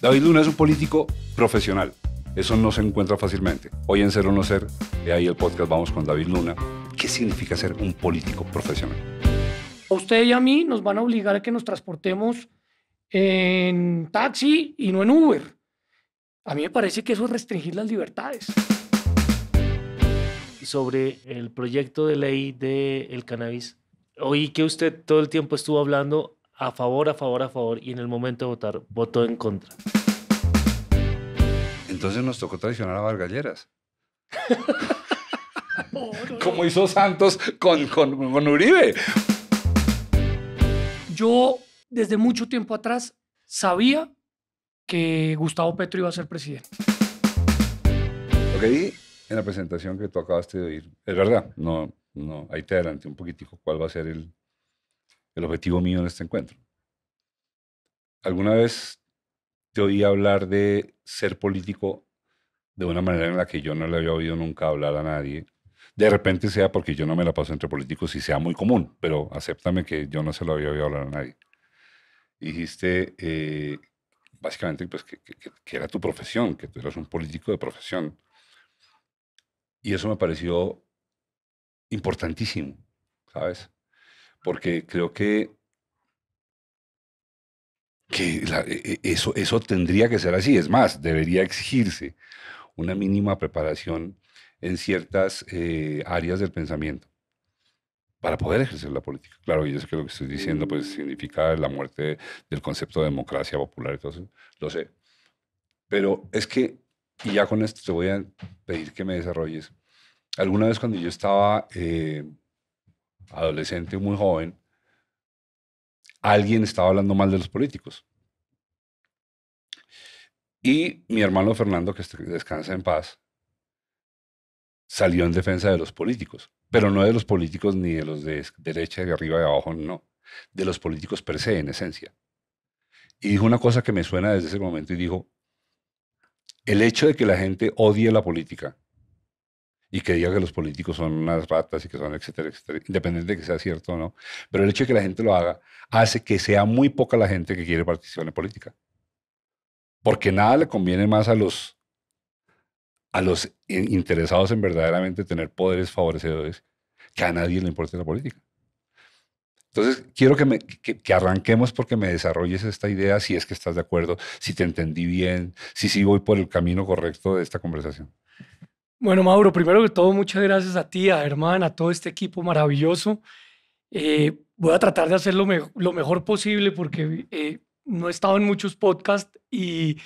David Luna es un político profesional. Eso no se encuentra fácilmente. Hoy en Ser o No Ser, de ahí el podcast Vamos con David Luna. ¿Qué significa ser un político profesional? usted y a mí nos van a obligar a que nos transportemos en taxi y no en Uber. A mí me parece que eso es restringir las libertades. Sobre el proyecto de ley del cannabis, oí que usted todo el tiempo estuvo hablando a favor, a favor, a favor y en el momento de votar votó en contra. Entonces nos tocó traicionar a Vargalleras. Como hizo Santos con, con, Uribe. Yo desde mucho tiempo atrás sabía que Gustavo Petro iba a ser presidente. Lo que vi en la presentación que tú acabaste de oír, es verdad, no, no, ahí te adelanté un poquitico cuál va a ser el, el objetivo mío en este encuentro alguna vez te oí hablar de ser político de una manera en la que yo no le había oído nunca hablar a nadie. De repente sea porque yo no me la paso entre políticos y sea muy común, pero acéptame que yo no se lo había oído hablar a nadie. Dijiste, eh, básicamente, pues que, que, era tu profesión, que tú eras un político de profesión. Y eso me pareció importantísimo, ¿sabes? Porque creo que que la, e, e, eso, eso tendría que ser así. Es más, debería exigirse una mínima preparación en ciertas eh, áreas del pensamiento para poder ejercer la política. Claro, yo sé que lo que estoy diciendo pues, mm. significa la muerte del concepto de democracia popular, entonces, lo sé. Pero es que, y ya con esto te voy a pedir que me desarrolles. Alguna vez cuando yo estaba eh, adolescente, muy joven, alguien estaba hablando mal de los políticos. Y mi hermano Fernando, que descansa en paz, salió en defensa de los políticos, pero no de los políticos ni de los de derecha, de arriba, de abajo, no, de los políticos per se, en esencia. Y dijo una cosa que me suena desde ese momento y dijo, el hecho de que la gente odie la política y que diga que los políticos son unas ratas y que son, etcétera, etcétera, independiente de que sea cierto o no. Pero el hecho de que la gente lo haga hace que sea muy poca la gente que quiere participar en política. Porque nada le conviene más a los, a los interesados en verdaderamente tener poderes favorecedores que a nadie le importe la política. Entonces, quiero que, me, arranquemos porque me desarrolles esta idea, si es que estás de acuerdo, si te entendí bien, si sí voy por el camino correcto de esta conversación. Bueno, Mauro, primero que todo, muchas gracias a ti, a Hermana, a todo este equipo maravilloso. Eh, voy a tratar de hacer lo, mejor posible porque eh, no he estado en muchos podcasts y,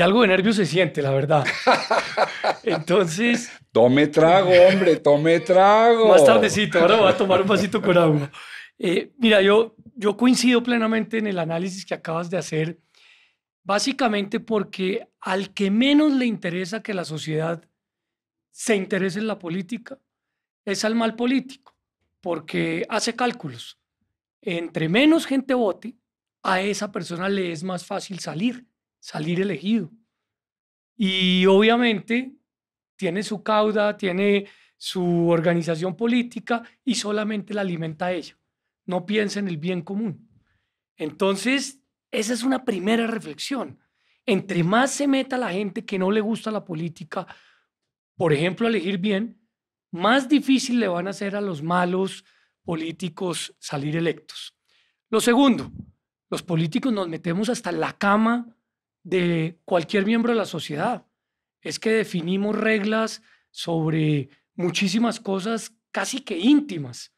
algo de nervio se siente, la verdad. Entonces... Tome trago, hombre, tome trago. Más tardecito, ahora voy a tomar un vasito con agua. Eh, mira, yo, yo coincido plenamente en el análisis que acabas de hacer, básicamente porque al que menos le interesa que la sociedad se interesa en la política es al mal político, porque hace cálculos. Entre menos gente vote, a esa persona le es más fácil salir, salir elegido. Y obviamente tiene su cauda, tiene su organización política y solamente la alimenta a ella. No piensa en el bien común. Entonces, esa es una primera reflexión. Entre más se meta la gente que no le gusta la política, por ejemplo, elegir bien, más difícil le van a hacer a los malos políticos salir electos. Lo segundo, los políticos nos metemos hasta la cama de cualquier miembro de la sociedad. Es que definimos reglas sobre muchísimas cosas casi que íntimas.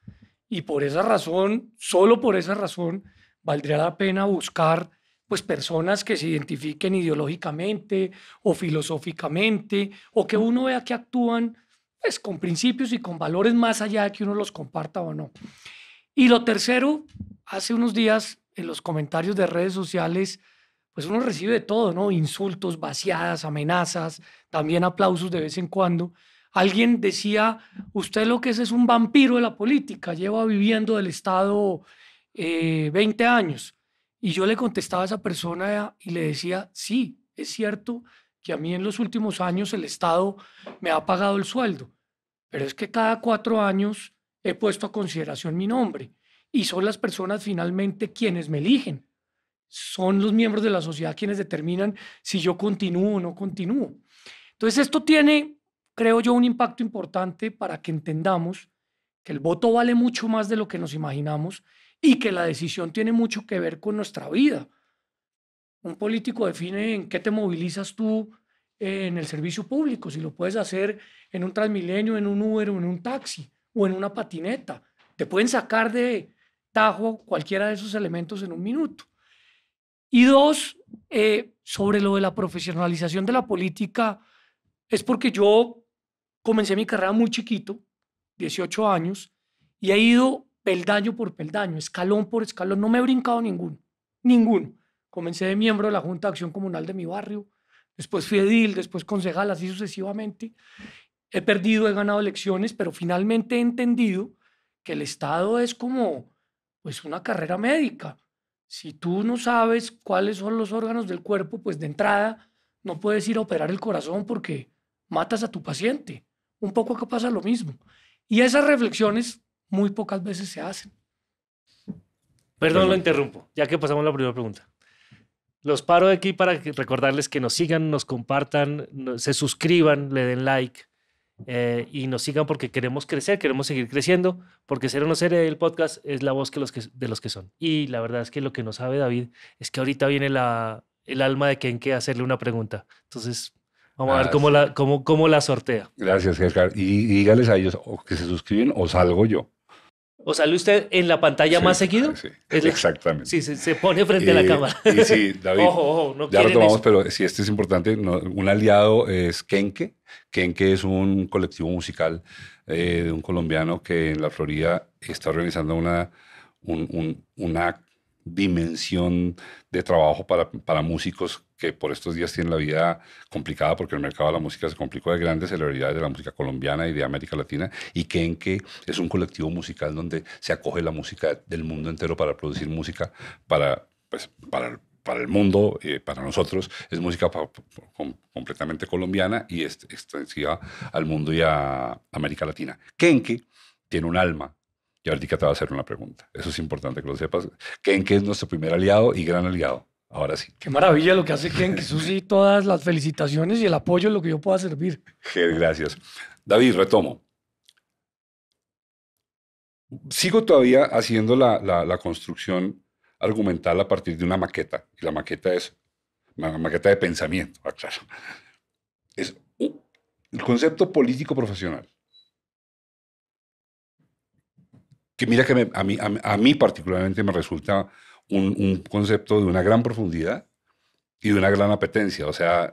Y por esa razón, solo por esa razón, valdría la pena buscar pues personas que se identifiquen ideológicamente o filosóficamente o que uno vea que actúan pues con principios y con valores más allá de que uno los comparta o no. Y lo tercero, hace unos días en los comentarios de redes sociales, pues uno recibe todo, ¿no? Insultos, vaciadas, amenazas, también aplausos de vez en cuando. Alguien decía, usted lo que es es un vampiro de la política, lleva viviendo del Estado 20 eh, años. Y yo le contestaba a esa persona y le decía, sí, es cierto que a mí en los últimos años el Estado me ha pagado el sueldo, pero es que cada cuatro años he puesto a consideración mi nombre y son las personas finalmente quienes me eligen. Son los miembros de la sociedad quienes determinan si yo continúo o no continúo. Entonces esto tiene, creo yo, un impacto importante para que entendamos que el voto vale mucho más de lo que nos imaginamos y que la decisión tiene mucho que ver con nuestra vida. Un político define en qué te movilizas tú eh, en el servicio público, si lo puedes hacer en un transmilenio, en un Uber en un taxi o en una patineta. Te pueden sacar de tajo cualquiera de esos elementos en un minuto. Y dos, eh, sobre lo de la profesionalización de la política, es porque yo comencé mi carrera muy chiquito, 18 años, y he ido peldaño por peldaño, escalón por escalón. No me he brincado ninguno, ninguno. Comencé de miembro de la Junta de Acción Comunal de mi barrio, después fui edil, después concejal, así sucesivamente. He perdido, he ganado elecciones, pero finalmente he entendido que el Estado es como pues una carrera médica. Si tú no sabes cuáles son los órganos del cuerpo, pues de entrada no puedes ir a operar el corazón porque matas a tu paciente. Un poco que pasa lo mismo. Y esas reflexiones muy pocas veces se hacen. Perdón, lo interrumpo, ya que pasamos la primera pregunta. Los paro aquí para recordarles que nos sigan, nos compartan, se suscriban, le den like eh, y nos sigan porque queremos crecer, queremos seguir creciendo, porque ser o no ser el podcast es la voz que los de los que son. Y la verdad es que lo que no sabe David es que ahorita viene la, el alma de quien que hacerle una pregunta. Entonces, Vamos a ver cómo la, cómo, cómo la sortea. Gracias, Edgar. Y, y dígales a ellos o que se suscriben o salgo yo. O sale usted en la pantalla más seguido. Sí, exactamente. Sí, se, pone frente a la cámara. Y sí, David. ojo, ojo, no Ya lo pero si este es importante. un aliado es Kenke. Kenke es un colectivo musical eh, de un colombiano que en la Florida está organizando una, un, acto una dimensión de trabajo para, para músicos que por estos días tienen la vida complicada porque el mercado de la música se complicó de grandes celebridades de la música colombiana y de América Latina y que que es un colectivo musical donde se acoge la música del mundo entero para producir música para, pues, para, para el mundo, eh, para nosotros, es música completamente colombiana y extensiva al mundo y a América Latina. Kenke tiene un alma y ahorita te voy a hacer una pregunta. Eso es importante que lo sepas. Ken, que es nuestro primer aliado y gran aliado. Ahora sí. Qué maravilla lo que hace Ken, que sí, todas las felicitaciones y el apoyo en lo que yo pueda servir. Gracias. David, retomo. Sigo todavía haciendo la, construcción argumental a partir de una maqueta. Y la maqueta es una maqueta de pensamiento, Es el concepto político profesional. que mira que a, mí, a, mí particularmente me resulta un, concepto de una gran profundidad y de una gran apetencia. O sea,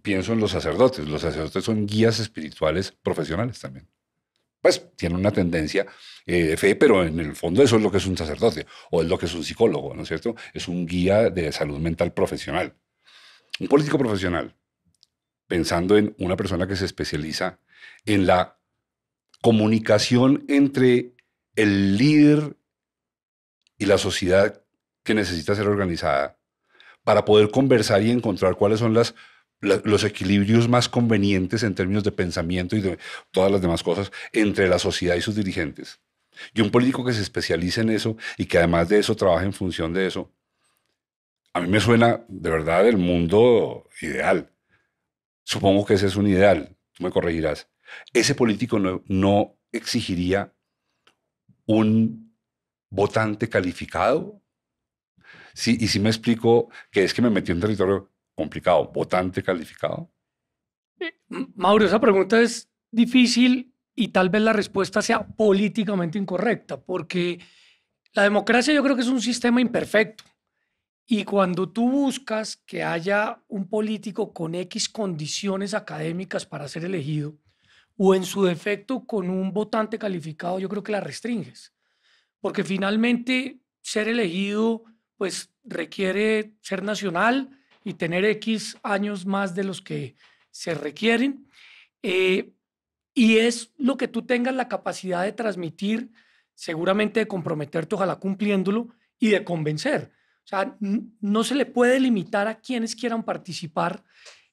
pienso en los sacerdotes. Los sacerdotes son guías espirituales profesionales también. Pues tienen una tendencia eh, de fe, pero en el fondo eso es lo que es un sacerdote o es lo que es un psicólogo, ¿no es cierto? Es un guía de salud mental profesional. Un político profesional, pensando en una persona que se especializa en la comunicación entre el líder y la sociedad que necesita ser organizada para poder conversar y encontrar cuáles son los equilibrios más convenientes en términos de pensamiento y de todas las demás cosas entre la sociedad y sus dirigentes. Y un político que se especialice en eso y que además de eso trabaje en función de eso, a mí me suena de verdad el mundo ideal. Supongo que ese es un ideal, me corregirás. Ese político no, no exigiría un votante calificado? Sí, y si me explico que es que me metí en territorio complicado, votante calificado. Eh, Mauro, esa pregunta es difícil y tal vez la respuesta sea políticamente incorrecta, porque la democracia yo creo que es un sistema imperfecto. Y cuando tú buscas que haya un político con X condiciones académicas para ser elegido, o en su defecto con un votante calificado, yo creo que la restringes. Porque finalmente ser elegido pues requiere ser nacional y tener X años más de los que se requieren. Eh, y es lo que tú tengas la capacidad de transmitir, seguramente de comprometerte, ojalá cumpliéndolo, y de convencer. O sea, no se le puede limitar a quienes quieran participar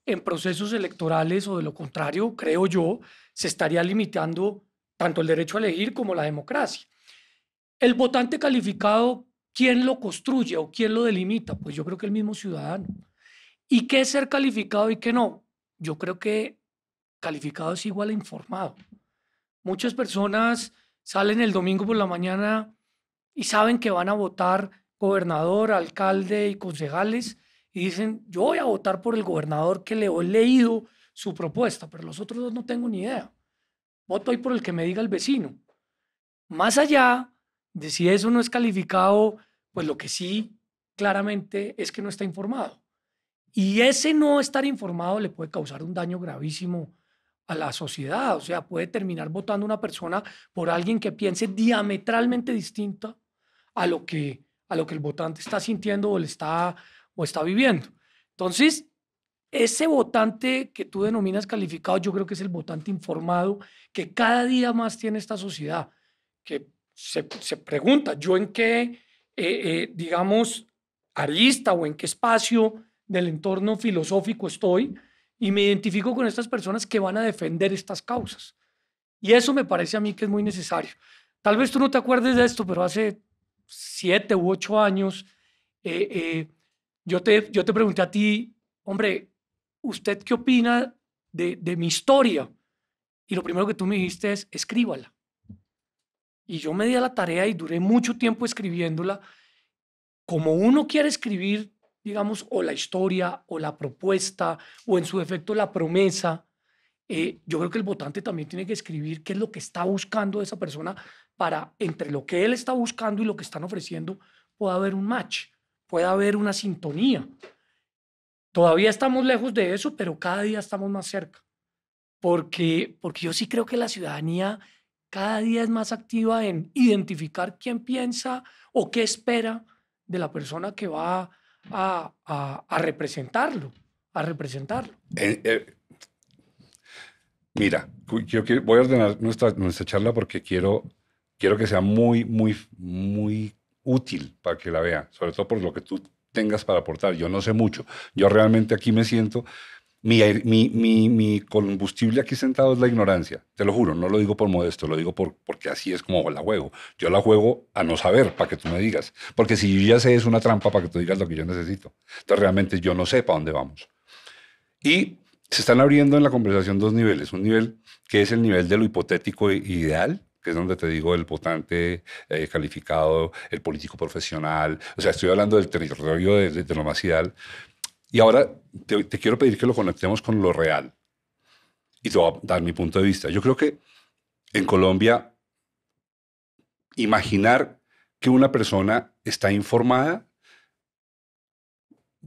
en procesos electorales o de lo contrario, creo yo, se estaría limitando tanto el derecho a elegir como la democracia. El votante calificado, ¿quién lo construye o quién lo delimita? Pues yo creo que el mismo ciudadano. ¿Y qué es ser calificado y qué no? Yo creo que calificado es igual a informado. Muchas personas salen el domingo por la mañana y saben que van a votar gobernador, alcalde y concejales y dicen, yo voy a votar por el gobernador que le he leído, su propuesta, pero los otros dos no tengo ni idea. Voto ahí por el que me diga el vecino. Más allá de si eso no es calificado, pues lo que sí claramente es que no está informado. Y ese no estar informado le puede causar un daño gravísimo a la sociedad. O sea, puede terminar votando una persona por alguien que piense diametralmente distinta a lo que, a lo que el votante está sintiendo o, le está, o está viviendo. Entonces, ese votante que tú denominas calificado, yo creo que es el votante informado que cada día más tiene esta sociedad, que se, pregunta, yo en qué, eh, eh, digamos, arista o en qué espacio del entorno filosófico estoy y me identifico con estas personas que van a defender estas causas. Y eso me parece a mí que es muy necesario. Tal vez tú no te acuerdes de esto, pero hace siete u ocho años eh, yo, te, yo te pregunté a ti, hombre, ¿usted qué opina de, mi historia? Y lo primero que tú me dijiste es, escríbala. Y yo me di a la tarea y duré mucho tiempo escribiéndola. Como uno quiere escribir, digamos, o la historia, o la propuesta, o en su efecto la promesa, eh, yo creo que el votante también tiene que escribir qué es lo que está buscando esa persona para, entre lo que él está buscando y lo que están ofreciendo, pueda haber un match, pueda haber una sintonía. Todavía estamos lejos de eso, pero cada día estamos más cerca. Porque, porque yo sí creo que la ciudadanía cada día es más activa en identificar quién piensa o qué espera de la persona que va a, representarlo, a representarlo. Eh, eh, mira, yo voy a ordenar nuestra, nuestra charla porque quiero, quiero que sea muy, muy, muy útil para que la vean, sobre todo por lo que tú tengas para aportar. Yo no sé mucho. Yo realmente aquí me siento... Mi, mi, combustible aquí sentado es la ignorancia, te lo juro, no lo digo por modesto, lo digo porque así es como la juego. Yo la juego a no saber, para que tú me digas, porque si yo ya sé es una trampa para que tú digas lo que yo necesito. Entonces realmente yo no sé para dónde vamos. Y se están abriendo en la conversación dos niveles, un nivel que es el nivel de lo hipotético e ideal que es donde te digo el votante eh, calificado, el político profesional. O sea, estoy hablando del territorio de, de, Y ahora te, quiero pedir que lo conectemos con lo real. Y te voy a dar mi punto de vista. Yo creo que en Colombia, imaginar que una persona está informada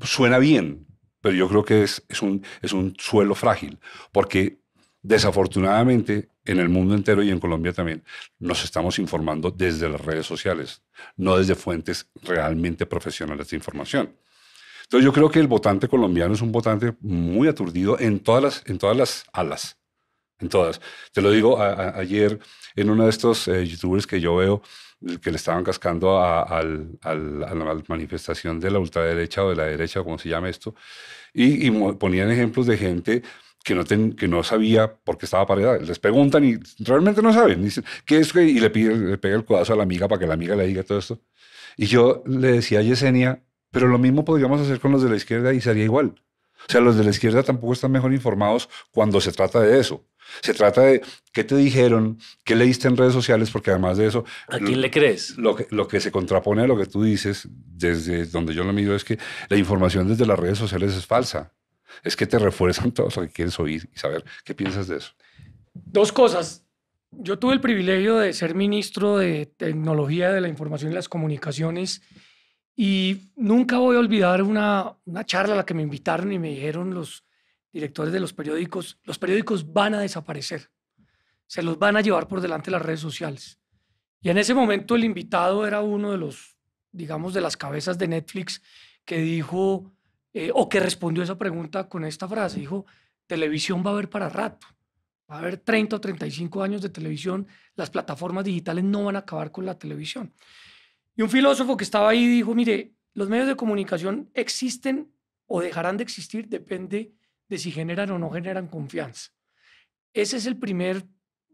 suena bien, pero yo creo que es, es, un, es un suelo frágil, porque desafortunadamente en el mundo entero y en Colombia también, nos estamos informando desde las redes sociales, no desde fuentes realmente profesionales de información. Entonces yo creo que el votante colombiano es un votante muy aturdido en todas las, en todas las alas, en todas. Te lo digo ayer en uno de estos eh, youtubers que yo veo que le estaban cascando a, la manifestación de la ultraderecha o de la derecha, como se llama esto, y, y ponían ejemplos de gente que no, que no sabía por qué estaba parada. Les preguntan y realmente no saben. Dicen, ¿qué es Y le, pega el codazo a la amiga para que la amiga le diga todo esto. Y yo le decía a Yesenia, pero lo mismo podríamos hacer con los de la izquierda y sería igual. O sea, los de la izquierda tampoco están mejor informados cuando se trata de eso. Se trata de qué te dijeron, qué leíste en redes sociales, porque además de eso... ¿A quién le crees? Lo que, lo que se contrapone a lo que tú dices, desde donde yo lo miro, es que la información desde las redes sociales es falsa es que te refuerzan todos lo que quieres oír y saber. ¿Qué piensas de eso? Dos cosas. Yo tuve el privilegio de ser ministro de Tecnología de la Información y las Comunicaciones y nunca voy a olvidar una, una charla a la que me invitaron y me dijeron los directores de los periódicos, los periódicos van a desaparecer, se los van a llevar por delante las redes sociales. Y en ese momento el invitado era uno de los, digamos, de las cabezas de Netflix que dijo, eh, o que respondió esa pregunta con esta frase. Dijo, televisión va a haber para rato, va a haber 30 o 35 años de televisión, las plataformas digitales no van a acabar con la televisión. Y un filósofo que estaba ahí dijo, mire, los medios de comunicación existen o dejarán de existir, depende de si generan o no generan confianza. Esa es el primer,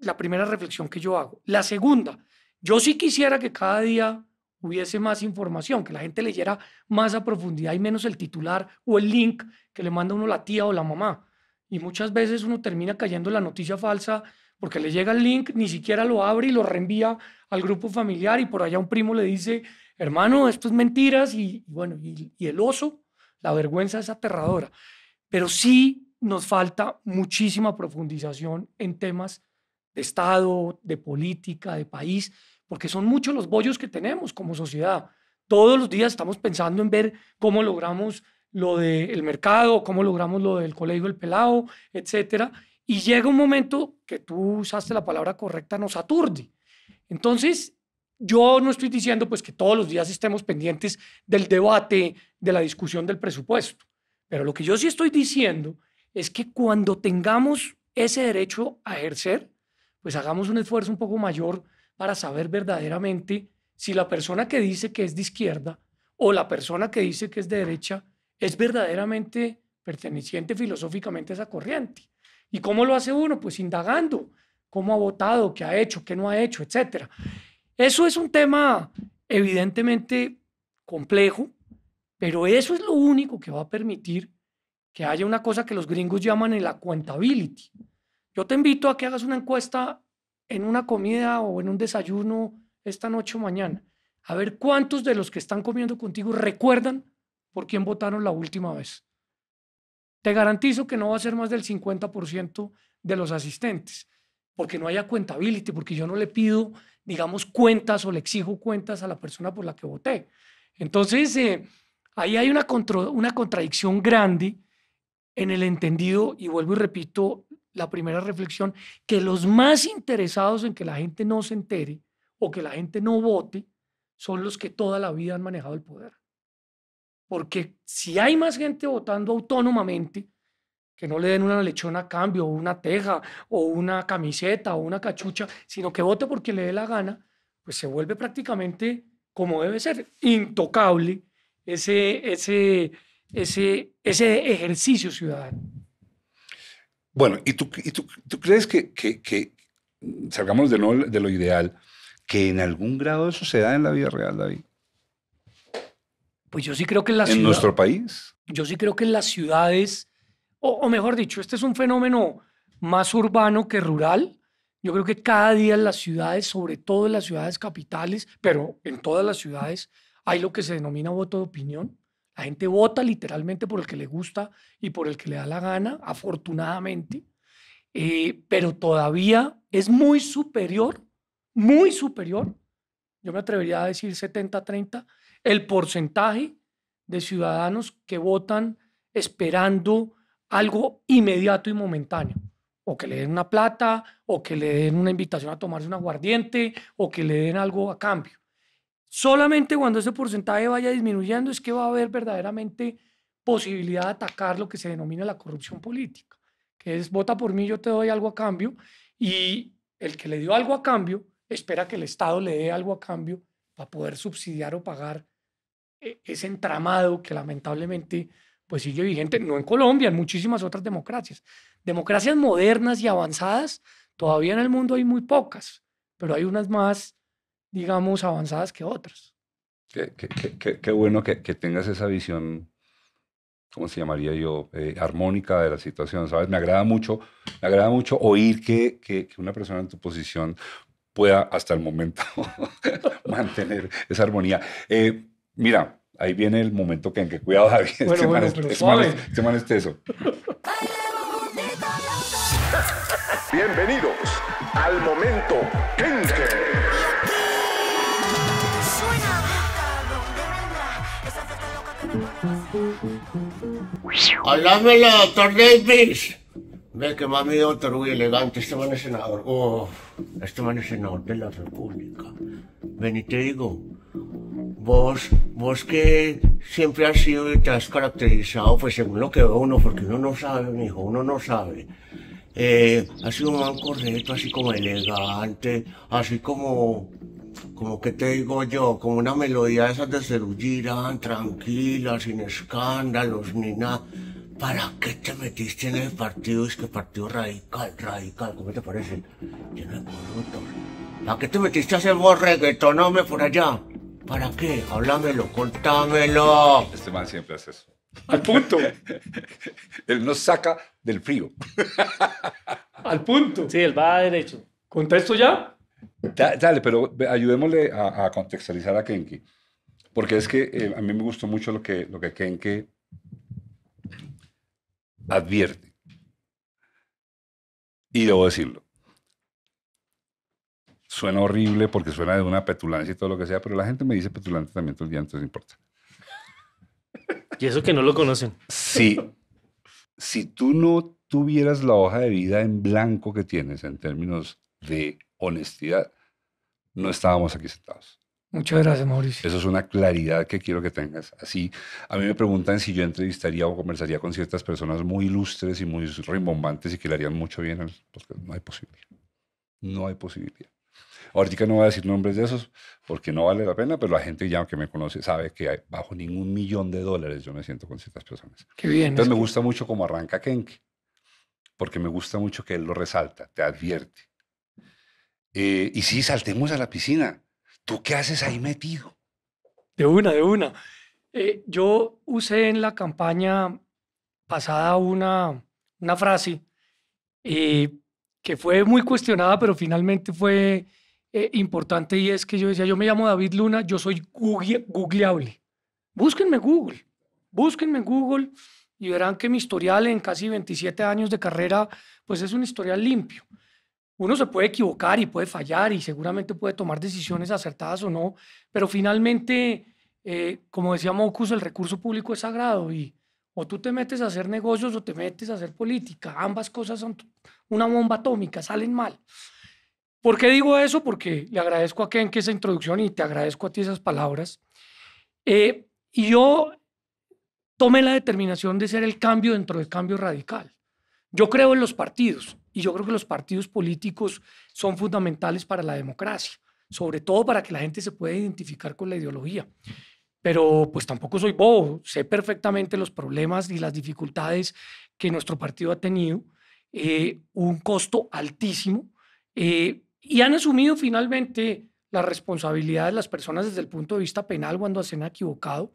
la primera reflexión que yo hago. La segunda, yo sí quisiera que cada día hubiese más información, que la gente leyera más a profundidad y menos el titular o el link que le manda uno la tía o la mamá. Y muchas veces uno termina cayendo en la noticia falsa porque le llega el link, ni siquiera lo abre y lo reenvía al grupo familiar y por allá un primo le dice, hermano, esto es mentiras y, bueno, y, y el oso, la vergüenza es aterradora. Pero sí nos falta muchísima profundización en temas de Estado, de política, de país, porque son muchos los bollos que tenemos como sociedad. Todos los días estamos pensando en ver cómo logramos lo del mercado, cómo logramos lo del colegio El Pelado, etcétera. Y llega un momento que tú usaste la palabra correcta, nos aturde. Entonces, yo no estoy diciendo pues que todos los días estemos pendientes del debate, de la discusión del presupuesto, pero lo que yo sí estoy diciendo es que cuando tengamos ese derecho a ejercer, pues hagamos un esfuerzo un poco mayor para saber verdaderamente si la persona que dice que es de izquierda o la persona que dice que es de derecha es verdaderamente perteneciente filosóficamente a esa corriente. ¿Y cómo lo hace uno? Pues indagando cómo ha votado, qué ha hecho, qué no ha hecho, etc. Eso es un tema evidentemente complejo, pero eso es lo único que va a permitir que haya una cosa que los gringos llaman el accountability. Yo te invito a que hagas una encuesta en una comida o en un desayuno esta noche o mañana. A ver cuántos de los que están comiendo contigo recuerdan por quién votaron la última vez. Te garantizo que no va a ser más del 50% de los asistentes, porque no haya accountability, porque yo no le pido, digamos, cuentas o le exijo cuentas a la persona por la que voté. Entonces, eh, ahí hay una, una contradicción grande en el entendido, y vuelvo y repito, la primera reflexión, que los más interesados en que la gente no se entere o que la gente no vote son los que toda la vida han manejado el poder. Porque si hay más gente votando autónomamente, que no le den una lechona a cambio, o una teja, o una camiseta, o una cachucha, sino que vote porque le dé la gana, pues se vuelve prácticamente como debe ser, intocable ese, ese, ese, ese ejercicio ciudadano. Bueno, ¿y tú, tú, crees que, que, que salgamos de, no, de lo ideal, que en algún grado eso se da en la vida real, David? Pues yo sí creo que en la ¿En nuestro país? Yo sí creo que en las ciudades, o, o, mejor dicho, este es un fenómeno más urbano que rural. Yo creo que cada día en las ciudades, sobre todo en las ciudades capitales, pero en todas las ciudades, hay lo que se denomina voto de opinión. La gente vota literalmente por el que le gusta y por el que le da la gana, afortunadamente, eh, pero todavía es muy superior, muy superior, yo me atrevería a decir 70-30, el porcentaje de ciudadanos que votan esperando algo inmediato y momentáneo o que le den una plata, o que le den una invitación a tomarse un aguardiente, o que le den algo a cambio. Solamente cuando ese porcentaje vaya disminuyendo es que va a haber verdaderamente posibilidad de atacar lo que se denomina la corrupción política, que es vota por mí, yo te doy algo a cambio, y el que le dio algo a cambio espera que el Estado le dé algo a cambio para poder subsidiar o pagar eh, ese entramado que lamentablemente pues sigue vigente, no en Colombia, en muchísimas otras democracias. Democracias modernas y avanzadas, todavía en el mundo hay muy pocas, pero hay unas más digamos, avanzadas que otras. Qué, bueno que, tengas esa visión, ¿cómo se llamaría yo? Eh, armónica de la situación, ¿sabes? Me agrada mucho, me agrada mucho oír que, una persona en tu posición pueda hasta el momento mantener esa armonía. Eh, mira, ahí viene el momento que en que cuidado, David. Bueno, este, eso. Bienvenidos al momento Kenke. Háblamelo, doctor Davis. Ve que mami de otro muy elegante. Este man es senador. Oh, este man es senador de la República. Ven y te digo. Vos, vos que siempre has sido y te has caracterizado, pues según lo que ve uno, porque uno no sabe, mi hijo, uno no sabe. Eh, sido un man correcto, así como elegante, así como como que te digo yo, como una melodía de esas de Cerugirán, tranquila, sin escándalos ni nada. ¿Para qué te metiste en el partido? Es que partido radical, radical, ¿cómo te parece? Lleno de corruptos. ¿Para qué te metiste a hacer vos reggaetón, me por allá? ¿Para qué? Háblamelo, contámelo. Este man siempre hace eso. Al punto. él nos saca del frío. Al punto. Sí, él va derecho. ¿Contesto ya? dale, pero ayudémosle a, contextualizar a Kenke, porque es que eh, a mí me gustó mucho lo que, lo que Kenke advierte. Y debo decirlo. Suena horrible porque suena de una petulancia y todo lo que sea, pero la gente me dice petulante también todo el día, entonces no importa. Y eso que no lo conocen. Sí. Si tú no tuvieras la hoja de vida en blanco que tienes en términos de honestidad, no estábamos aquí sentados. Muchas gracias, Mauricio. Eso es una claridad que quiero que tengas. Así, a mí me preguntan si yo entrevistaría o conversaría con ciertas personas muy ilustres y muy rimbombantes y que le harían mucho bien al pues, No hay posibilidad. No hay posibilidad. Ahorita no voy a decir nombres de esos porque no vale la pena, pero la gente ya que me conoce sabe que bajo ningún millón de dólares yo me siento con ciertas personas. Qué bien. Entonces me gusta mucho cómo arranca Kenke, porque me gusta mucho que él lo resalta, te advierte eh, y si saltemos a la piscina. ¿Tú qué haces ahí metido? De una, de una. Eh, yo usé en la campaña pasada una, frase eh, que fue muy cuestionada, pero finalmente fue importante y es que yo decía, yo me llamo David Luna, yo soy googleable. Búsquenme Google, búsquenme Google y verán que mi historial en casi 27 años de carrera, pues es un historial limpio uno se puede equivocar y puede fallar y seguramente puede tomar decisiones acertadas o no, pero finalmente, eh, como decía Mocus, el recurso público es sagrado y o tú te metes a hacer negocios o te metes a hacer política. Ambas cosas son una bomba atómica, salen mal. ¿Por qué digo eso? Porque le agradezco a Ken que esa introducción y te agradezco a ti esas palabras. Eh, y yo tomé la determinación de ser el cambio dentro del cambio radical. Yo creo en los partidos, y yo creo que los partidos políticos son fundamentales para la democracia, sobre todo para que la gente se pueda identificar con la ideología. Pero pues tampoco soy bobo, sé perfectamente los problemas y las dificultades que nuestro partido ha tenido, eh, un costo altísimo, eh, y han asumido finalmente la responsabilidad de las personas desde el punto de vista penal cuando hacen equivocado,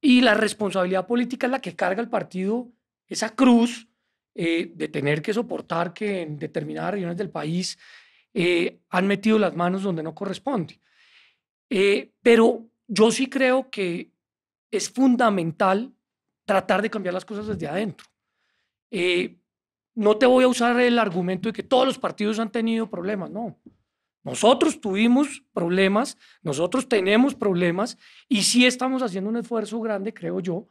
y la responsabilidad política es la que carga el partido esa cruz eh, de tener que soportar que en determinadas regiones del país eh, han metido las manos donde no corresponde. Eh, pero yo sí creo que es fundamental tratar de cambiar las cosas desde adentro. no te voy a usar el argumento de que todos los partidos han tenido problemas, no. Nosotros tuvimos problemas, nosotros tenemos problemas y sí estamos haciendo un esfuerzo grande, creo yo,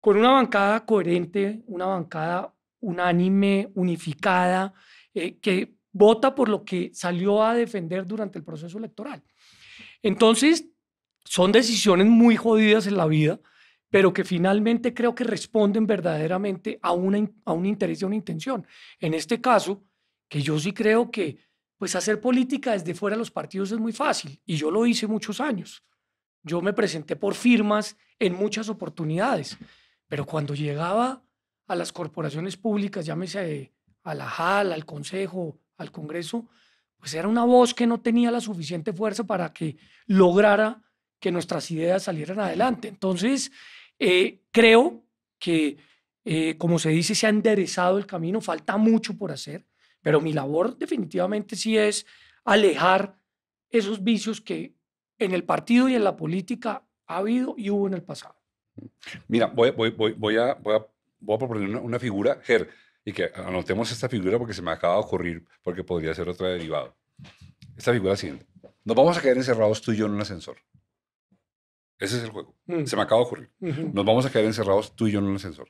con una bancada coherente, una bancada unánime, unificada, eh, que vota por lo que salió a defender durante el proceso electoral. Entonces, son decisiones muy jodidas en la vida, pero que finalmente creo que responden verdaderamente a, una, a un interés y a una intención. En este caso, que yo sí creo que pues hacer política desde fuera de los partidos es muy fácil, y yo lo hice muchos años. Yo me presenté por firmas en muchas oportunidades, pero cuando llegaba a las corporaciones públicas, llámese a la JAL, al Consejo, al Congreso, pues era una voz que no tenía la suficiente fuerza para que lograra que nuestras ideas salieran adelante. Entonces, eh, creo que, eh, como se dice, se ha enderezado el camino, falta mucho por hacer, pero mi labor definitivamente sí es alejar esos vicios que en el partido y en la política ha habido y hubo en el pasado. Mira, voy, voy, voy a voy a proponer una, figura, Ger, y que anotemos esta figura porque se me acaba de ocurrir, porque podría ser otra derivado. Esta figura siguiente. Nos vamos a quedar encerrados tú y yo en un ascensor. Ese es el juego. Mm. Se me acaba de ocurrir. Nos vamos a quedar encerrados tú y yo en un ascensor.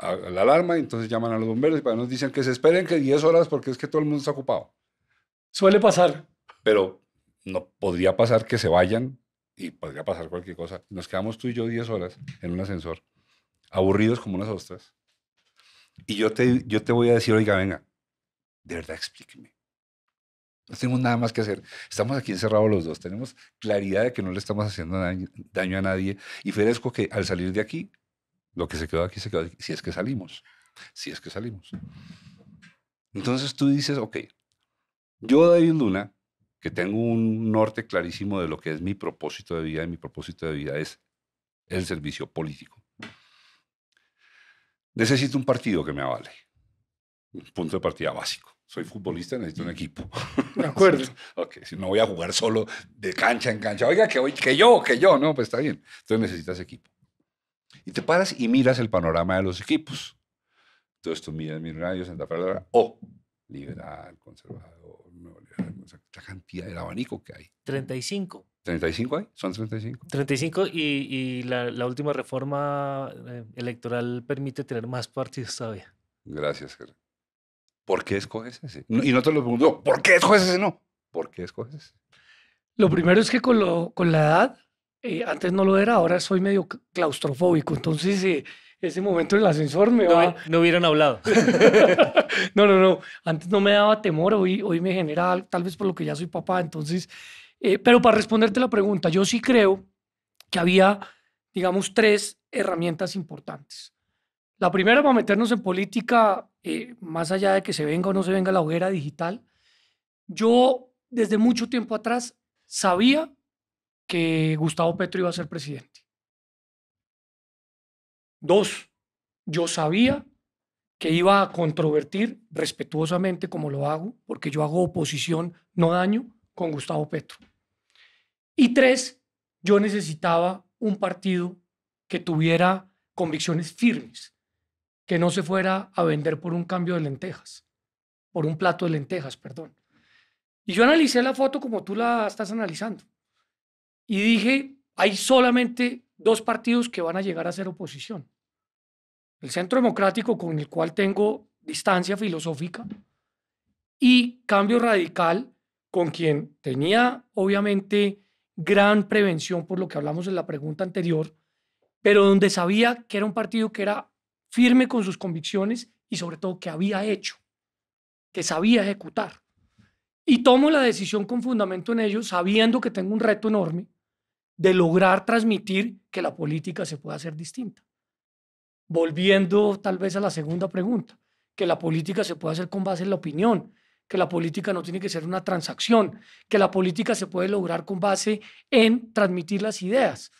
la alarma, entonces llaman a los bomberos y nos dicen que se esperen que 10 horas porque es que todo el mundo está ocupado. Suele pasar. Pero no podría pasar que se vayan y podría pasar cualquier cosa. Nos quedamos tú y yo 10 horas en un ascensor aburridos como unas ostras. Y yo te, yo te voy a decir, oiga, venga, de verdad explíqueme. No tenemos nada más que hacer. Estamos aquí encerrados los dos. Tenemos claridad de que no le estamos haciendo daño, a nadie. Y ferezco que al salir de aquí, lo que se quedó aquí se quedó aquí. Si es que salimos. Si es que salimos. Entonces tú dices, ok, yo David Luna, que tengo un norte clarísimo de lo que es mi propósito de vida, y mi propósito de vida es el servicio político. Necesito un partido que me avale. Un Punto de partida básico. Soy futbolista, necesito un equipo. De acuerdo. ok, si no voy a jugar solo de cancha en cancha. Oiga, que, que yo, que yo. No, pues está bien. Entonces necesitas equipo. Y te paras y miras el panorama de los equipos. Entonces tú miras radios Santa Fe, o liberal, conservador, no, liberal, esa cantidad, del abanico que hay. 35. ¿35 hay? ¿Son 35? 35 y, y la, última reforma eh, electoral permite tener más partidos todavía. Gracias, Gerardo. ¿Por qué escoges ese? Y no te lo pregunto, ¿por qué escoges ese? No. ¿Por qué escoges ese? Lo primero es que con, lo, con la edad, eh, antes no lo era, ahora soy medio claustrofóbico. Entonces, eh, ese momento en el ascensor me va... No hubieran hablado. no, no, no. Antes no me daba temor, hoy, hoy me genera, tal vez por lo que ya soy papá. Entonces, eh, pero para responderte la pregunta, yo sí creo que había, digamos, tres herramientas importantes. La primera para meternos en política, eh, más allá de que se venga o no se venga la hoguera digital, yo desde mucho tiempo atrás sabía que Gustavo Petro iba a ser presidente. Dos, yo sabía que iba a controvertir respetuosamente como lo hago, porque yo hago oposición, no daño, con Gustavo Petro. Y tres, yo necesitaba un partido que tuviera convicciones firmes, que no se fuera a vender por un cambio de lentejas, por un plato de lentejas, perdón. Y yo analicé la foto como tú la estás analizando. Y dije, hay solamente dos partidos que van a llegar a ser oposición. El Centro Democrático, con el cual tengo distancia filosófica, y Cambio Radical, con quien tenía obviamente gran prevención, por lo que hablamos en la pregunta anterior, pero donde sabía que era un partido que era firme con sus convicciones y sobre todo que había hecho, que sabía ejecutar. Y tomo la decisión con fundamento en ello, sabiendo que tengo un reto enorme de lograr transmitir que la política se pueda hacer distinta. Volviendo tal vez a la segunda pregunta, que la política se puede hacer con base en la opinión, que la política no tiene que ser una transacción, que la política se puede lograr con base en transmitir las ideas.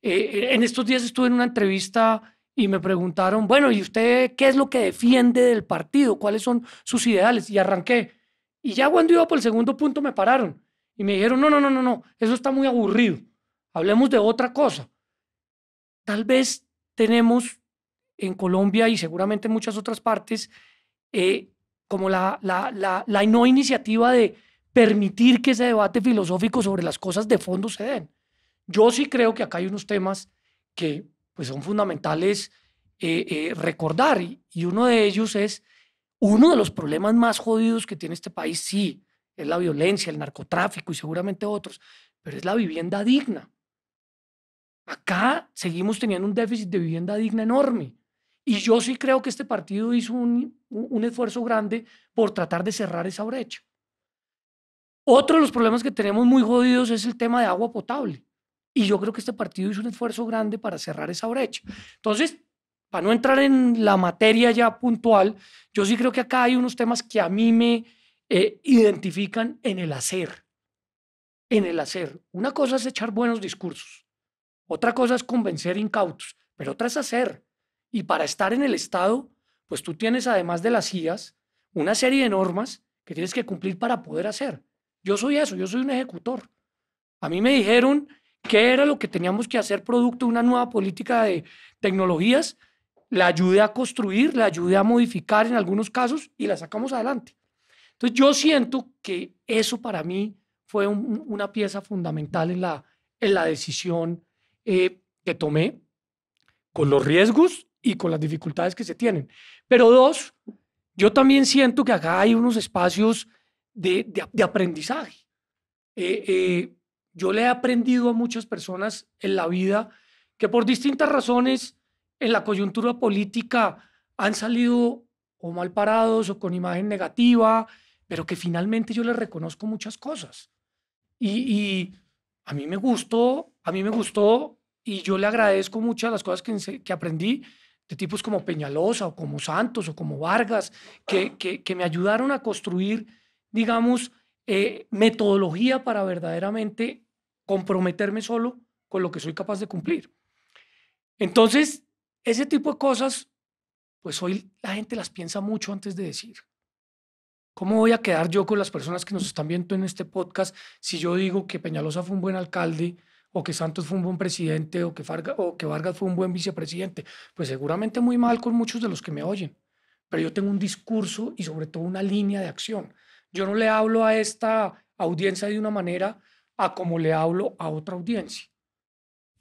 Eh, eh, en estos días estuve en una entrevista y me preguntaron, bueno, ¿y usted qué es lo que defiende del partido? ¿Cuáles son sus ideales? Y arranqué. Y ya cuando iba por el segundo punto me pararon y me dijeron, no, no, no, no, no, eso está muy aburrido. Hablemos de otra cosa. Tal vez tenemos en Colombia y seguramente en muchas otras partes eh, como la, la, la, la no iniciativa de permitir que ese debate filosófico sobre las cosas de fondo se den. Yo sí creo que acá hay unos temas que pues, son fundamentales eh, eh, recordar y, y, uno de ellos es uno de los problemas más jodidos que tiene este país, sí, es la violencia, el narcotráfico y seguramente otros, pero es la vivienda digna. Acá seguimos teniendo un déficit de vivienda digna enorme. Y yo sí creo que este partido hizo un un esfuerzo grande por tratar de cerrar esa brecha. Otro de los problemas que tenemos muy jodidos es el tema de agua potable. Y yo creo que este partido hizo un esfuerzo grande para cerrar esa brecha. Entonces, para no entrar en la materia ya puntual, yo sí creo que acá hay unos temas que a mí me eh, identifican en el hacer. En el hacer. Una cosa es echar buenos discursos. Otra cosa es convencer incautos. Pero otra es hacer. Y para estar en el Estado pues tú tienes, además de las IAS una serie de normas que tienes que cumplir para poder hacer. Yo soy eso, yo soy un ejecutor. A mí me dijeron qué era lo que teníamos que hacer producto de una nueva política de tecnologías, la ayudé a construir, la ayudé a modificar en algunos casos y la sacamos adelante. Entonces yo siento que eso para mí fue una pieza fundamental en la, en la decisión eh, que tomé, con los riesgos y con las dificultades que se tienen. Pero dos, yo también siento que acá hay unos espacios de, aprendizaje. Eh, eh, yo le he aprendido a muchas personas en la vida que por distintas razones en la coyuntura política han salido o mal parados o con imagen negativa, pero que finalmente yo les reconozco muchas cosas. Y, a mí me gustó, a mí me gustó y yo le agradezco muchas las cosas que aprendí tipos como Peñalosa o como Santos o como Vargas, que, que, me ayudaron a construir, digamos, eh, metodología para verdaderamente comprometerme solo con lo que soy capaz de cumplir. Entonces, ese tipo de cosas, pues hoy la gente las piensa mucho antes de decir. ¿Cómo voy a quedar yo con las personas que nos están viendo en este podcast si yo digo que Peñalosa fue un buen alcalde, o que Santos fue un buen presidente o que, Farga, o que Vargas fue un buen vicepresidente. Pues seguramente muy mal con muchos de los que me oyen, pero yo tengo un discurso y sobre todo una línea de acción. Yo no le hablo a esta audiencia de una manera a como le hablo a otra audiencia.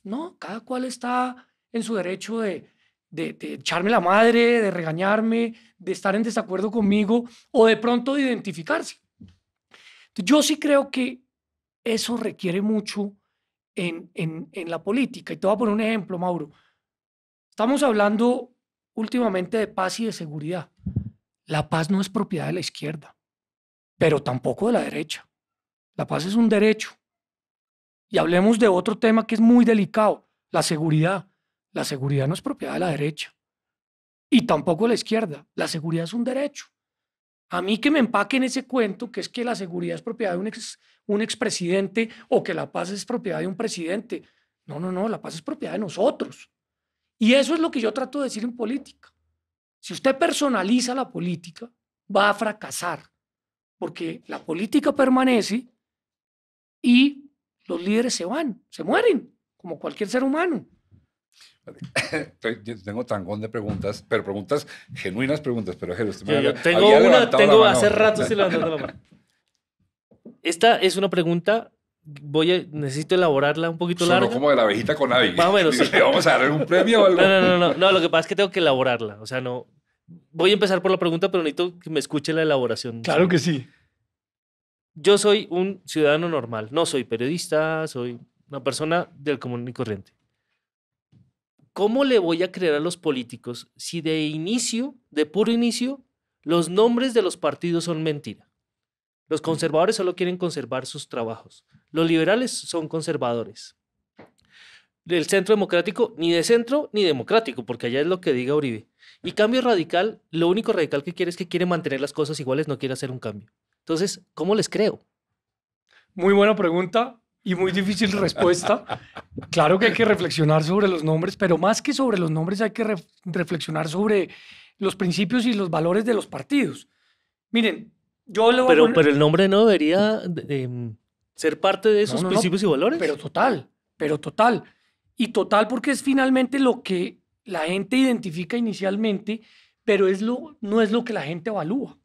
No, cada cual está en su derecho de, de, echarme la madre, de regañarme, de estar en desacuerdo conmigo o de pronto de identificarse. Yo sí creo que eso requiere mucho en, la política. Y te voy a poner un ejemplo, Mauro. Estamos hablando últimamente de paz y de seguridad. La paz no es propiedad de la izquierda, pero tampoco de la derecha. La paz es un derecho. Y hablemos de otro tema que es muy delicado, la seguridad. La seguridad no es propiedad de la derecha y tampoco de la izquierda. La seguridad es un derecho. A mí que me empaquen ese cuento que es que la seguridad es propiedad de un, ex, un expresidente o que la paz es propiedad de un presidente. No, no, no, la paz es propiedad de nosotros. Y eso es lo que yo trato de decir en política. Si usted personaliza la política, va a fracasar, porque la política permanece y los líderes se van, se mueren, como cualquier ser humano tengo tangón de preguntas, pero preguntas, genuinas preguntas, pero tengo una, tengo hace rato Esta es una pregunta voy a, necesito elaborarla un poquito Sonó como de la abejita con vamos a darle un premio o algo? no, no, no, no, lo que pasa es que tengo que elaborarla. O sea, no. Voy a empezar por la pregunta, pero necesito que me escuche la elaboración. Claro que sí. Yo soy un ciudadano normal. No soy periodista, soy una persona del común y corriente. ¿cómo le voy a creer a los políticos si de inicio, de puro inicio, los nombres de los partidos son mentira? Los conservadores solo quieren conservar sus trabajos. Los liberales son conservadores. Del centro democrático, ni de centro ni democrático, porque allá es lo que diga Uribe. Y cambio radical, lo único radical que quiere es que quiere mantener las cosas iguales, no quiere hacer un cambio. Entonces, ¿cómo les creo? Muy buena pregunta y muy difícil respuesta. Claro que hay que reflexionar sobre los nombres, pero más que sobre los nombres hay que reflexionar sobre los principios y los valores de los partidos. Miren, yo pero, pero el nombre no debería em, ser parte de esos principios y valores. Pero total, pero total. Y total porque es finalmente lo que la gente identifica inicialmente, pero es lo, no es lo que la gente evalúa.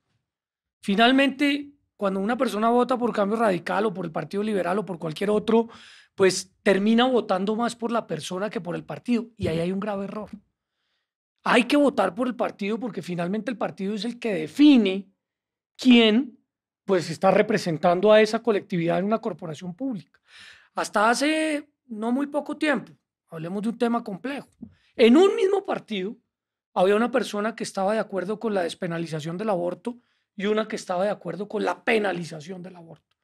Finalmente, cuando una persona vota por cambio radical o por el Partido Liberal o por cualquier otro, pues termina votando más por la persona que por el partido. Y ahí hay un grave error. Hay que votar por el partido porque finalmente el partido es el que define quién pues está representando a esa colectividad en una corporación pública. Hasta hace no muy poco tiempo, hablemos de un tema complejo. En un mismo partido había una persona que estaba de acuerdo con la despenalización del aborto y una que estaba de acuerdo con la penalización del aborto.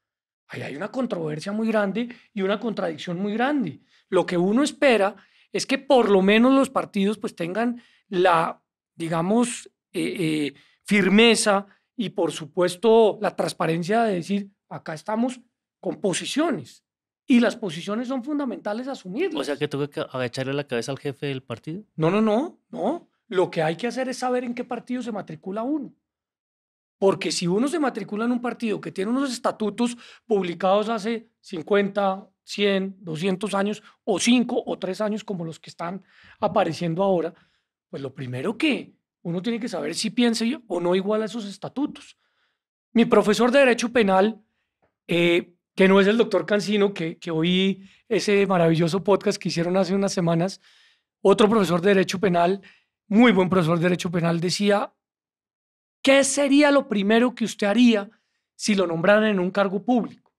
Ahí hay una controversia muy grande y una contradicción muy grande. Lo que uno espera es que por lo menos los partidos pues tengan la, digamos, eh, eh, firmeza y por supuesto la transparencia de decir, acá estamos con posiciones y las posiciones son fundamentales asumirlas. O sea, que tuve que agacharle la cabeza al jefe del partido. No, no, no, no. Lo que hay que hacer es saber en qué partido se matricula uno. Porque si uno se matricula en un partido que tiene unos estatutos publicados hace 50, 100, 200 años, o 5 o 3 años como los que están apareciendo ahora, pues lo primero que uno tiene que saber si piensa o no igual a esos estatutos. Mi profesor de Derecho Penal, eh, que no es el doctor Cancino, que, que oí ese maravilloso podcast que hicieron hace unas semanas, otro profesor de Derecho Penal, muy buen profesor de Derecho Penal, decía ¿Qué sería lo primero que usted haría si lo nombraran en un cargo público?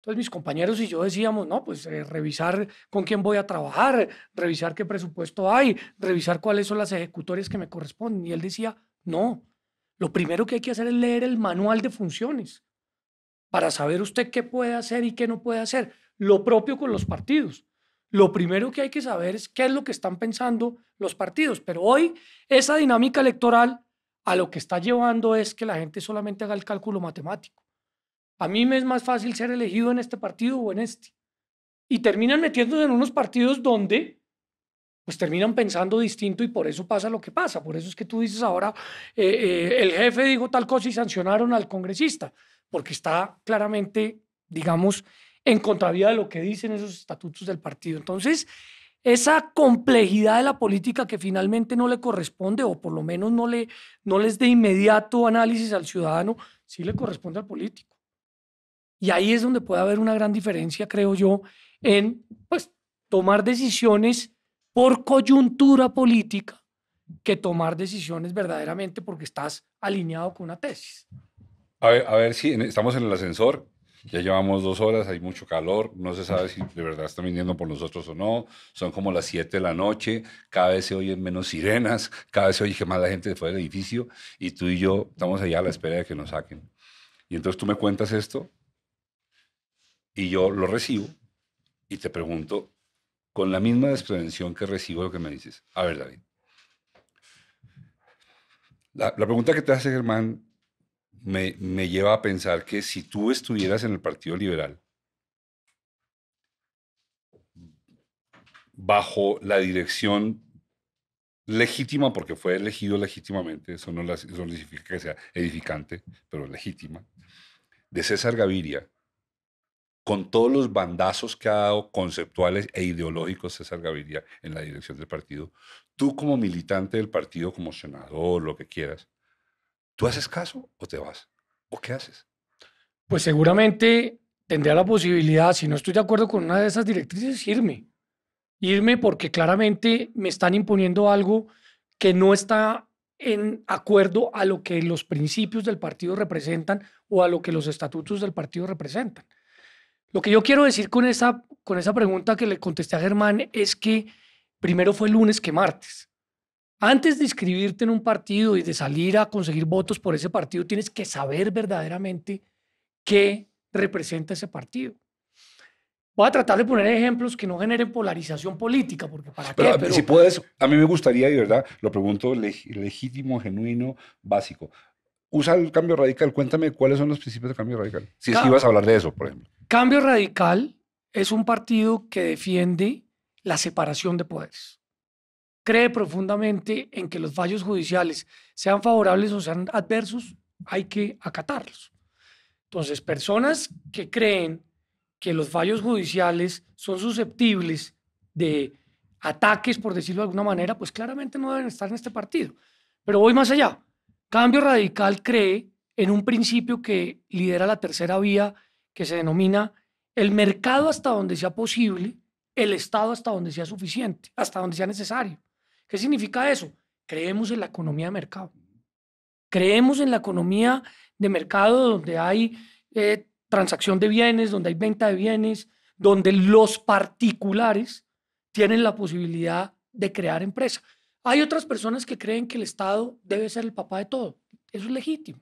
Entonces mis compañeros y yo decíamos, no, pues eh, revisar con quién voy a trabajar, revisar qué presupuesto hay, revisar cuáles son las ejecutorias que me corresponden. Y él decía, no, lo primero que hay que hacer es leer el manual de funciones para saber usted qué puede hacer y qué no puede hacer. Lo propio con los partidos. Lo primero que hay que saber es qué es lo que están pensando los partidos. Pero hoy esa dinámica electoral a lo que está llevando es que la gente solamente haga el cálculo matemático. A mí me es más fácil ser elegido en este partido o en este. Y terminan metiéndose en unos partidos donde pues terminan pensando distinto y por eso pasa lo que pasa. Por eso es que tú dices ahora, eh, eh, el jefe dijo tal cosa y sancionaron al congresista, porque está claramente, digamos, en contravía de lo que dicen esos estatutos del partido. Entonces, esa complejidad de la política que finalmente no le corresponde o por lo menos no, le, no les dé inmediato análisis al ciudadano, sí le corresponde al político. Y ahí es donde puede haber una gran diferencia, creo yo, en pues, tomar decisiones por coyuntura política que tomar decisiones verdaderamente porque estás alineado con una tesis. A ver, a ver si estamos en el ascensor ya llevamos dos horas, hay mucho calor, no se sabe si de verdad están viniendo por nosotros o no. Son como las 7 de la noche, cada vez se oyen menos sirenas, cada vez se oye que más la gente fue del edificio y tú y yo estamos allá a la espera de que nos saquen. Y entonces tú me cuentas esto y yo lo recibo y te pregunto con la misma desprevención que recibo lo que me dices. A ver, David. La, la pregunta que te hace Germán me, lleva a pensar que si tú estuvieras en el Partido Liberal, bajo la dirección legítima, porque fue elegido legítimamente, eso no, eso no significa que sea edificante, pero legítima, de César Gaviria, con todos los bandazos que ha dado conceptuales e ideológicos César Gaviria en la dirección del partido, tú como militante del partido, como senador, lo que quieras, ¿Tú haces caso o te vas? ¿O qué haces? Pues seguramente tendría la posibilidad, si no estoy de acuerdo con una de esas directrices, irme. Irme porque claramente me están imponiendo algo que no está en acuerdo a lo que los principios del partido representan o a lo que los estatutos del partido representan. Lo que yo quiero decir con esa, con esa pregunta que le contesté a Germán es que primero fue lunes que martes. Antes de inscribirte en un partido y de salir a conseguir votos por ese partido, tienes que saber verdaderamente qué representa ese partido. Voy a tratar de poner ejemplos que no generen polarización política, porque si puedes, a mí me gustaría, y verdad, lo pregunto legítimo, genuino, básico. Usa el cambio radical. Cuéntame cuáles son los principios del cambio radical. Si es que ibas a hablar de eso, por ejemplo. Cambio radical es un partido que defiende la separación de poderes cree profundamente en que los fallos judiciales sean favorables o sean adversos, hay que acatarlos. Entonces, personas que creen que los fallos judiciales son susceptibles de ataques, por decirlo de alguna manera, pues claramente no deben estar en este partido. Pero voy más allá. Cambio Radical cree en un principio que lidera la tercera vía, que se denomina el mercado hasta donde sea posible, el Estado hasta donde sea suficiente, hasta donde sea necesario. ¿Qué significa eso? Creemos en la economía de mercado. Creemos en la economía de mercado donde hay eh, transacción de bienes, donde hay venta de bienes, donde los particulares tienen la posibilidad de crear empresa. Hay otras personas que creen que el Estado debe ser el papá de todo. Eso es legítimo.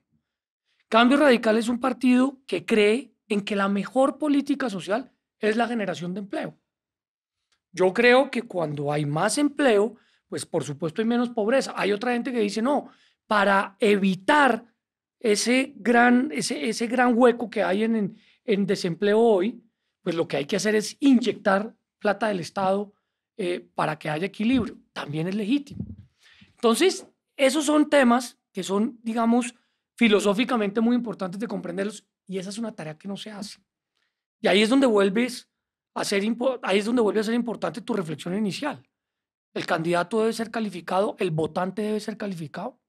Cambio Radical es un partido que cree en que la mejor política social es la generación de empleo. Yo creo que cuando hay más empleo, pues por supuesto hay menos pobreza. Hay otra gente que dice, no, para evitar ese gran, ese, ese gran hueco que hay en, en, desempleo hoy, pues lo que hay que hacer es inyectar plata del Estado eh, para que haya equilibrio. También es legítimo. Entonces, esos son temas que son, digamos, filosóficamente muy importantes de comprenderlos y esa es una tarea que no se hace. Y ahí es donde vuelves a ser, ahí es donde vuelve a ser importante tu reflexión inicial. El candidato debe ser calificado, el votante debe ser calificado.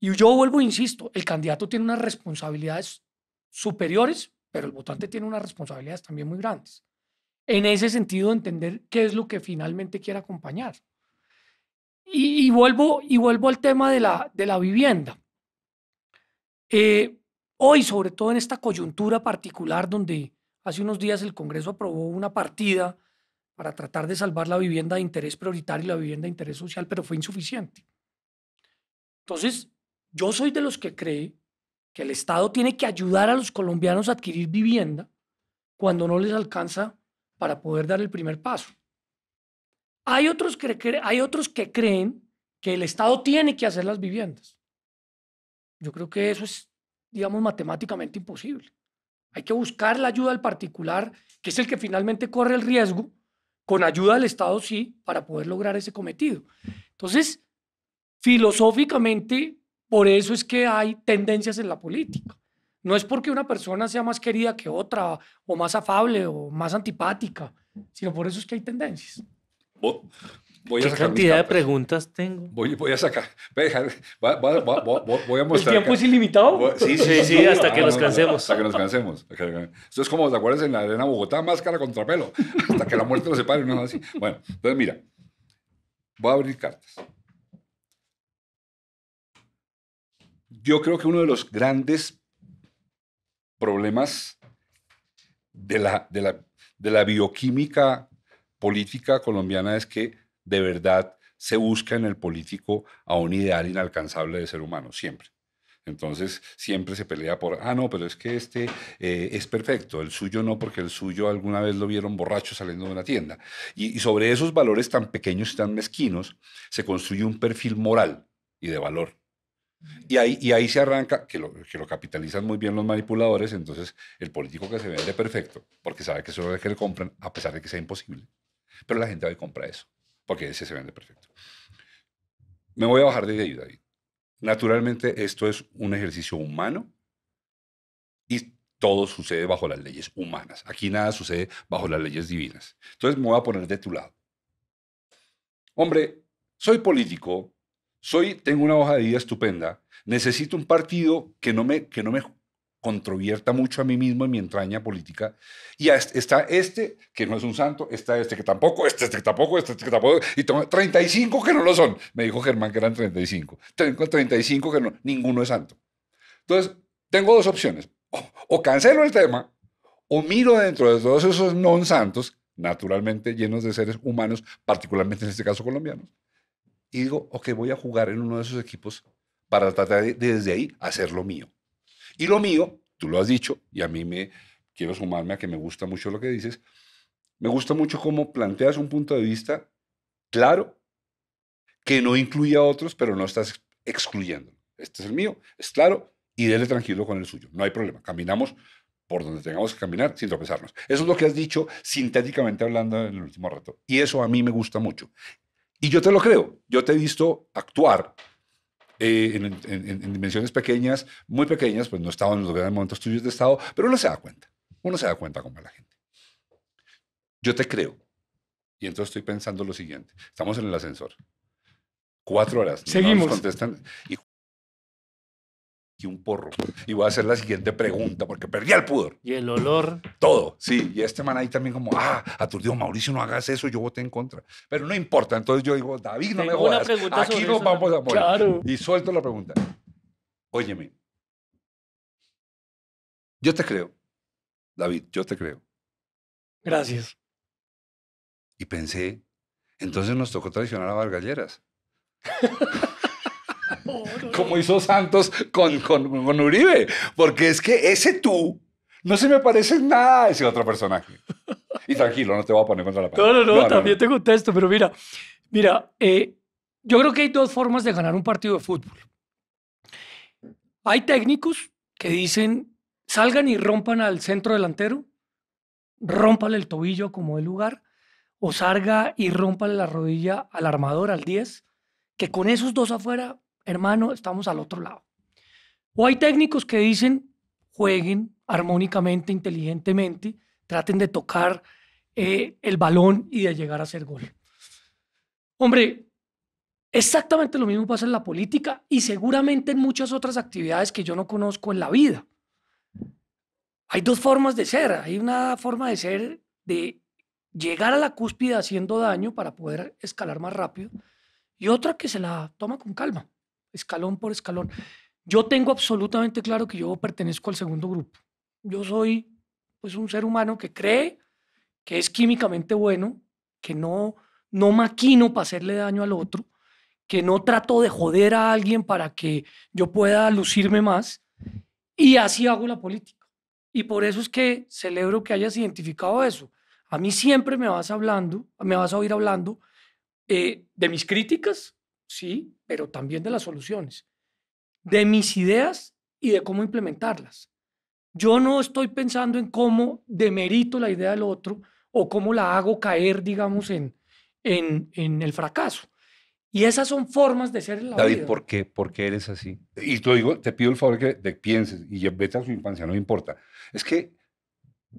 Y yo vuelvo, e insisto, el candidato tiene unas responsabilidades superiores, pero el votante tiene unas responsabilidades también muy grandes. En ese sentido, entender qué es lo que finalmente quiere acompañar. Y, vuelvo, y vuelvo al tema de la, de la vivienda. Eh, hoy, sobre todo en esta coyuntura particular donde hace unos días el Congreso aprobó una partida para tratar de salvar la vivienda de interés prioritario y la vivienda de interés social, pero fue insuficiente. Entonces, yo soy de los que cree que el Estado tiene que ayudar a los colombianos a adquirir vivienda cuando no les alcanza para poder dar el primer paso. Hay otros que, hay otros que creen que el Estado tiene que hacer las viviendas. Yo creo que eso es, digamos, matemáticamente imposible. Hay que buscar la ayuda al particular, que es el que finalmente corre el riesgo, con ayuda del Estado sí, para poder lograr ese cometido. Entonces, filosóficamente, por eso es que hay tendencias en la política. No es porque una persona sea más querida que otra, o más afable, o más antipática, sino por eso es que hay tendencias. ¿Qué cantidad de preguntas tengo? Voy, voy a sacar. Voy a, mostrar. ¿El tiempo es ilimitado? Sí, sí, sí, hasta que ah, nos cansemos. Hasta que nos cansemos. Esto es como, ¿te acuerdas en la arena Bogotá? Máscara contra pelo. Hasta que la muerte nos separe. No, así. Bueno, entonces mira. Voy a abrir cartas. Yo creo que uno de los grandes problemas de la, de la, de la bioquímica política colombiana es que de verdad se busca en el político a un ideal inalcanzable de ser humano, siempre. Entonces siempre se pelea por, ah, no, pero es que este eh, es perfecto, el suyo no, porque el suyo alguna vez lo vieron borracho saliendo de una tienda. Y, sobre esos valores tan pequeños y tan mezquinos se construye un perfil moral y de valor. Y ahí, y ahí se arranca, que lo, que lo capitalizan muy bien los manipuladores, entonces el político que se vende perfecto, porque sabe que eso es lo que le compran, a pesar de que sea imposible. Pero la gente va compra eso porque ese se vende perfecto. Me voy a bajar de ahí, David. Naturalmente, esto es un ejercicio humano y todo sucede bajo las leyes humanas. Aquí nada sucede bajo las leyes divinas. Entonces me voy a poner de tu lado. Hombre, soy político, soy, tengo una hoja de vida estupenda, necesito un partido que no me, que no me controvierta mucho a mí mismo en mi entraña política. Y está este, que no es un santo, está este que tampoco, este, este que tampoco, este, este que tampoco, y tengo 35 que no lo son. Me dijo Germán que eran 35. Tengo 35 que no, ninguno es santo. Entonces, tengo dos opciones. O, o cancelo el tema, o miro dentro de todos esos non santos, naturalmente llenos de seres humanos, particularmente en este caso colombianos, y digo, ok, voy a jugar en uno de esos equipos para tratar de, desde ahí hacer lo mío. Y lo mío, tú lo has dicho, y a mí me quiero sumarme a que me gusta mucho lo que dices, me gusta mucho cómo planteas un punto de vista claro, que no incluye a otros, pero no estás excluyendo. Este es el mío, es claro, y dele tranquilo con el suyo. No hay problema. Caminamos por donde tengamos que caminar sin tropezarnos. Eso es lo que has dicho sintéticamente hablando en el último rato. Y eso a mí me gusta mucho. Y yo te lo creo. Yo te he visto actuar eh, en, dimensiones pequeñas, muy pequeñas, pues no estaban en los grandes momentos tuyos de Estado, pero uno se da cuenta, uno se da cuenta con la gente. Yo te creo. Y entonces estoy pensando lo siguiente, estamos en el ascensor. Cuatro horas. Seguimos. contestando y un porro. Y voy a hacer la siguiente pregunta, porque perdí el pudor. Y el olor. Todo, sí. Y este man ahí también como, ah, aturdido, Mauricio, no hagas eso, yo voté en contra. Pero no importa. Entonces yo digo, David, no me jodas. Aquí nos vamos a morir. Claro. Y suelto la pregunta. Óyeme, yo te creo, David, yo te creo. Gracias. Y pensé, entonces nos tocó traicionar a Vargalleras. como hizo Santos con, con, Uribe. Porque es que ese tú no se me parece nada a ese otro personaje. Y tranquilo, no te voy a poner contra la pared. No, no, no, también tengo texto te contesto, pero mira, mira, eh, yo creo que hay dos formas de ganar un partido de fútbol. Hay técnicos que dicen, salgan y rompan al centro delantero, rompan el tobillo como el lugar, o salga y rompan la rodilla al armador, al 10, que con esos dos afuera hermano, estamos al otro lado. O hay técnicos que dicen, jueguen armónicamente, inteligentemente, traten de tocar eh, el balón y de llegar a hacer gol. Hombre, exactamente lo mismo pasa en la política y seguramente en muchas otras actividades que yo no conozco en la vida. Hay dos formas de ser. Hay una forma de ser de llegar a la cúspide haciendo daño para poder escalar más rápido y otra que se la toma con calma escalón por escalón. Yo tengo absolutamente claro que yo pertenezco al segundo grupo. Yo soy pues un ser humano que cree que es químicamente bueno, que no no maquino para hacerle daño al otro, que no trato de joder a alguien para que yo pueda lucirme más y así hago la política. Y por eso es que celebro que hayas identificado eso. A mí siempre me vas hablando, me vas a oír hablando eh, de mis críticas, sí, pero también de las soluciones, de mis ideas y de cómo implementarlas. Yo no estoy pensando en cómo demerito la idea del otro o cómo la hago caer, digamos, en, en, el fracaso. Y esas son formas de ser la David, vida. ¿por qué? ¿Por qué eres así? Y te digo, te pido el favor que pienses y vete a su infancia, no importa. Es que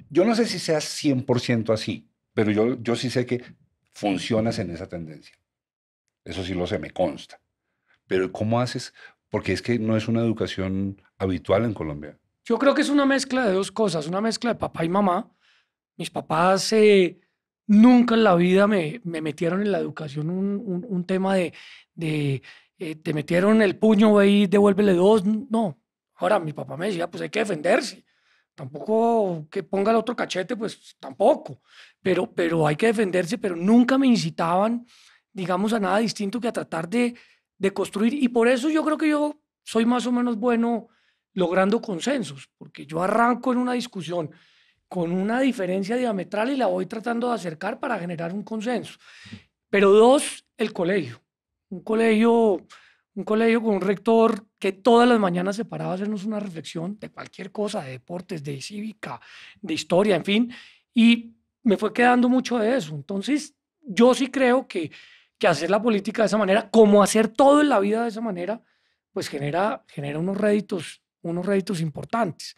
yo no sé si seas 100% así, pero yo, yo sí sé que funcionas en esa tendencia. Eso sí lo sé, me consta. Pero ¿cómo haces? Porque es que no es una educación habitual en Colombia. Yo creo que es una mezcla de dos cosas, una mezcla de papá y mamá. Mis papás eh, nunca en la vida me, me, metieron en la educación un, tema de, de eh, te metieron el puño, ve y devuélvele dos. No. Ahora, mi papá me decía, pues hay que defenderse. Tampoco que ponga el otro cachete, pues tampoco. Pero, pero hay que defenderse, pero nunca me incitaban digamos, a nada distinto que a tratar de, de construir. Y por eso yo creo que yo soy más o menos bueno logrando consensos, porque yo arranco en una discusión con una diferencia diametral y la voy tratando de acercar para generar un consenso. Pero dos, el colegio. Un colegio, un colegio con un rector que todas las mañanas se paraba a hacernos una reflexión de cualquier cosa, de deportes, de cívica, de historia, en fin. Y me fue quedando mucho de eso. Entonces, yo sí creo que que hacer la política de esa manera, como hacer todo en la vida de esa manera, pues genera, genera unos réditos, unos réditos importantes.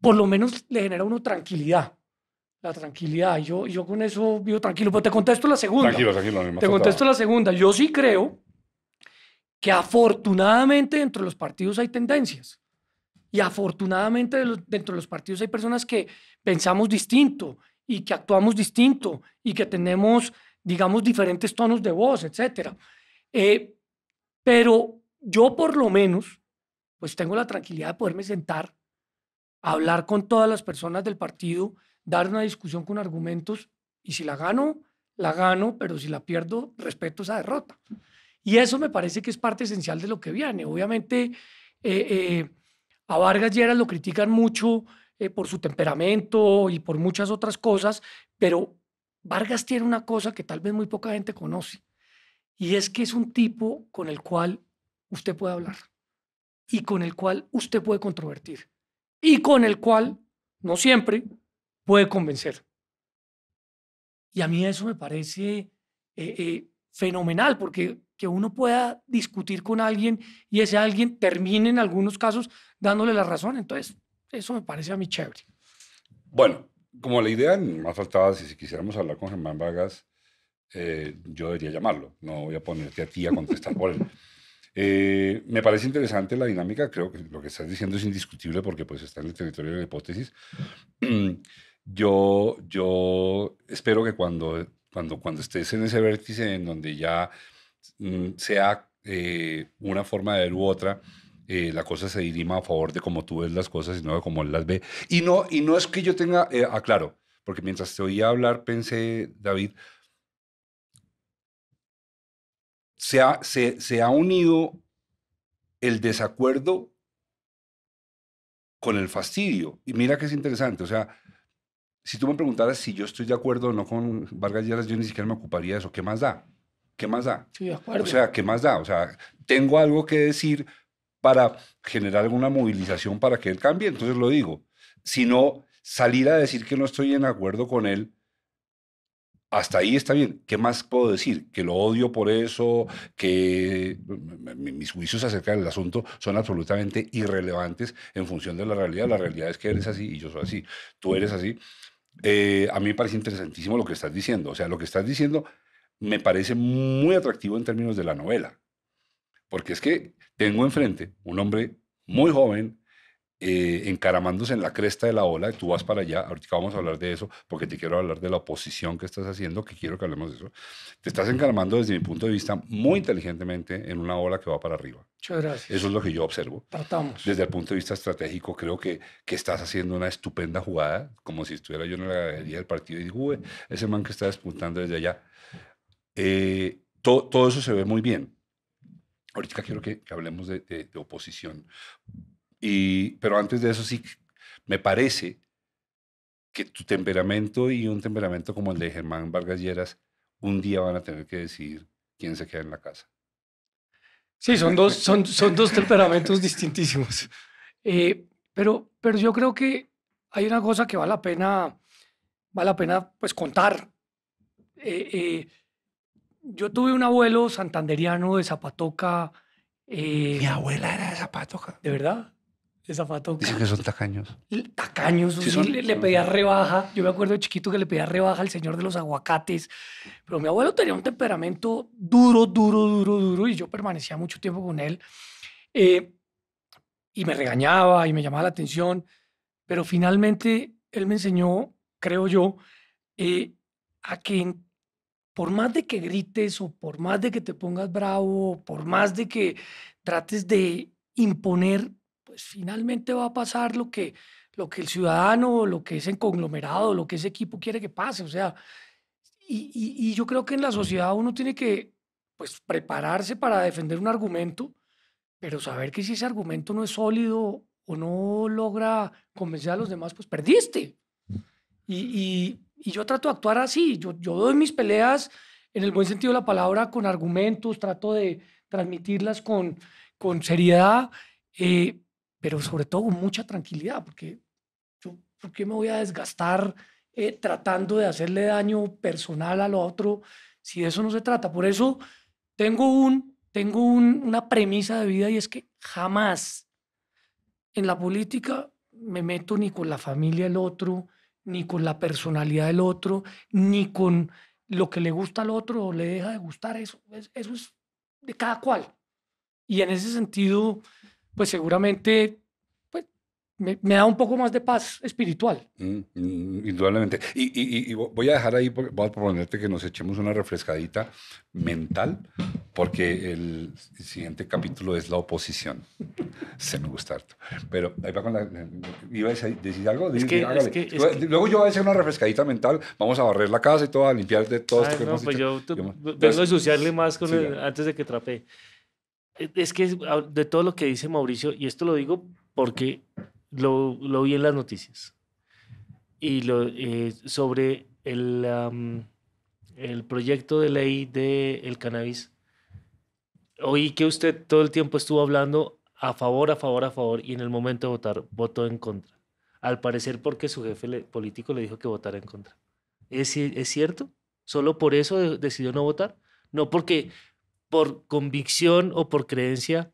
Por lo menos le genera a uno tranquilidad. La tranquilidad. Yo, yo con eso vivo tranquilo. Pero te contesto la segunda. Tranquilo, tranquilo. Te contesto la segunda. Yo sí creo que afortunadamente dentro de los partidos hay tendencias. Y afortunadamente dentro de los partidos hay personas que pensamos distinto y que actuamos distinto y que tenemos digamos, diferentes tonos de voz, etcétera, eh, pero yo por lo menos, pues tengo la tranquilidad de poderme sentar, hablar con todas las personas del partido, dar una discusión con argumentos y si la gano, la gano, pero si la pierdo, respeto esa derrota. Y eso me parece que es parte esencial de lo que viene. Obviamente, eh, eh, a Vargas Lleras lo critican mucho por su temperamento y por muchas otras cosas, pero Vargas tiene una cosa que tal vez muy poca gente conoce, y es que es un tipo con el cual usted puede hablar, y con el cual usted puede controvertir, y con el cual, no siempre, puede convencer. Y a mí eso me parece eh, eh, fenomenal, porque que uno pueda discutir con alguien y ese alguien termine en algunos casos dándole la razón. Entonces, eso me parece a mí chévere. Bueno, como la idea más faltaba, si, si quisiéramos hablar con Germán Vargas, eh, yo debería llamarlo. No voy a ponerte a ti a contestar por él. Eh, me parece interesante la dinámica, creo que lo que estás diciendo es indiscutible porque pues está en el territorio de la hipótesis. Yo, yo espero que cuando, cuando, cuando estés en ese vértice en donde ya mm, sea eh, una forma de ver u otra, eh, la cosa se dirima a favor de cómo tú ves las cosas, y no de cómo él las ve. Y no, y no es que yo tenga, eh, aclaro, porque mientras te oía hablar pensé, David, se ha, se, se ha unido el desacuerdo con el fastidio. Y mira que es interesante, o sea, si tú me preguntaras si yo estoy de acuerdo o no con Vargas Lleras, yo ni siquiera me ocuparía de eso. ¿Qué más da? ¿Qué más da? Sí, de acuerdo. O sea, ¿qué más da? O sea, tengo algo que decir, para generar alguna movilización para que él cambie, entonces lo digo, sino salir a decir que no estoy en acuerdo con él, hasta ahí está bien. ¿Qué más puedo decir? Que lo odio por eso, que mm, mm, mis juicios acerca del asunto son absolutamente irrelevantes en función de la realidad. La realidad es que eres así y yo soy así, tú eres así. Eh, a mí me parece interesantísimo lo que estás diciendo. O sea, lo que estás diciendo me parece muy atractivo en términos de la novela. Porque es que tengo enfrente un hombre muy joven eh, encaramándose en la cresta de la ola, tú vas para allá, ahorita vamos a hablar de eso, porque te quiero hablar de la oposición que estás haciendo, que quiero que hablemos de eso. Te estás encaramando desde mi punto de vista muy inteligentemente en una ola que va para arriba. Muchas gracias. Eso es lo que yo observo. Tratamos. Desde el punto de vista estratégico, creo que, que estás haciendo una estupenda jugada, como si estuviera yo en la galería del partido y digo, ese man que está despuntando desde allá. Eh, todo eso se ve muy bien Ahorita quiero que, hablemos de, oposición. Y, pero antes de eso, sí, me parece que tu temperamento y un temperamento como el de Germán Vargas Lleras un día van a tener que decidir quién se queda en la casa. Sí, son dos, son, son dos temperamentos distintísimos. Eh, pero, pero yo creo que hay una cosa que vale la pena, vale la pena pues contar. Eh, eh yo tuve un abuelo santanderiano de Zapatoca. Eh, mi abuela era de Zapatoca. ¿De verdad? De Zapatoca. Dicen que son tacaños. Tacaños. le, pedía rebaja. Yo me acuerdo de chiquito que le pedía rebaja al señor de los aguacates. Pero mi abuelo tenía un temperamento duro, duro, duro, duro. Y yo permanecía mucho tiempo con él. Eh, y me regañaba y me llamaba la atención. Pero finalmente él me enseñó, creo yo, eh, a que por más de que grites o por más de que te pongas bravo, por más de que trates de imponer, pues finalmente va a pasar lo que, lo que el ciudadano, lo que ese conglomerado, lo que ese equipo quiere que pase. O sea, y, yo creo que en la sociedad uno tiene que pues, prepararse para defender un argumento, pero saber que si ese argumento no es sólido o no logra convencer a los demás, pues perdiste. Y, y y yo trato de actuar así. Yo, doy mis peleas en el buen sentido de la palabra con argumentos, trato de transmitirlas con, con seriedad, eh, pero sobre todo con mucha tranquilidad, porque yo, ¿por qué me voy a desgastar eh, tratando de hacerle daño personal a lo otro si de eso no se trata? Por eso tengo, un, tengo una premisa de vida y es que jamás en la política me meto ni con la familia el otro, ni con la personalidad del otro, ni con lo que le gusta al otro o le deja de gustar. Eso eso es de cada cual. Y en ese sentido, pues seguramente me, da un poco más de paz espiritual. Mm, mm, indudablemente. Y, voy a dejar ahí, voy a proponerte que nos echemos una refrescadita mental, porque el siguiente capítulo es la oposición. Se me gusta harto. Pero ahí va con la... ¿Iba a decir algo? Es que, Luego yo voy a hacer una refrescadita mental, vamos a barrer la casa y todo, a limpiar de todo esto que no, pues Yo, yo vengo a ensuciarle más con antes de que trapee. Es que de todo lo que dice Mauricio, y esto lo digo porque lo, lo vi en las noticias. Y lo, eh, sobre el, el proyecto de ley del de cannabis, oí que usted todo el tiempo estuvo hablando a favor, a favor, a favor, y en el momento de votar, votó en contra. Al parecer porque su jefe político le dijo que votara en contra. ¿Es, ¿Es cierto? ¿Solo por eso decidió no votar? No porque por convicción o por creencia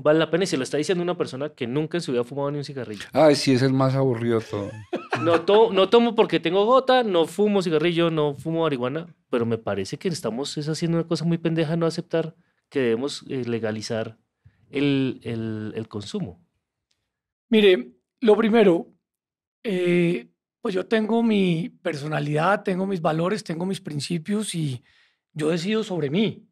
vale la pena y se lo está diciendo una persona que nunca en su vida ha fumado ni un cigarrillo. Ay, sí, es el más aburrido todo. no, no tomo porque tengo gota, no fumo cigarrillo, no fumo marihuana, pero me parece que estamos es haciendo una cosa muy pendeja no aceptar que debemos eh, legalizar el, consumo. Mire, lo primero, eh, pues yo tengo mi personalidad, tengo mis valores, tengo mis principios y yo decido sobre mí.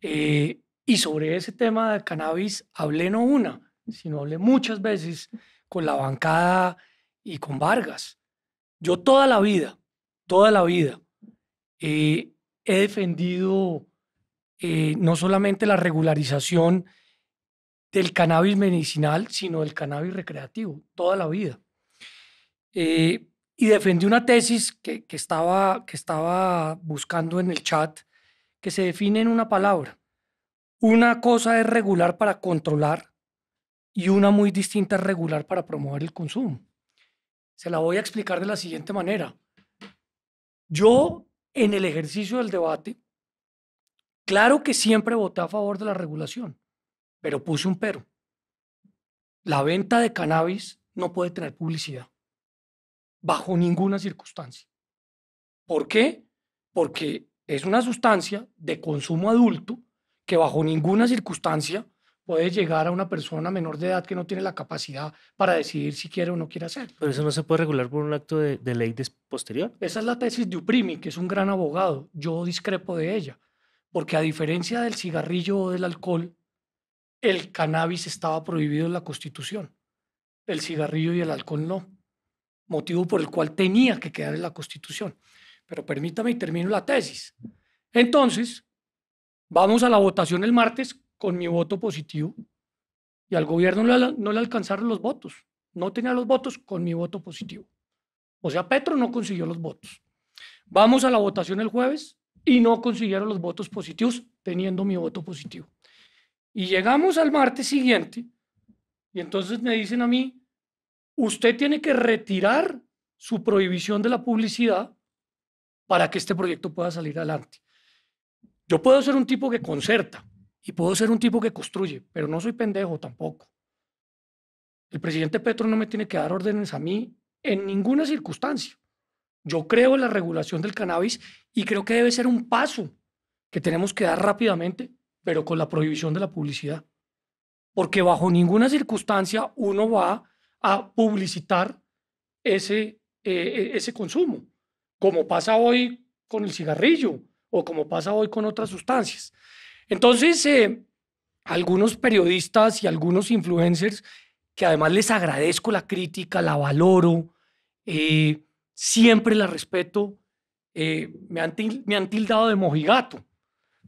Eh, y sobre ese tema del cannabis hablé no una, sino hablé muchas veces con la bancada y con Vargas. Yo toda la vida, toda la vida, eh, he defendido eh, no solamente la regularización del cannabis medicinal, sino del cannabis recreativo, toda la vida. Eh, y defendí una tesis que, estaba, que estaba buscando en el chat, que se define en una palabra, una cosa es regular para controlar y una muy distinta es regular para promover el consumo. Se la voy a explicar de la siguiente manera. Yo, en el ejercicio del debate, claro que siempre voté a favor de la regulación, pero puse un pero. La venta de cannabis no puede tener publicidad, bajo ninguna circunstancia. ¿Por qué? Porque es una sustancia de consumo adulto que bajo ninguna circunstancia puede llegar a una persona menor de edad que no tiene la capacidad para decidir si quiere o no quiere hacer. Pero eso no se puede regular por un acto de, ley posterior. Esa es la tesis de Uprimi, que es un gran abogado. Yo discrepo de ella, porque a diferencia del cigarrillo o del alcohol, el cannabis estaba prohibido en la Constitución. El cigarrillo y el alcohol no. Motivo por el cual tenía que quedar en la Constitución. Pero permítame y termino la tesis. Entonces, Vamos a la votación el martes con mi voto positivo y al gobierno no le, alcanzaron los votos. No tenía los votos con mi voto positivo. O sea, Petro no consiguió los votos. Vamos a la votación el jueves y no consiguieron los votos positivos teniendo mi voto positivo. Y llegamos al martes siguiente y entonces me dicen a mí, usted tiene que retirar su prohibición de la publicidad para que este proyecto pueda salir adelante. Yo puedo ser un tipo que concerta y puedo ser un tipo que construye, pero no soy pendejo tampoco. El presidente Petro no me tiene que dar órdenes a mí en ninguna circunstancia. Yo creo en la regulación del cannabis y creo que debe ser un paso que tenemos que dar rápidamente, pero con la prohibición de la publicidad. Porque bajo ninguna circunstancia uno va a publicitar ese, eh, eh, ese consumo, como pasa hoy con el cigarrillo, o como pasa hoy con otras sustancias. Entonces, eh, algunos periodistas y algunos influencers, que además les agradezco la crítica, la valoro, eh, siempre la respeto, eh, me, han tildado de mojigato.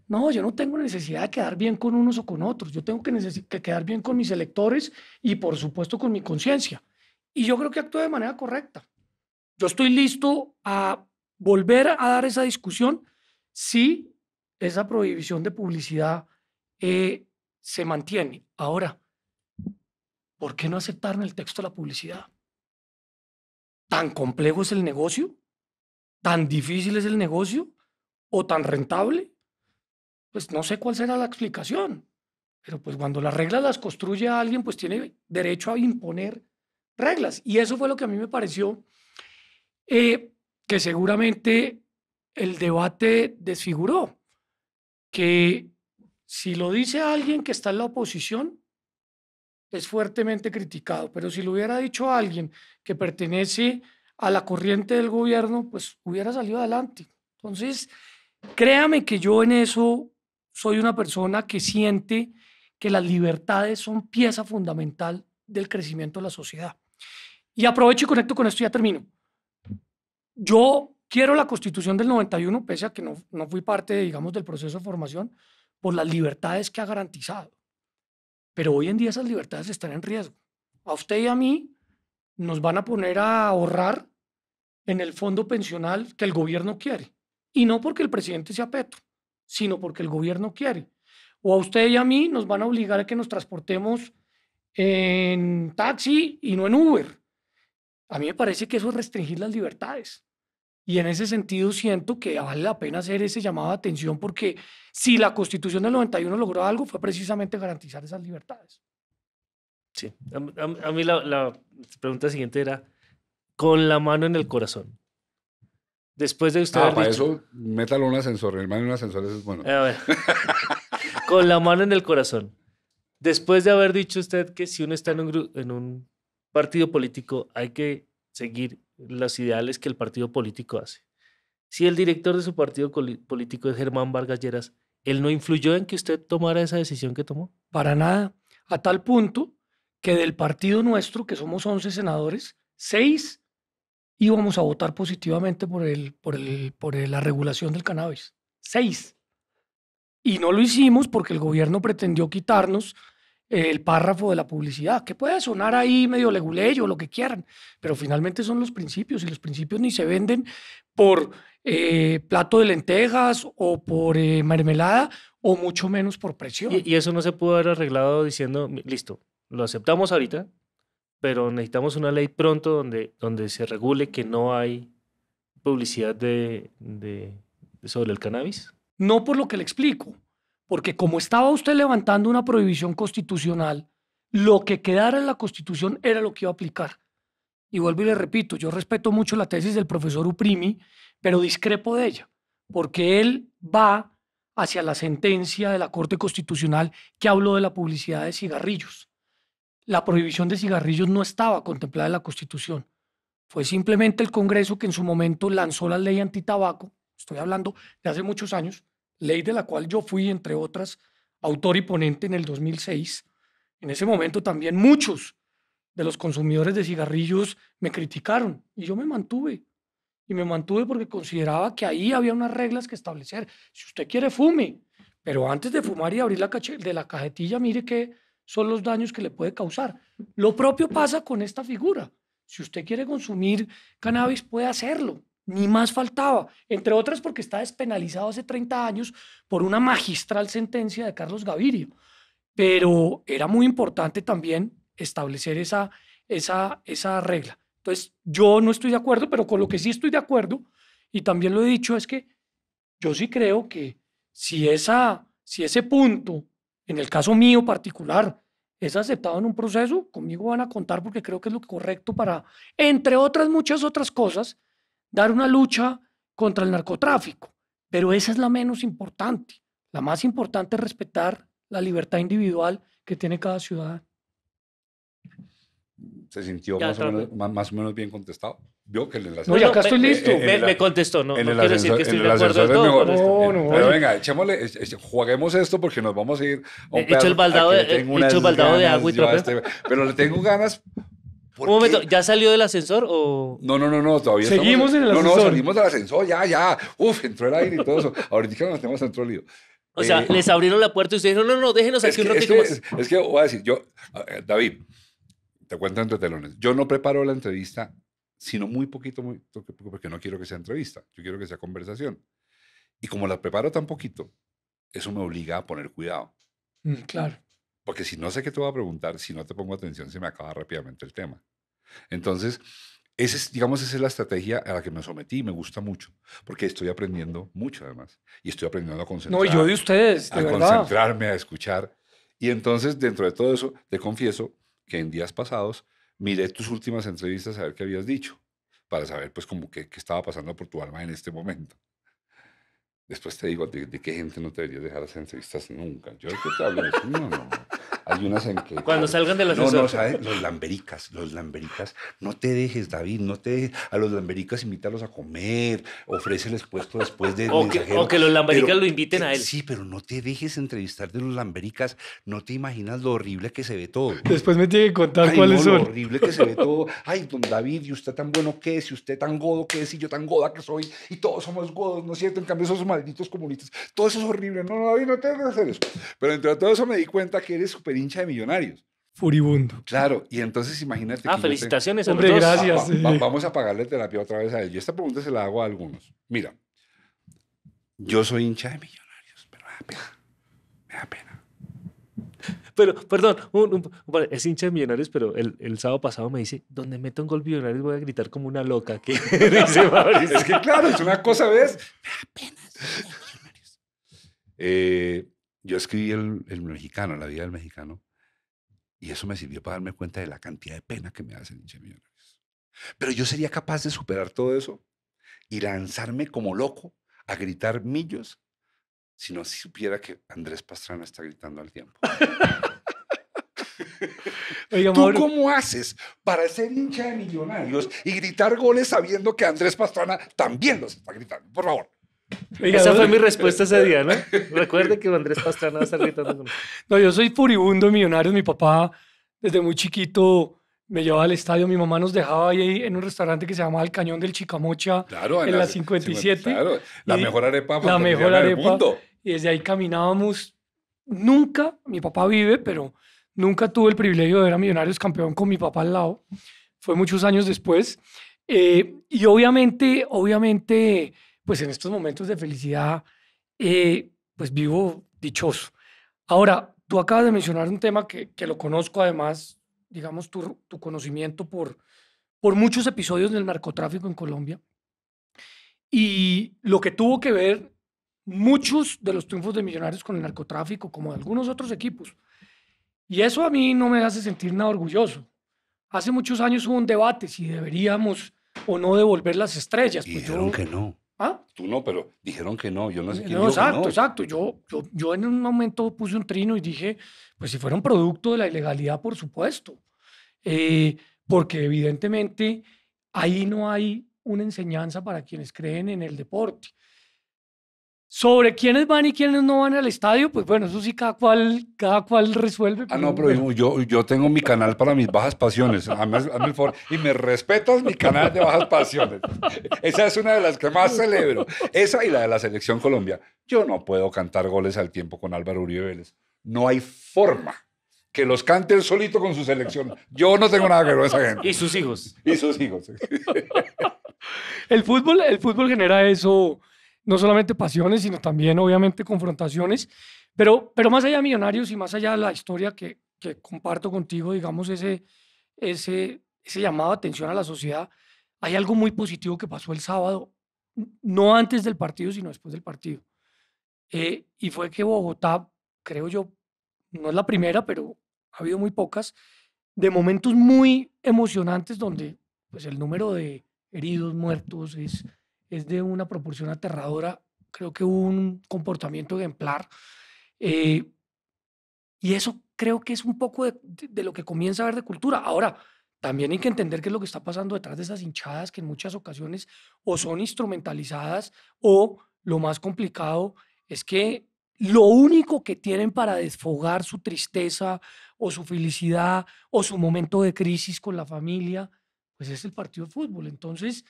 No, yo no tengo necesidad de quedar bien con unos o con otros. Yo tengo que, que quedar bien con mis electores y, por supuesto, con mi conciencia. Y yo creo que actúo de manera correcta. Yo estoy listo a volver a dar esa discusión si esa prohibición de publicidad eh, se mantiene. Ahora, ¿por qué no aceptar en el texto la publicidad? ¿Tan complejo es el negocio? ¿Tan difícil es el negocio? ¿O tan rentable? Pues no sé cuál será la explicación, pero pues cuando las reglas las construye alguien, pues tiene derecho a imponer reglas. Y eso fue lo que a mí me pareció eh, que seguramente el debate desfiguró, que si lo dice alguien que está en la oposición, es fuertemente criticado, pero si lo hubiera dicho alguien que pertenece a la corriente del gobierno, pues hubiera salido adelante. Entonces, créame que yo en eso soy una persona que siente que las libertades son pieza fundamental del crecimiento de la sociedad. Y aprovecho y conecto con esto y ya termino. Yo Quiero la constitución del 91, pese a que no, fui parte, digamos, del proceso de formación, por las libertades que ha garantizado. Pero hoy en día esas libertades están en riesgo. A usted y a mí nos van a poner a ahorrar en el fondo pensional que el gobierno quiere. Y no porque el presidente sea Petro, sino porque el gobierno quiere. O a usted y a mí nos van a obligar a que nos transportemos en taxi y no en Uber. A mí me parece que eso es restringir las libertades. Y en ese sentido siento que vale la pena hacer ese llamado de atención porque si la Constitución del 91 logró algo fue precisamente garantizar esas libertades. Sí, a, mí la, pregunta siguiente era, con la mano en el corazón. Después de usted... Ah, para eso, métalo un ascensor, el mano en un ascensor es bueno. A ver. con la mano en el corazón. Después de haber dicho usted que si uno está en en un partido político hay que seguir las ideales que el partido político hace. Si el director de su partido político es Germán Vargas Lleras, ¿él no influyó en que usted tomara esa decisión que tomó? Para nada, a tal punto que del partido nuestro, que somos 11 senadores, 6 íbamos a votar positivamente por, el, por, el, por la regulación del cannabis. 6. Y no lo hicimos porque el gobierno pretendió quitarnos el párrafo de la publicidad, que puede sonar ahí medio leguleyo, lo que quieran, pero finalmente son los principios y los principios ni se venden por eh, plato de lentejas o por eh, mermelada o mucho menos por presión. Y, eso no se pudo haber arreglado diciendo, listo, lo aceptamos ahorita, pero necesitamos una ley pronto donde, donde se regule que no hay publicidad de, de sobre el cannabis. No por lo que le explico. Porque como estaba usted levantando una prohibición constitucional, lo que quedara en la Constitución era lo que iba a aplicar. Y vuelvo y le repito, yo respeto mucho la tesis del profesor Uprimi, pero discrepo de ella, porque él va hacia la sentencia de la Corte Constitucional que habló de la publicidad de cigarrillos. La prohibición de cigarrillos no estaba contemplada en la Constitución. Fue simplemente el Congreso que en su momento lanzó la ley antitabaco, estoy hablando de hace muchos años, ley de la cual yo fui, entre otras, autor y ponente en el 2006. En ese momento también muchos de los consumidores de cigarrillos me criticaron y yo me mantuve. Y me mantuve porque consideraba que ahí había unas reglas que establecer. Si usted quiere, fume. Pero antes de fumar y abrir la, de la cajetilla, mire qué son los daños que le puede causar. Lo propio pasa con esta figura. Si usted quiere consumir cannabis, puede hacerlo ni más faltaba, entre otras porque está despenalizado hace 30 años por una magistral sentencia de Carlos Gavirio. Pero era muy importante también establecer esa, esa, esa regla. Entonces, yo no estoy de acuerdo, pero con lo que sí estoy de acuerdo, y también lo he dicho, es que yo sí creo que si, esa, si ese punto, en el caso mío particular, es aceptado en un proceso, conmigo van a contar porque creo que es lo correcto para, entre otras muchas otras cosas, dar una lucha contra el narcotráfico, pero esa es la menos importante. La más importante es respetar la libertad individual que tiene cada ciudadano. ¿Se sintió más o, menos, bien contestado? Yo que le la... No, ya acá estoy listo. me, contestó, no, no quiero decir que estoy de acuerdo No, no, Pero venga, echémosle, juguemos esto porque nos vamos a ir... He hecho el baldado, de, he hecho el baldado de agua y tropeo. Este, pero le tengo ganas un momento, ¿ya salió del ascensor o...? No, no, no, no, todavía Seguimos en el ascensor. No, no, salimos del ascensor, ya, ya. Uf, entró el aire y todo eso. Ahorita nos tenemos en otro lío. O sea, eh, les abrieron la puerta y ustedes dijeron, no, no, déjenos aquí un ratito es, que, es que voy a decir, yo, eh, David, te cuento entre telones. Yo no preparo la entrevista, sino muy poquito, muy poco, porque no quiero que sea entrevista. Yo quiero que sea conversación. Y como la preparo tan poquito, eso me obliga a poner cuidado. Mm, claro. Porque si no sé qué te voy a preguntar, si no te pongo atención, se me acaba rápidamente el tema. Entonces, esa es, digamos, esa es la estrategia a la que me sometí y me gusta mucho, porque estoy aprendiendo mucho además. Y estoy aprendiendo a concentrarme. No, yo de ustedes, A concentrarme, a escuchar. Y entonces, dentro de todo eso, te confieso que en días pasados miré tus últimas entrevistas a ver qué habías dicho, para saber pues como qué estaba pasando por tu alma en este momento. Después te digo de, qué gente no te debería dejar las entrevistas nunca. Yo que te hablo de eso, no, no. Hay unas en que... Cuando salgan de las No, no, ¿sabes? Los lambericas, los lambericas. No te dejes, David, no te dejes. A los lambericas invítalos a comer, ofréceles puesto después de o Que, o los lambericas lo inviten a él. Sí, pero no te dejes entrevistar de los lambericas. No te imaginas lo horrible que se ve todo. Después me tiene que contar cuáles son. Lo horrible que se ve todo. Ay, don David, y usted tan bueno qué es, y usted tan godo qué es, y yo tan goda que soy, y todos somos godos, ¿no es cierto? En cambio, esos malditos comunistas. Todo eso es horrible. No, David, no te dejes hacer eso. Pero entre todo eso me di cuenta que eres superior hincha de Millonarios. Furibundo. Claro, y entonces imagínate. Ah, felicitaciones, hombre, gracias. Ah, vamos a pagarle terapia otra vez a él. Y esta pregunta se la hago a algunos. Mira, yo soy hincha de Millonarios, pero me da pena. Me da pena. Pero, perdón, es hincha de Millonarios, pero el, sábado pasado me dice, donde meto un gol Millonarios voy a gritar como una loca. Que es que claro, es una cosa, ¿ves? Me da pena. Eh, yo escribí el, mexicano, la vida del mexicano, y eso me sirvió para darme cuenta de la cantidad de pena que me hacen de millonarios. Pero yo sería capaz de superar todo eso y lanzarme como loco a gritar millos si no supiera que Andrés Pastrana está gritando al tiempo. ¿Tú cómo haces para ser hincha de millonarios y gritar goles sabiendo que Andrés Pastrana también los está gritando? Por favor. Esa fue mi respuesta ese día, ¿no? Recuerde que Andrés Pastrana va a No, yo soy furibundo millonario. Mi papá, desde muy chiquito, me llevaba al estadio. Mi mamá nos dejaba ahí en un restaurante que se llamaba El Cañón del Chicamocha, claro, en, en la, 57. Claro, la mejor arepa. La mejor arepa. mundo. Y desde ahí caminábamos. Nunca, mi papá vive, pero nunca tuve el privilegio de ver a Millonarios campeón con mi papá al lado. Fue muchos años después. Eh, y obviamente, obviamente pues en estos momentos de felicidad, eh, pues vivo dichoso. Ahora, tú acabas de mencionar un tema que, que lo conozco además, digamos, tu, tu, conocimiento por, por muchos episodios del narcotráfico en Colombia y lo que tuvo que ver muchos de los triunfos de Millonarios con el narcotráfico, como de algunos otros equipos. Y eso a mí no me hace sentir nada orgulloso. Hace muchos años hubo un debate si deberíamos o no devolver las estrellas. Pues Dijeron que no. ¿Ah? Tú no, pero dijeron que no, yo no sé eh, quién no, exacto, exacto. Yo, yo, en un momento puse un trino y dije, pues si fuera un producto de la ilegalidad, por supuesto. Eh, porque evidentemente ahí no hay una enseñanza para quienes creen en el deporte. Sobre quiénes van y quiénes no van al estadio, pues bueno, eso sí cada cual, cada cual resuelve. Ah, no, pero yo, yo tengo mi canal para mis bajas pasiones. Y me respetas mi canal de bajas pasiones. Esa es una de las que más celebro. Esa y la de la selección Colombia. Yo no puedo cantar goles al tiempo con Álvaro Uribe Vélez. No hay forma que los cante él solito con su selección. Yo no tengo nada que ver con esa gente. Y sus hijos. Y sus hijos. El fútbol, el fútbol genera eso no solamente pasiones, sino también obviamente confrontaciones. Pero, pero más allá de Millonarios y más allá de la historia que, que comparto contigo, digamos, ese, ese, ese llamado a atención a la sociedad, hay algo muy positivo que pasó el sábado, no antes del partido, sino después del partido. Eh, y fue que Bogotá, creo yo, no es la primera, pero ha habido muy pocas, de momentos muy emocionantes donde pues, el número de heridos, muertos, es es de una proporción aterradora. Creo que un comportamiento ejemplar. Eh, y eso creo que es un poco de, lo que comienza a ver de cultura. Ahora, también hay que entender qué es lo que está pasando detrás de esas hinchadas que en muchas ocasiones o son instrumentalizadas o lo más complicado es que lo único que tienen para desfogar su tristeza o su felicidad o su momento de crisis con la familia, pues es el partido de fútbol. Entonces,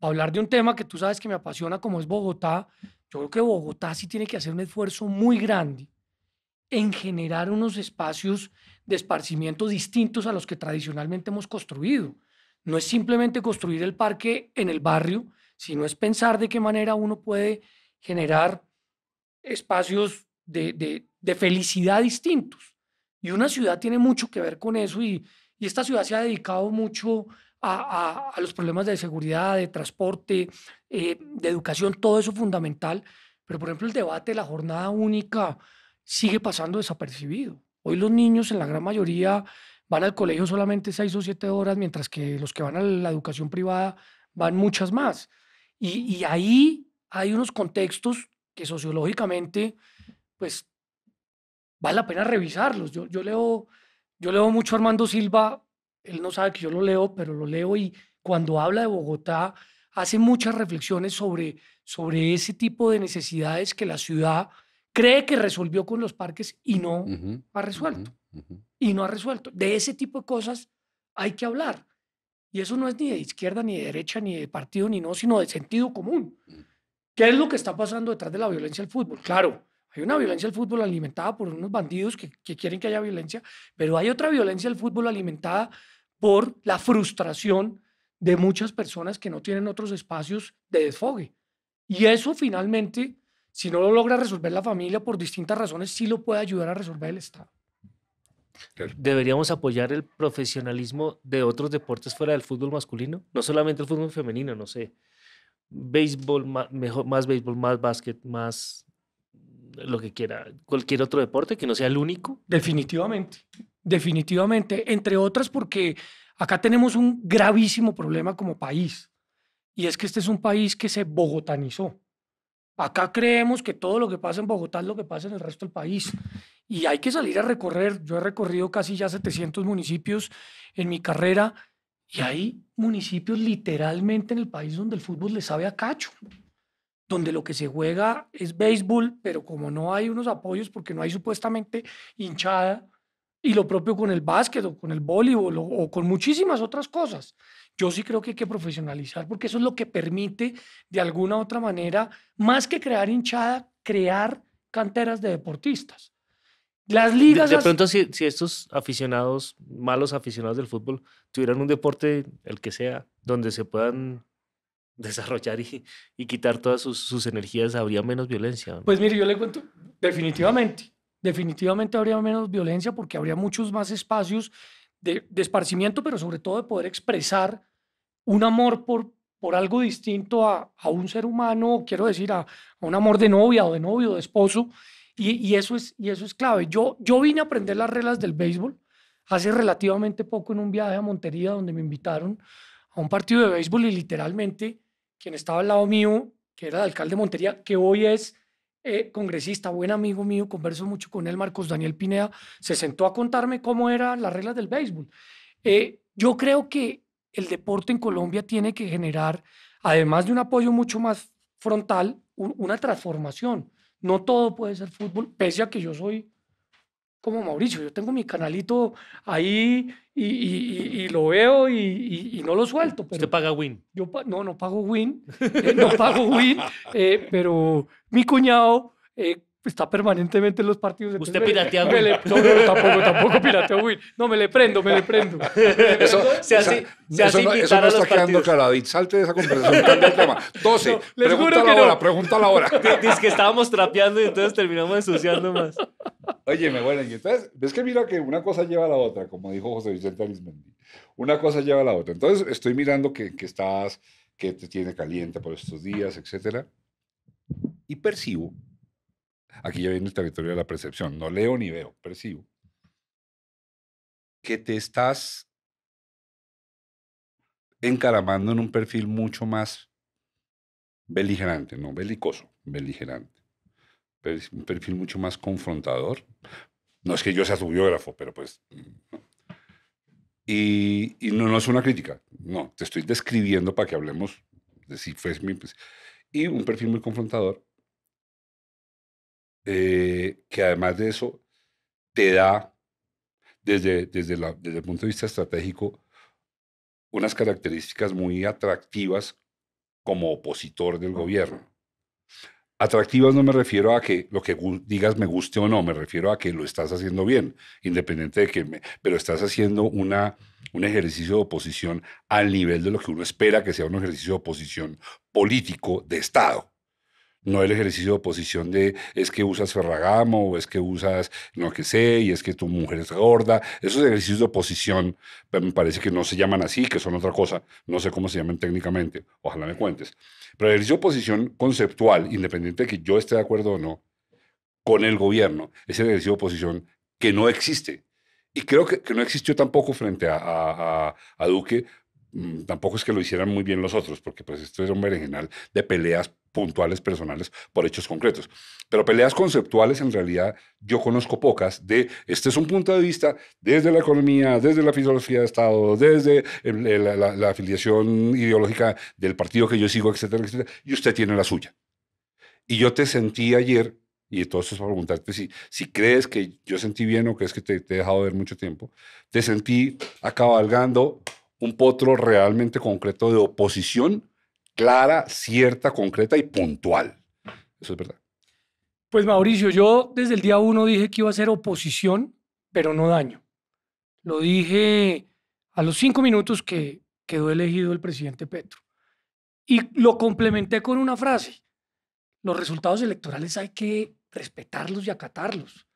hablar de un tema que tú sabes que me apasiona como es Bogotá, yo creo que Bogotá sí tiene que hacer un esfuerzo muy grande en generar unos espacios de esparcimiento distintos a los que tradicionalmente hemos construido. No es simplemente construir el parque en el barrio, sino es pensar de qué manera uno puede generar espacios de, de, de felicidad distintos. Y una ciudad tiene mucho que ver con eso y, y esta ciudad se ha dedicado mucho a, los problemas de seguridad, de transporte, eh, de educación, todo eso fundamental. Pero, por ejemplo, el debate de la jornada única sigue pasando desapercibido. Hoy los niños, en la gran mayoría, van al colegio solamente seis o siete horas, mientras que los que van a la educación privada van muchas más. Y, ahí hay unos contextos que sociológicamente, pues, vale la pena revisarlos. Yo, yo, leo, yo leo mucho a Armando Silva él no sabe que yo lo leo, pero lo leo y cuando habla de Bogotá hace muchas reflexiones sobre, sobre ese tipo de necesidades que la ciudad cree que resolvió con los parques y no ha resuelto. Y no ha resuelto. De ese tipo de cosas hay que hablar. Y eso no es ni de izquierda, ni de derecha, ni de partido, ni no, sino de sentido común. Mm. ¿Qué es lo que está pasando detrás de la violencia del fútbol? Claro, hay una violencia del fútbol alimentada por unos bandidos que, quieren que haya violencia, pero hay otra violencia del fútbol alimentada por la frustración de muchas personas que no tienen otros espacios de desfogue. Y eso finalmente, si no lo logra resolver la familia por distintas razones, sí lo puede ayudar a resolver el Estado. ¿Deberíamos apoyar el profesionalismo de otros deportes fuera del fútbol masculino? No solamente el fútbol femenino, no sé. Béisbol, mejor, más béisbol, más básquet, más lo que quiera, cualquier otro deporte que no sea el único. Definitivamente, definitivamente, entre otras porque acá tenemos un gravísimo problema como país y es que este es un país que se bogotanizó. Acá creemos que todo lo que pasa en Bogotá es lo que pasa en el resto del país. Y hay que salir a recorrer. Yo he recorrido casi ya 700 municipios en mi carrera y hay municipios literalmente en el país donde el fútbol le sabe a cacho donde lo que se juega es béisbol, pero como no hay unos apoyos, porque no hay supuestamente hinchada, y lo propio con el básquet o con el voleibol o, con muchísimas otras cosas. Yo sí creo que hay que profesionalizar, porque eso es lo que permite, de alguna u otra manera, más que crear hinchada, crear canteras de deportistas. Las ligas. De, pronto, si, estos aficionados, malos aficionados del fútbol, tuvieran un deporte, el que sea, donde se puedan desarrollar y, quitar todas sus, energías, habría menos violencia. Pues mire, yo le cuento, definitivamente, definitivamente habría menos violencia porque habría muchos más espacios de, esparcimiento, pero sobre todo de poder expresar un amor por, por algo distinto a, un ser humano, quiero decir, a, un amor de novia o de novio, de esposo, y, y, eso, es, y eso es clave. Yo, yo vine a aprender las reglas del béisbol hace relativamente poco en un viaje a Montería donde me invitaron a un partido de béisbol y literalmente quien estaba al lado mío, que era el alcalde Montería, que hoy es eh, congresista, buen amigo mío, converso mucho con él, Marcos Daniel Pineda, se sentó a contarme cómo eran las reglas del béisbol. Eh, yo creo que el deporte en Colombia tiene que generar, además de un apoyo mucho más frontal, una transformación. No todo puede ser fútbol, pese a que yo soy como Mauricio, yo tengo mi canalito ahí y, lo veo y, no lo suelto. ¿Usted paga Win? Yo no, no pago Win, eh, no pago Win, eh, pero mi cuñado eh, está permanentemente en los partidos. Usted piratea a no, tampoco, tampoco pirateo Will. No, me le prendo, me le prendo. Eso, se hace, se hace no, está quedando claro, Salte de esa conversación, cambia el tema. 12, no, les pregunta la hora, pregunta la hora. Dice que estábamos trapeando y entonces terminamos ensuciando más. me bueno, y entonces, ves que mira que una cosa lleva a la otra, como dijo José Vicente Arismendi. Una cosa lleva a la otra. Entonces, estoy mirando que, que estás, que te tiene caliente por estos días, etcétera. Y percibo Aquí ya viene el territorio de la percepción. No leo ni veo, percibo. Que te estás encaramando en un perfil mucho más beligerante, no belicoso, beligerante. Un perfil mucho más confrontador. No es que yo sea tu biógrafo, pero pues... Y, no, es una crítica, no, te estoy describiendo para que hablemos de si fue mi... Pues, y un perfil muy confrontador eh, que además de eso te da, desde, desde el punto de vista estratégico, unas características muy atractivas como opositor del gobierno. Atractivas no me refiero a que lo que digas me guste o no, me refiero a que lo estás haciendo bien, independiente de que me, pero estás haciendo una, un ejercicio de oposición al nivel de lo que uno espera que sea un ejercicio de oposición político de Estado no el ejercicio de oposición de es que usas Ferragamo o es que usas no que sé y es que tu mujer es gorda. Esos ejercicios de oposición pues, me parece que no se llaman así, que son otra cosa. No sé cómo se llaman técnicamente. Ojalá me cuentes. Pero el ejercicio de oposición conceptual, independiente de que yo esté de acuerdo o no, con el gobierno, es el ejercicio de oposición que no existe. Y creo que, no existió tampoco frente a, a, a Duque Mm, tampoco es que lo hicieran muy bien los otros, porque pues esto es un berenjenal de peleas puntuales, personales, por hechos concretos. Pero peleas conceptuales en realidad yo conozco pocas de, este es un punto de vista desde la economía, desde la filosofía de Estado, desde eh, la, afiliación ideológica del partido que yo sigo, etcétera, etcétera, y usted tiene la suya. Y yo te sentí ayer, y entonces para preguntarte si, si crees que yo sentí bien o crees que te, te he dejado ver mucho tiempo, te sentí acabalgando un potro realmente concreto de oposición clara, cierta, concreta y puntual. Eso es verdad. Pues Mauricio, yo desde el día uno dije que iba a ser oposición, pero no daño. Lo dije a los cinco minutos que quedó elegido el presidente Petro. Y lo complementé con una frase. Los resultados electorales hay que respetarlos y acatarlos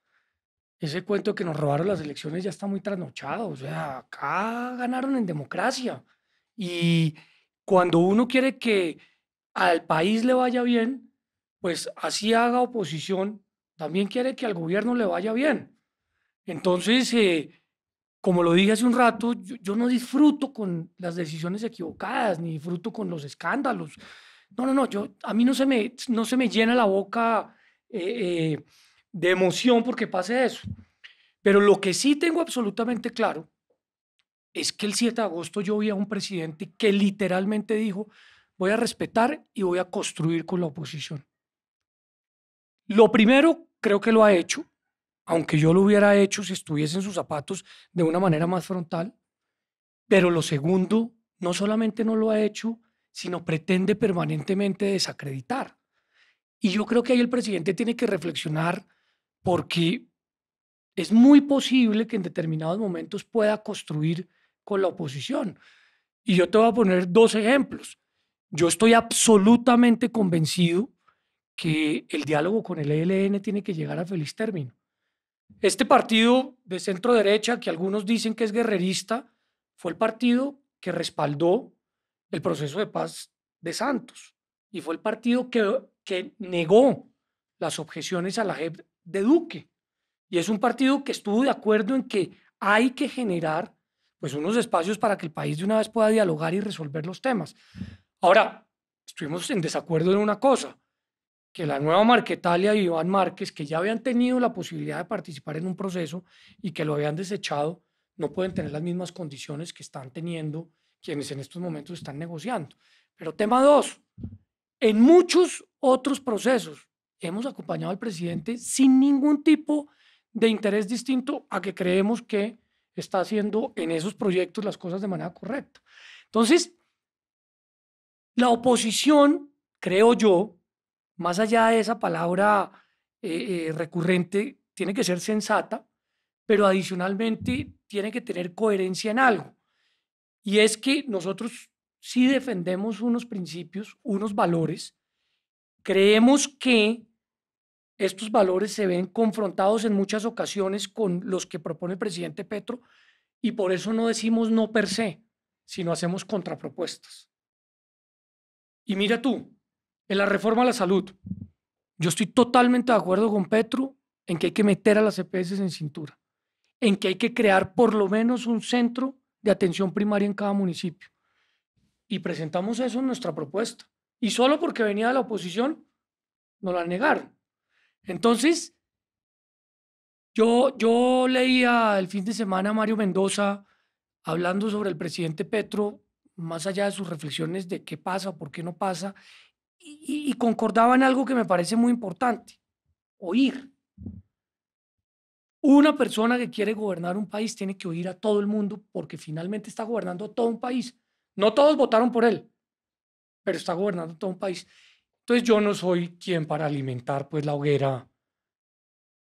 ese cuento que nos robaron las elecciones ya está muy trasnochado. O sea, acá ganaron en democracia. Y cuando uno quiere que al país le vaya bien, pues así haga oposición, también quiere que al gobierno le vaya bien. Entonces, eh, como lo dije hace un rato, yo, no disfruto con las decisiones equivocadas, ni disfruto con los escándalos. No, no, no, yo, a mí no se me, no se me llena la boca. Eh, eh, de emoción porque pase eso. Pero lo que sí tengo absolutamente claro es que el 7 de agosto yo vi a un presidente que literalmente dijo, voy a respetar y voy a construir con la oposición. Lo primero, creo que lo ha hecho, aunque yo lo hubiera hecho si estuviese en sus zapatos de una manera más frontal, pero lo segundo, no solamente no lo ha hecho, sino pretende permanentemente desacreditar. Y yo creo que ahí el presidente tiene que reflexionar porque es muy posible que en determinados momentos pueda construir con la oposición. Y yo te voy a poner dos ejemplos. Yo estoy absolutamente convencido que el diálogo con el ELN tiene que llegar a feliz término. Este partido de centro derecha, que algunos dicen que es guerrerista, fue el partido que respaldó el proceso de paz de Santos y fue el partido que, que negó las objeciones a la de Duque. Y es un partido que estuvo de acuerdo en que hay que generar pues, unos espacios para que el país de una vez pueda dialogar y resolver los temas. Ahora, estuvimos en desacuerdo en una cosa, que la nueva Marquetalia y Iván Márquez, que ya habían tenido la posibilidad de participar en un proceso y que lo habían desechado, no pueden tener las mismas condiciones que están teniendo quienes en estos momentos están negociando. Pero tema dos, en muchos otros procesos, hemos acompañado al presidente sin ningún tipo de interés distinto a que creemos que está haciendo en esos proyectos las cosas de manera correcta. Entonces, la oposición, creo yo, más allá de esa palabra eh, eh, recurrente, tiene que ser sensata, pero adicionalmente tiene que tener coherencia en algo. Y es que nosotros sí defendemos unos principios, unos valores, creemos que estos valores se ven confrontados en muchas ocasiones con los que propone el presidente Petro y por eso no decimos no per se, sino hacemos contrapropuestas. Y mira tú, en la reforma a la salud, yo estoy totalmente de acuerdo con Petro en que hay que meter a las EPS en cintura, en que hay que crear por lo menos un centro de atención primaria en cada municipio. Y presentamos eso en nuestra propuesta. Y solo porque venía de la oposición, nos la negaron. Entonces, yo, yo leía el fin de semana a Mario Mendoza hablando sobre el presidente Petro, más allá de sus reflexiones de qué pasa, por qué no pasa, y, y concordaba en algo que me parece muy importante, oír. Una persona que quiere gobernar un país tiene que oír a todo el mundo porque finalmente está gobernando todo un país. No todos votaron por él, pero está gobernando todo un país. Entonces yo no soy quien para alimentar pues la hoguera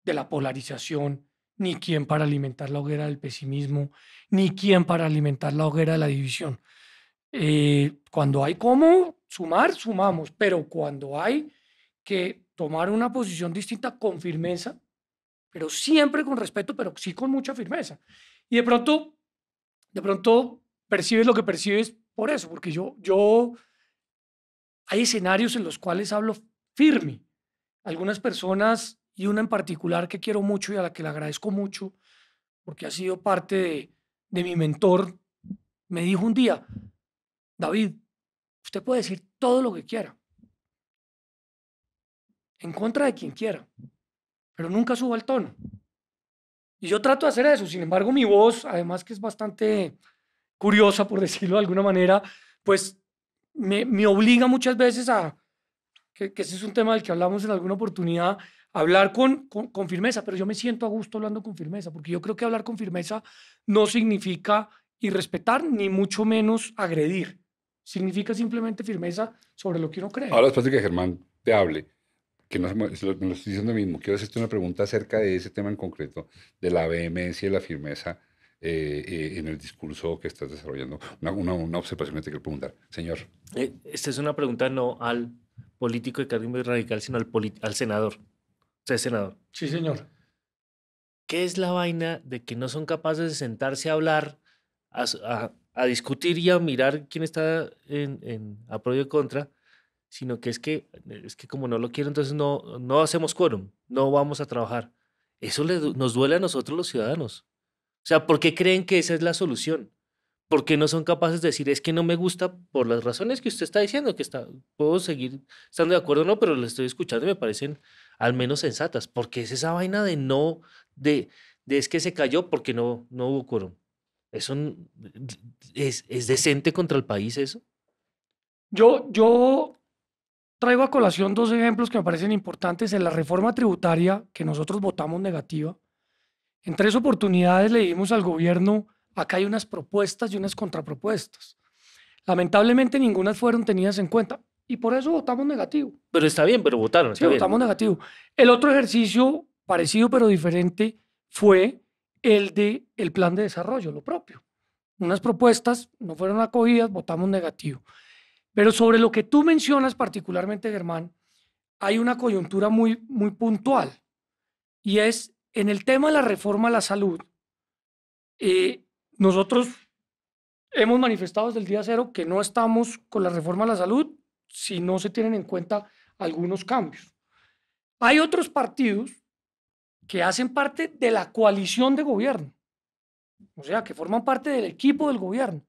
de la polarización, ni quien para alimentar la hoguera del pesimismo, ni quien para alimentar la hoguera de la división. Eh, cuando hay cómo sumar, sumamos, pero cuando hay que tomar una posición distinta con firmeza, pero siempre con respeto, pero sí con mucha firmeza. Y de pronto, de pronto percibes lo que percibes por eso, porque yo, yo hay escenarios en los cuales hablo firme. Algunas personas, y una en particular que quiero mucho y a la que le agradezco mucho, porque ha sido parte de, mi mentor, me dijo un día, David, usted puede decir todo lo que quiera, en contra de quien quiera, pero nunca suba el tono. Y yo trato de hacer eso, sin embargo mi voz, además que es bastante curiosa, por decirlo de alguna manera, pues me, obliga muchas veces a, que, ese es un tema del que hablamos en alguna oportunidad, hablar con, con, firmeza, pero yo me siento a gusto hablando con firmeza, porque yo creo que hablar con firmeza no significa irrespetar, ni mucho menos agredir. Significa simplemente firmeza sobre lo que uno cree. Ahora, después de que Germán te hable, que no, lo, lo estoy diciendo mismo, quiero hacerte una pregunta acerca de ese tema en concreto, de la vehemencia y la firmeza eh, eh, en el discurso que estás desarrollando? Una, una, observación que te quiero preguntar. Señor. Eh, esta es una pregunta no al político de cambio radical, sino al, al senador. Usted es senador. Sí, señor. ¿Qué es la vaina de que no son capaces de sentarse a hablar, a, discutir y a mirar quién está en, en a pro y contra? sino que es que, es que como no lo quiero, entonces no, no hacemos quórum, no vamos a trabajar. Eso nos duele a nosotros los ciudadanos. O sea, ¿por qué creen que esa es la solución? ¿Por qué no son capaces de decir, es que no me gusta por las razones que usted está diciendo, que está, puedo seguir estando de acuerdo o no, pero lo estoy escuchando y me parecen al menos sensatas? Porque es esa vaina de no, de, de es que se cayó porque no, no hubo coro? ¿Eso es, decente contra el país eso? Yo, yo traigo a colación dos ejemplos que me parecen importantes en la reforma tributaria que nosotros votamos negativa en tres oportunidades le dimos al gobierno, acá hay unas propuestas y unas contrapropuestas. Lamentablemente ninguna fueron tenidas en cuenta y por eso votamos negativo. Pero está bien, pero votaron. votamos negativo. El otro ejercicio parecido pero diferente fue el de el plan de desarrollo, lo propio. Unas propuestas no fueron acogidas, votamos negativo. Pero sobre lo que tú mencionas particularmente, Germán, hay una coyuntura muy, muy puntual y es en el tema de la reforma a la salud, eh, nosotros hemos manifestado desde el día cero que no estamos con la reforma a la salud si no se tienen en cuenta algunos cambios. Hay otros partidos que hacen parte de la coalición de gobierno, o sea, que forman parte del equipo del gobierno,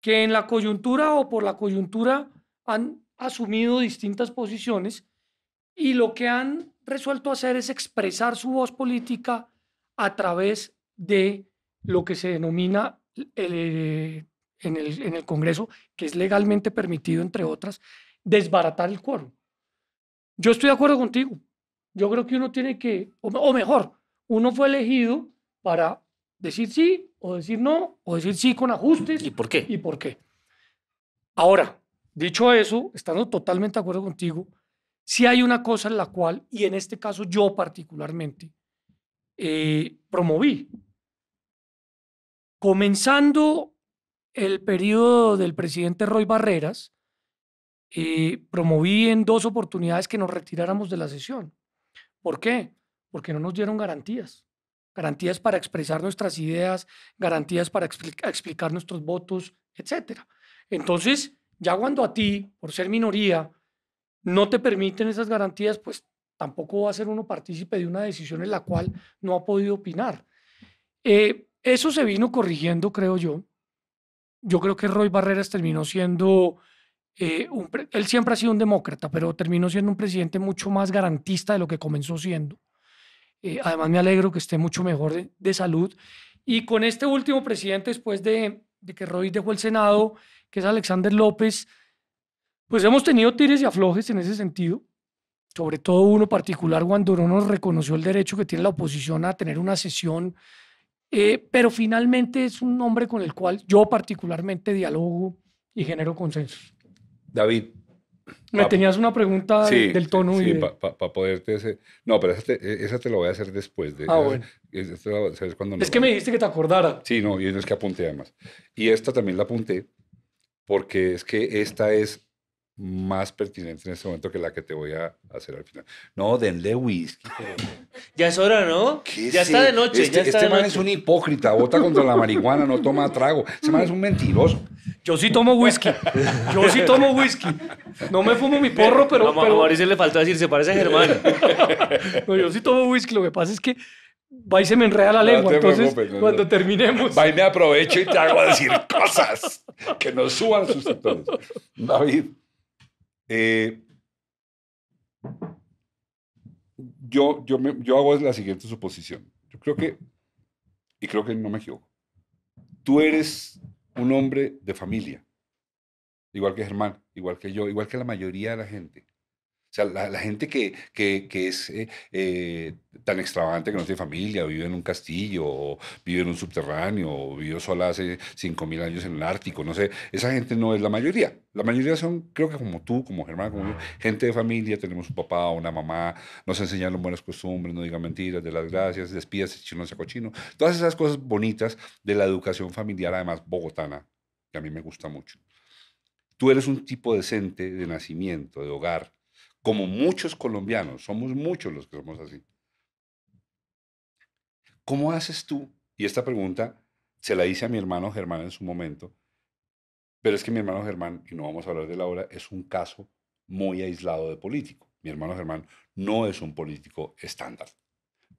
que en la coyuntura o por la coyuntura han asumido distintas posiciones y lo que han resuelto hacer es expresar su voz política a través de lo que se denomina eh, en, el, Congreso, que es legalmente permitido, entre otras, desbaratar el quórum. Yo estoy de acuerdo contigo. Yo creo que uno tiene que, o, o mejor, uno fue elegido para decir sí o decir no, o decir sí con ajustes. ¿Y por qué? ¿Y por qué? Ahora, dicho eso, estando totalmente de acuerdo contigo, si hay una cosa en la cual, y en este caso yo particularmente, eh, promoví, comenzando el periodo del presidente Roy Barreras, eh, promoví en dos oportunidades que nos retiráramos de la sesión. ¿Por qué? Porque no nos dieron garantías. Garantías para expresar nuestras ideas, garantías para explicar nuestros votos, etc. Entonces, ya cuando a ti, por ser minoría, no te permiten esas garantías, pues tampoco va a ser uno partícipe de una decisión en la cual no ha podido opinar. Eh, eso se vino corrigiendo, creo yo. Yo creo que Roy Barreras terminó siendo, eh, él siempre ha sido un demócrata, pero terminó siendo un presidente mucho más garantista de lo que comenzó siendo. Eh, además, me alegro que esté mucho mejor de, salud. Y con este último presidente, después de que Roy dejó el Senado, que es Alexander López, pues hemos tenido tires y aflojes en ese sentido, sobre todo uno particular cuando no nos reconoció el derecho que tiene la oposición a tener una sesión, eh, pero finalmente es un hombre con el cual yo particularmente dialogo y genero consensos. David. Me tenías una pregunta del tono. Sí, para poderte No, pero esa te, esa te, la voy a hacer después. De, ah, bueno. es, es que me dijiste que te acordara. Sí, no, y es que apunté además. Y esta también la apunté porque es que esta es más pertinente en este momento que la que te voy a hacer al final. No, denle whisky. Ya es hora, ¿no? Ya está de noche. Este, man es un hipócrita, vota contra la marihuana, no toma trago. Este man es un mentiroso. Yo sí tomo whisky. Yo sí tomo whisky. No me fumo mi porro, pero. A, le faltó decir, se parece a Germán. no, yo sí tomo whisky. Lo que pasa es que va y se me enreda la lengua. entonces, cuando terminemos. Va y me aprovecho y te hago decir cosas que no suban sus sectores. David. Eh, yo, yo, yo hago la siguiente suposición. Yo creo que, y creo que no me equivoco, tú eres un hombre de familia, igual que Germán, igual que yo, igual que la mayoría de la gente. O sea, la, gente que, es eh, eh, tan extravagante que no tiene familia, vive en un castillo, o vive en un subterráneo, o vivió sola hace 5.000 años en el Ártico, no sé, esa gente no es la mayoría. La mayoría son, creo que como tú, como Germán, como yo, gente de familia, tenemos un papá, o una mamá, nos enseñaron buenas costumbres, no digan mentiras, de las gracias, despídase, chino, saco chino. Todas esas cosas bonitas de la educación familiar, además bogotana, que a mí me gusta mucho. Tú eres un tipo decente de nacimiento, de hogar, como muchos colombianos, somos muchos los que somos así. ¿Cómo haces tú? Y esta pregunta se la hice a mi hermano Germán en su momento, pero es que mi hermano Germán, y no vamos a hablar de la obra, es un caso muy aislado de político. Mi hermano Germán no es un político estándar,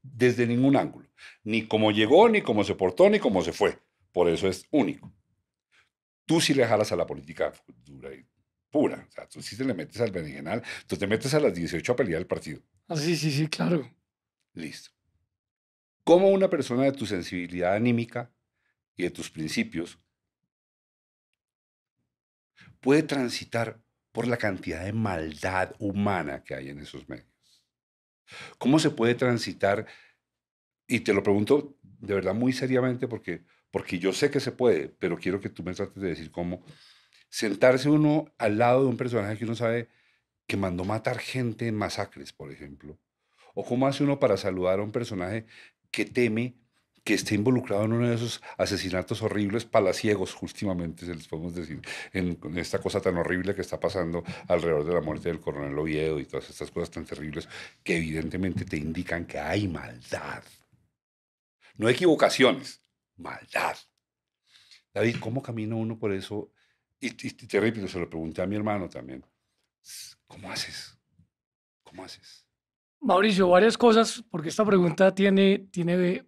desde ningún ángulo, ni cómo llegó, ni cómo se portó, ni cómo se fue. Por eso es único. Tú sí le jalas a la política dura y pura. O sea, tú sí te le metes al berenjenal, tú te metes a las 18 a pelear el partido. Ah, sí, sí, sí, claro. Listo. ¿Cómo una persona de tu sensibilidad anímica y de tus principios puede transitar por la cantidad de maldad humana que hay en esos medios? ¿Cómo se puede transitar? Y te lo pregunto de verdad muy seriamente porque, porque yo sé que se puede, pero quiero que tú me trates de decir cómo sentarse uno al lado de un personaje que uno sabe que mandó matar gente en masacres, por ejemplo. O cómo hace uno para saludar a un personaje que teme que esté involucrado en uno de esos asesinatos horribles palaciegos, últimamente, se les podemos decir, en esta cosa tan horrible que está pasando alrededor de la muerte del coronel Oviedo y todas estas cosas tan terribles que evidentemente te indican que hay maldad. No equivocaciones, maldad. David, ¿cómo camina uno por eso y, te repito, se lo pregunté a mi hermano también. ¿Cómo haces? ¿Cómo haces? Mauricio, varias cosas, porque esta pregunta tiene, tiene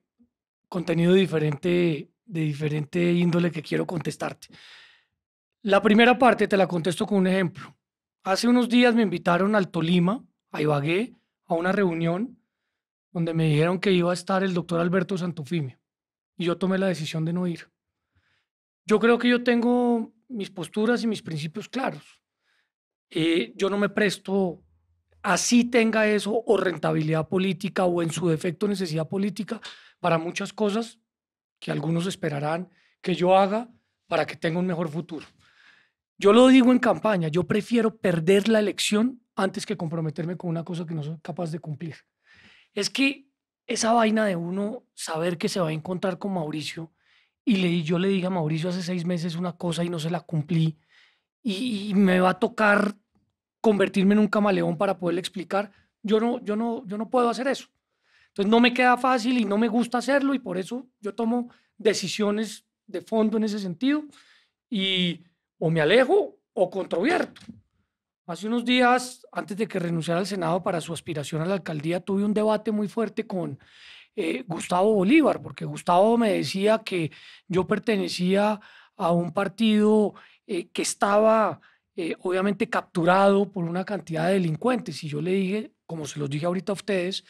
contenido diferente, de diferente índole que quiero contestarte. La primera parte te la contesto con un ejemplo. Hace unos días me invitaron al Tolima, a Ibagué, a una reunión donde me dijeron que iba a estar el doctor Alberto Santufimio. Y yo tomé la decisión de no ir. Yo creo que yo tengo mis posturas y mis principios claros. Eh, yo no me presto así tenga eso o rentabilidad política o en su defecto necesidad política para muchas cosas que algunos esperarán que yo haga para que tenga un mejor futuro. Yo lo digo en campaña, yo prefiero perder la elección antes que comprometerme con una cosa que no soy capaz de cumplir. Es que esa vaina de uno saber que se va a encontrar con Mauricio y yo le dije a Mauricio hace seis meses una cosa y no se la cumplí y, me va a tocar convertirme en un camaleón para poderle explicar, yo no, yo, no, yo no puedo hacer eso. Entonces no me queda fácil y no me gusta hacerlo y por eso yo tomo decisiones de fondo en ese sentido y o me alejo o controvierto. Hace unos días, antes de que renunciara al Senado para su aspiración a la alcaldía, tuve un debate muy fuerte con eh, Gustavo Bolívar, porque Gustavo me decía que yo pertenecía a un partido eh, que estaba eh, obviamente capturado por una cantidad de delincuentes. Y yo le dije, como se los dije ahorita a ustedes,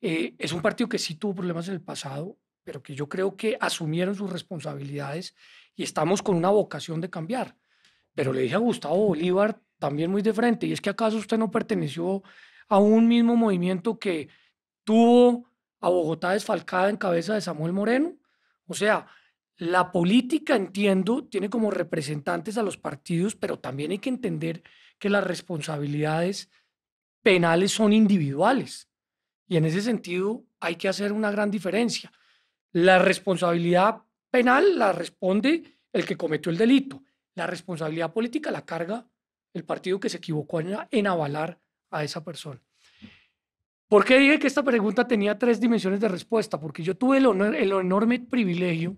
es un partido que sí tuvo problemas en el pasado, pero que yo creo que asumieron sus responsabilidades y estamos con una vocación de cambiar. Pero le dije a Gustavo Bolívar también muy de frente, y es que acaso usted no perteneció a un mismo movimiento que tuvo a Bogotá desfalcada en cabeza de Samuel Moreno. O sea, la política, entiendo, tiene como representantes a los partidos, pero también hay que entender que las responsabilidades penales son individuales. Y en ese sentido hay que hacer una gran diferencia. La responsabilidad penal la responde el que cometió el delito. La responsabilidad política la carga el partido que se equivocó en, avalar a esa persona. ¿Por qué dije que esta pregunta tenía tres dimensiones de respuesta? Porque yo tuve el, enorme privilegio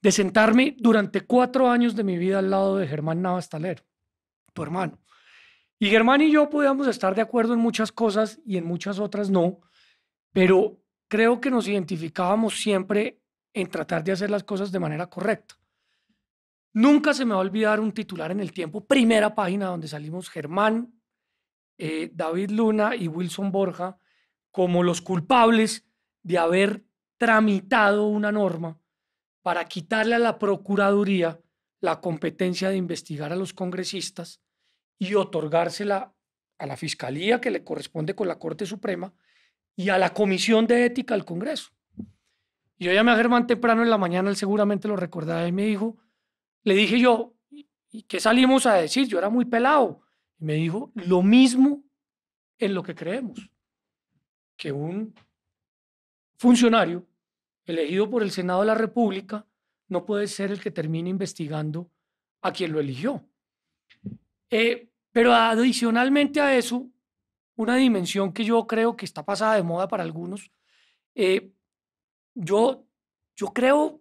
de sentarme durante cuatro años de mi vida al lado de Germán Navas tu hermano. Y Germán y yo podíamos estar de acuerdo en muchas cosas y en muchas otras no, pero creo que nos identificábamos siempre en tratar de hacer las cosas de manera correcta. Nunca se me va a olvidar un titular en el tiempo, primera página donde salimos Germán eh, David Luna y Wilson Borja como los culpables de haber tramitado una norma para quitarle a la Procuraduría la competencia de investigar a los congresistas y otorgársela a la Fiscalía que le corresponde con la Corte Suprema y a la Comisión de Ética del Congreso. Y yo llamé a Germán temprano en la mañana, él seguramente lo recordaba y me dijo, le dije yo, ¿y qué salimos a decir? Yo era muy pelado. Y me dijo lo mismo en lo que creemos, que un funcionario elegido por el Senado de la República no puede ser el que termine investigando a quien lo eligió. Eh, pero adicionalmente a eso, una dimensión que yo creo que está pasada de moda para algunos, eh, yo, yo creo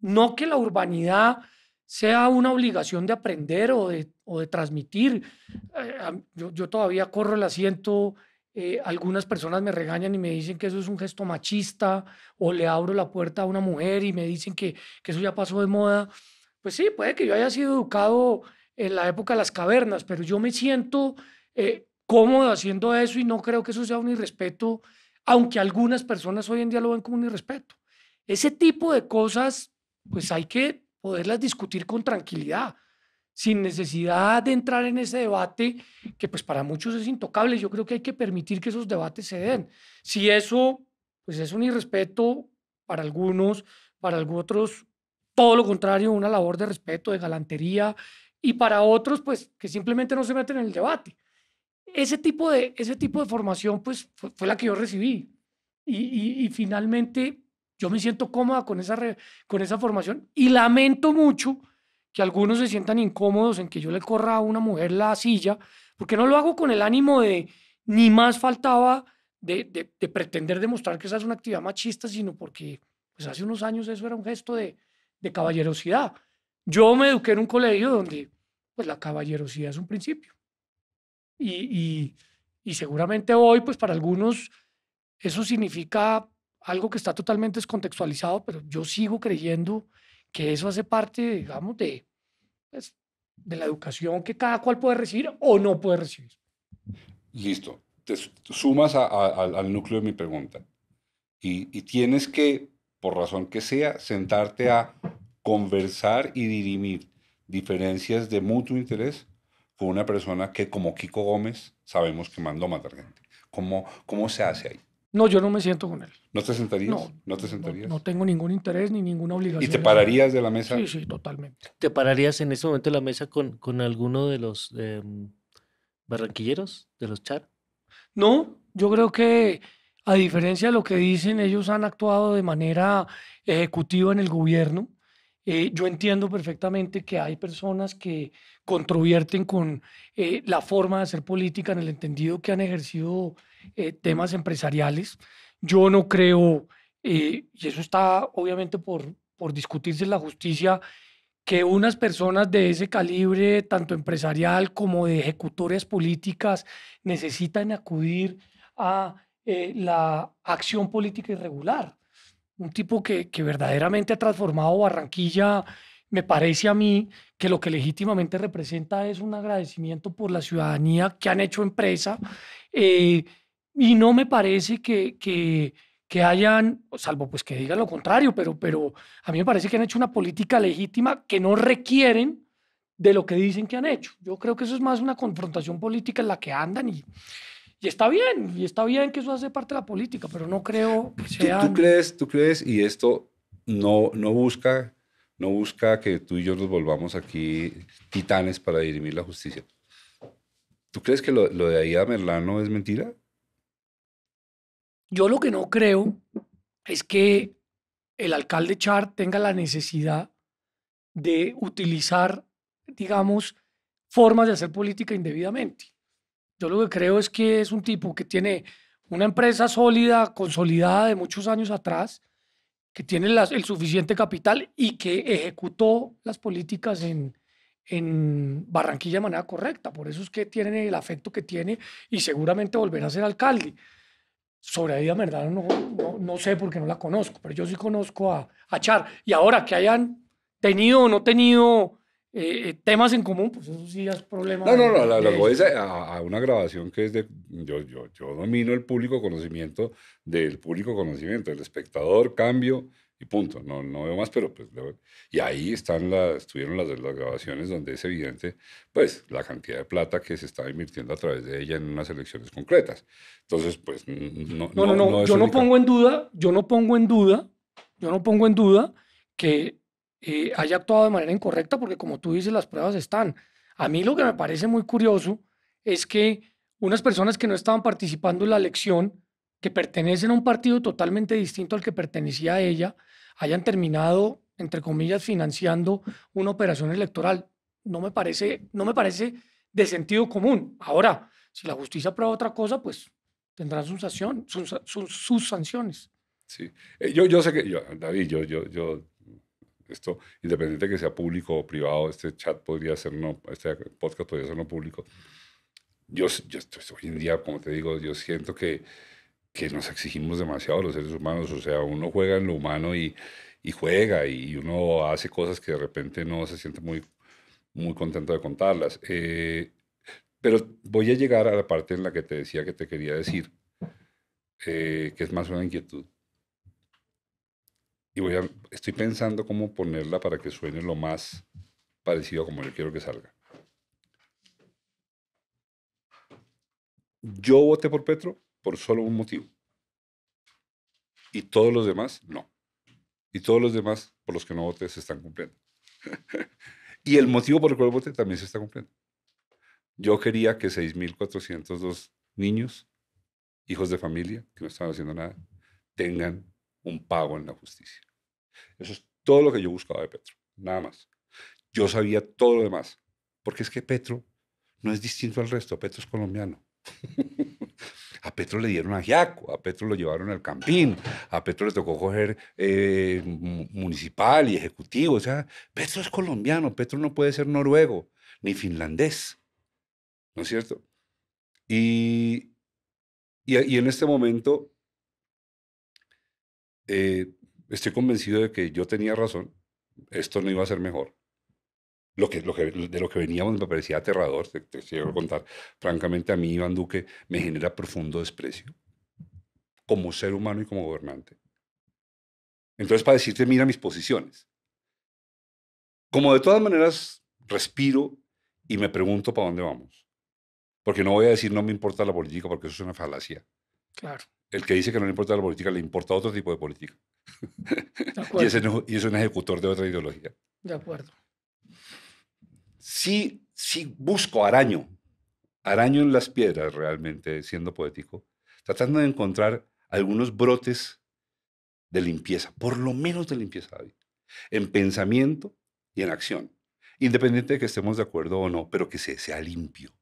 no que la urbanidad sea una obligación de aprender o de o de transmitir. Eh, yo, todavía corro el asiento, eh, algunas personas me regañan y me dicen que eso es un gesto machista o le abro la puerta a una mujer y me dicen que, que eso ya pasó de moda. Pues sí, puede que yo haya sido educado en la época de las cavernas, pero yo me siento eh, cómodo haciendo eso y no creo que eso sea un irrespeto, aunque algunas personas hoy en día lo ven como un irrespeto. Ese tipo de cosas, pues hay que poderlas discutir con tranquilidad sin necesidad de entrar en ese debate que pues para muchos es intocable. Yo creo que hay que permitir que esos debates se den. Si eso pues es un irrespeto para algunos, para algunos otros, todo lo contrario, una labor de respeto, de galantería, y para otros pues que simplemente no se meten en el debate. Ese tipo de, ese tipo de formación pues fue, la que yo recibí. Y, finalmente yo me siento cómoda con esa, con esa formación y lamento mucho que algunos se sientan incómodos en que yo le corra a una mujer la silla, porque no lo hago con el ánimo de ni más faltaba de, de, de pretender demostrar que esa es una actividad machista, sino porque pues hace unos años eso era un gesto de, de caballerosidad. Yo me eduqué en un colegio donde pues la caballerosidad es un principio. Y, y, y seguramente hoy, pues para algunos eso significa algo que está totalmente descontextualizado, pero yo sigo creyendo que eso hace parte, digamos, de, pues, de la educación que cada cual puede recibir o no puede recibir. Listo. Te sumas al núcleo de mi pregunta. Y, tienes que, por razón que sea, sentarte a conversar y dirimir diferencias de mutuo interés con una persona que, como Kiko Gómez, sabemos que mandó matar gente. ¿Cómo, cómo se hace ahí? No, yo no me siento con él. ¿No te sentarías? No, no te sentarías. No, tengo ningún interés ni ninguna obligación. ¿Y te pararías de la mesa? Sí, sí, totalmente. ¿Te pararías en ese momento de la mesa con, con alguno de los em, barranquilleros, de los char? No, yo creo que a diferencia de lo que dicen, ellos han actuado de manera ejecutiva en el gobierno eh, yo entiendo perfectamente que hay personas que controvierten con eh, la forma de hacer política en el entendido que han ejercido eh, temas empresariales. Yo no creo, y eso está obviamente por, por discutirse en la justicia, que unas personas de ese calibre, tanto empresarial como de ejecutorias políticas, necesitan acudir a la acción política irregular un tipo que, verdaderamente ha transformado Barranquilla, me parece a mí que lo que legítimamente representa es un agradecimiento por la ciudadanía que han hecho empresa. Eh, y no me parece que, que, hayan, salvo pues que digan lo contrario, pero, pero a mí me parece que han hecho una política legítima que no requieren de lo que dicen que han hecho. Yo creo que eso es más una confrontación política en la que andan y, y está bien, y está bien que eso hace parte de la política, pero no creo que sea... ¿Tú, crees, tú crees, y esto no, no, busca, no busca que tú y yo nos volvamos aquí titanes para dirimir la justicia. ¿Tú crees que lo, lo de ahí a Merlano es mentira? Yo lo que no creo es que el alcalde Char tenga la necesidad de utilizar, digamos, formas de hacer política indebidamente. Yo lo que creo es que es un tipo que tiene una empresa sólida, consolidada de muchos años atrás, que tiene el suficiente capital y que ejecutó las políticas en, en Barranquilla de manera correcta. Por eso es que tiene el afecto que tiene y seguramente volverá a ser alcalde. Sobre Aida Merdano no, no, sé porque no la conozco, pero yo sí conozco a, a Char. Y ahora que hayan tenido o no tenido eh, eh, temas en común, pues eso sí es problema. No, no, no, la, a, a, una grabación que es de. Yo, yo, yo domino el público conocimiento del público conocimiento, el espectador, cambio y punto. No, no veo más, pero pues. Y ahí están las, estuvieron las, las grabaciones donde es evidente, pues, la cantidad de plata que se está invirtiendo a través de ella en unas elecciones concretas. Entonces, pues, no. No, no, no, yo no pongo en duda, yo no pongo en duda, yo no pongo en duda que eh, haya actuado de manera incorrecta, porque como tú dices, las pruebas están. A mí lo que me parece muy curioso es que unas personas que no estaban participando en la elección, que pertenecen a un partido totalmente distinto al que pertenecía a ella, hayan terminado, entre comillas, financiando una operación electoral. No me parece, no me parece de sentido común. Ahora, si la justicia aprueba otra cosa, pues tendrán sus, sus, sanciones. Sí. Eh, yo, yo sé que, yo, David, yo, yo esto, independiente de que sea público o privado, este chat podría ser no, este podcast podría ser no público. Yo, yo hoy en día, como te digo, yo siento que, que nos exigimos demasiado los seres humanos, o sea, uno juega en lo humano y, juega y uno hace cosas que de repente no se siente muy, muy contento de contarlas. Eh, pero voy a llegar a la parte en la que te decía que te quería decir, eh, que es más una inquietud y voy a, estoy pensando cómo ponerla para que suene lo más parecido a como yo quiero que salga. Yo voté por Petro por solo un motivo. Y todos los demás, no. Y todos los demás por los que no voté se están cumpliendo. y el motivo por el cual voté también se está cumpliendo. Yo quería que 6.402 niños, hijos de familia, que no estaban haciendo nada, tengan un pago en la justicia. Eso es todo lo que yo buscaba de Petro, nada más. Yo sabía todo lo demás, porque es que Petro no es distinto al resto, Petro es colombiano. a Petro le dieron a Giaco, a Petro lo llevaron al Campín, a Petro le tocó coger eh, municipal y ejecutivo. O sea, Petro es colombiano, Petro no puede ser noruego ni finlandés. ¿No es cierto? y, y en este momento eh, estoy convencido de que yo tenía razón, esto no iba a ser mejor. Lo que, de lo que veníamos me parecía aterrador, te, te quiero contar. Francamente, a mí Iván Duque me genera profundo desprecio como ser humano y como gobernante. Entonces, para decirte, mira mis posiciones. Como de todas maneras, respiro y me pregunto para dónde vamos. Porque no voy a decir no me importa la política, porque eso es una falacia. Claro. El que dice que no le importa la política, le importa otro tipo de política. y, es un ejecutor de otra ideología. De acuerdo. Sí, sí busco araño, araño en las piedras realmente, siendo poético, tratando de encontrar algunos brotes de limpieza, por lo menos de limpieza, en pensamiento y en acción, independiente de que estemos de acuerdo o no, pero que se, sea limpio.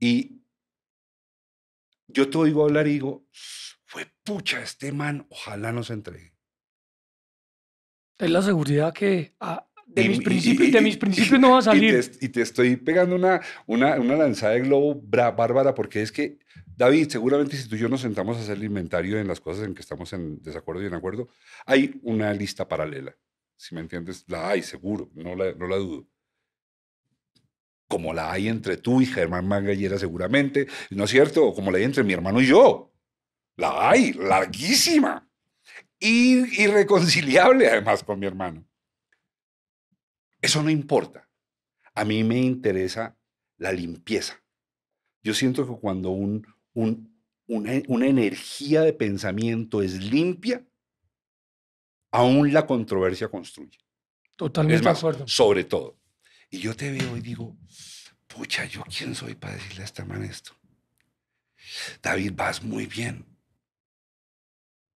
Y yo te oigo hablar y digo, fue pucha, este man, ojalá nos entregue. Es la seguridad que ah, de, mis principios, de mis principios no va a salir. y te, estoy pegando una, una, lanzada de globo bárbara, porque es que, David, seguramente si tú y yo nos sentamos a hacer el inventario en las cosas en que estamos en desacuerdo y en acuerdo, hay una lista paralela. Si me entiendes, la hay, seguro, no no la dudo como la hay entre tú y Germán Magallera seguramente, ¿no es cierto? O como la hay entre mi hermano y yo. La hay, larguísima. Y irreconciliable además con mi hermano. Eso no importa. A mí me interesa la limpieza. Yo siento que cuando una, energía de pensamiento es limpia, aún la controversia construye. Totalmente acuerdo. Sobre todo. Y yo te veo y digo, pucha, ¿yo quién soy para decirle a esta man esto? David, vas muy bien.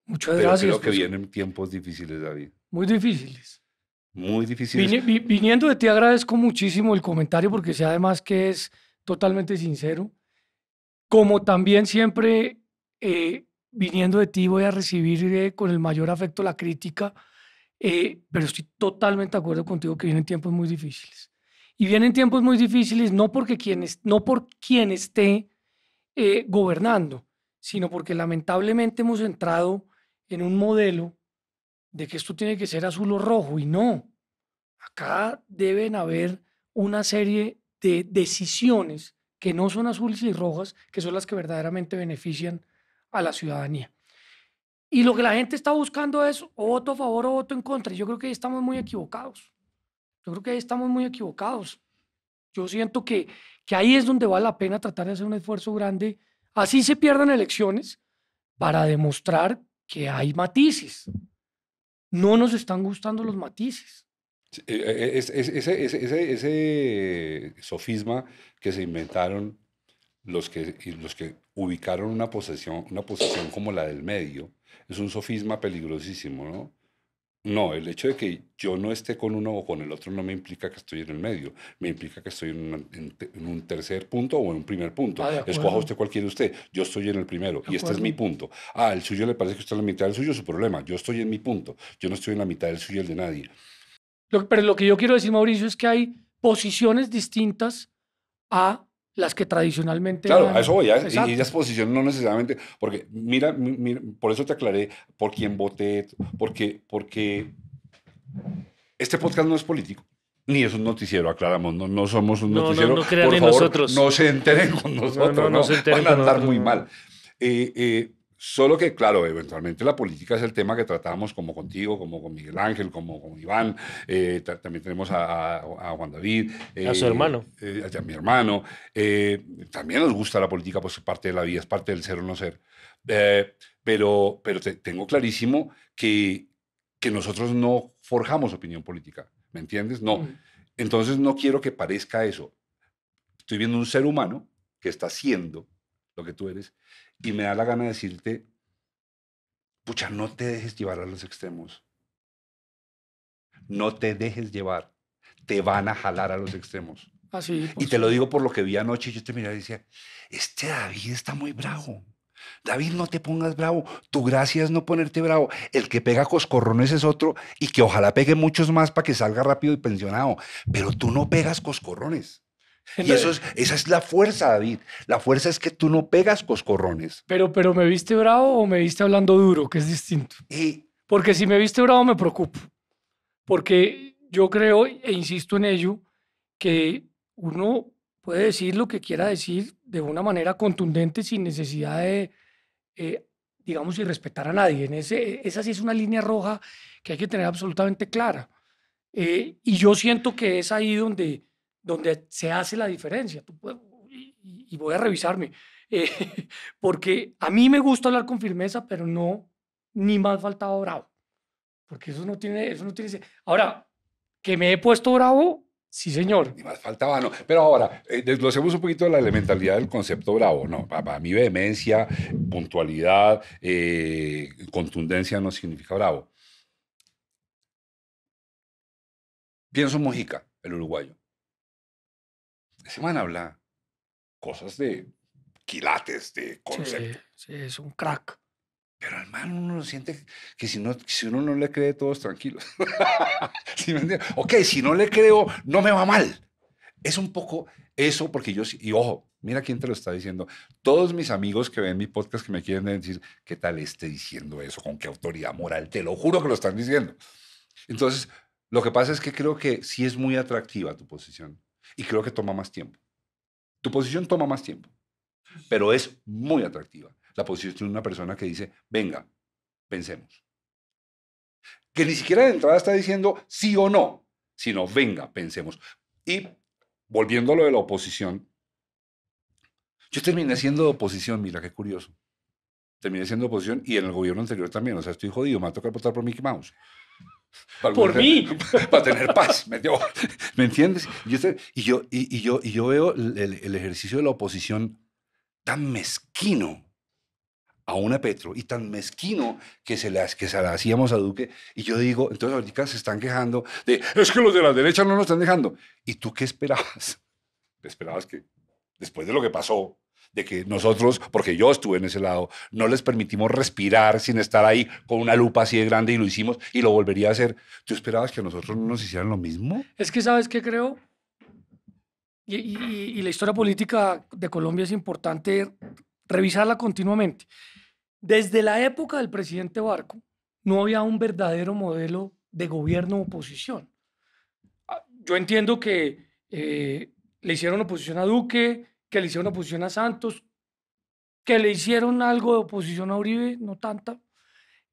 Muchas Pero gracias. Creo que pues. vienen tiempos difíciles, David. Muy difíciles. Muy difíciles. viniendo de ti, agradezco muchísimo el comentario porque sé además que es totalmente sincero. Como también siempre, eh, viniendo de ti, voy a recibir eh, con el mayor afecto la crítica. Eh, pero estoy totalmente de acuerdo contigo que vienen tiempos muy difíciles. Y vienen tiempos muy difíciles, no, porque quienes no por quien esté eh, gobernando, sino porque lamentablemente hemos entrado en un modelo de que esto tiene que ser azul o rojo, y no. Acá deben haber una serie de decisiones que no son azules y rojas, que son las que verdaderamente benefician a la ciudadanía. Y lo que la gente está buscando es voto a favor o voto en contra. Y yo creo que estamos muy equivocados. Yo creo que ahí estamos muy equivocados. Yo siento que, que ahí es donde vale la pena tratar de hacer un esfuerzo grande. Así se pierdan elecciones para demostrar que hay matices. No nos están gustando los matices. Eh, eh, ese, sofisma que se inventaron los que, los que ubicaron una posición una posición como la del medio es un sofisma peligrosísimo, ¿no? No, el hecho de que yo no esté con uno o con el otro no me implica que estoy en el medio, me implica que estoy en, un tercer punto o en un primer punto. Ah, Escoja usted cualquiera de usted, yo estoy en el primero y este es mi punto. Ah, el suyo le parece que está en la mitad del suyo, su problema, yo estoy en mi punto, yo no estoy en la mitad del suyo y el de nadie. pero lo que yo quiero decir, Mauricio, es que hay posiciones distintas a las que tradicionalmente. Claro, a eso voy. ¿eh? y esas posiciones no necesariamente. Porque, mira, mira, por eso te aclaré por quién voté, porque, porque este podcast no es político. Ni es un noticiero, aclaramos, no, no somos un noticiero. No, no, no crean en nosotros. No se enteren con nosotros, no, no se van a andar muy mal. Eh, eh, Solo que, claro, eventualmente la política es el tema que tratamos como contigo, como con Miguel Ángel, como con Iván. Eh, también tenemos a, Juan David. a su eh, hermano. Eh, a mi hermano. también nos gusta la política, pues es parte de la vida, es parte del ser o no ser. pero pero tengo clarísimo que, que nosotros no forjamos opinión política, ¿me entiendes? No. Mm. Entonces no quiero que parezca eso. Estoy viendo un ser humano que está siendo lo que tú eres y me da la gana de decirte, pucha, no te dejes llevar a los extremos. No te dejes llevar. Te van a jalar a los extremos. Ah, y te lo digo por lo que vi anoche. Yo te miraba y decía, este David está muy bravo. David, no te pongas bravo. Tu gracia es no ponerte bravo. El que pega coscorrones es otro y que ojalá pegue muchos más para que salga rápido y pensionado. Pero tú no pegas coscorrones. Y eso es, esa es la fuerza, David. La fuerza es que tú no pegas coscorrones. Pero, pero ¿me viste bravo o me viste hablando duro? Que es distinto. Y... Porque si me viste bravo me preocupo. Porque yo creo, e insisto en ello, que uno puede decir lo que quiera decir de una manera contundente sin necesidad de, eh, digamos, irrespetar a nadie. En ese, esa sí es una línea roja que hay que tener absolutamente clara. Eh, y yo siento que es ahí donde donde se hace la diferencia. y, voy a revisarme, eh, porque a mí me gusta hablar con firmeza, pero no ni más faltaba bravo, porque eso no tiene, eso no tiene. Ahora que me he puesto bravo, Sí, señor. Ni más faltaba, no. Pero ahora, eh, desglosemos un poquito la elementalidad del concepto bravo, ¿no? Para, mí, vehemencia, puntualidad, eh, contundencia no significa bravo. Pienso en Mojica, el uruguayo. Ese man habla cosas de quilates, de concepto. Sí, es un crack. Pero al uno siente que si, no, si uno no le cree, todos tranquilos. ok, si no le creo, no me va mal. Es un poco eso, porque yo, sí. y ojo, mira quién te lo está diciendo. Todos mis amigos que ven mi podcast que me quieren decir, ¿qué tal esté diciendo eso? ¿Con qué autoridad moral? Te lo juro que lo están diciendo. Entonces, lo que pasa es que creo que sí es muy atractiva tu posición y creo que toma más tiempo. Tu posición toma más tiempo, pero es muy atractiva. La posición de una persona que dice, venga, pensemos. Que ni siquiera de entrada está diciendo sí o no, sino venga, pensemos. Y volviendo a lo de la oposición, yo terminé siendo oposición, mira qué curioso. Terminé siendo oposición y en el gobierno anterior también, o sea, estoy jodido, me ha tocado votar por Mickey Mouse por mí. Para tener paz. ¿Me, entiendes? Yo y, yo, y, yo, y yo veo el, ejercicio de la oposición tan mezquino a una Petro y tan mezquino que se, las, que se la hacíamos a Duque. Y yo digo, entonces ahorita se están quejando de, es que los de la derecha no nos están dejando. ¿Y tú qué esperabas? ¿Esperabas que después de lo que pasó, de que nosotros, porque yo estuve en ese lado, no les permitimos respirar sin estar ahí con una lupa así de grande y lo hicimos y lo volvería a hacer. ¿Tú esperabas que nosotros no nos hicieran lo mismo? Es que, ¿sabes qué creo? Y, la historia política de Colombia es importante revisarla continuamente. Desde la época del presidente Barco, no había un verdadero modelo de gobierno oposición. Ah, yo entiendo que eh, le hicieron oposición a Duque, que le hicieron oposición a Santos, que le hicieron algo de oposición a Uribe, no tanta.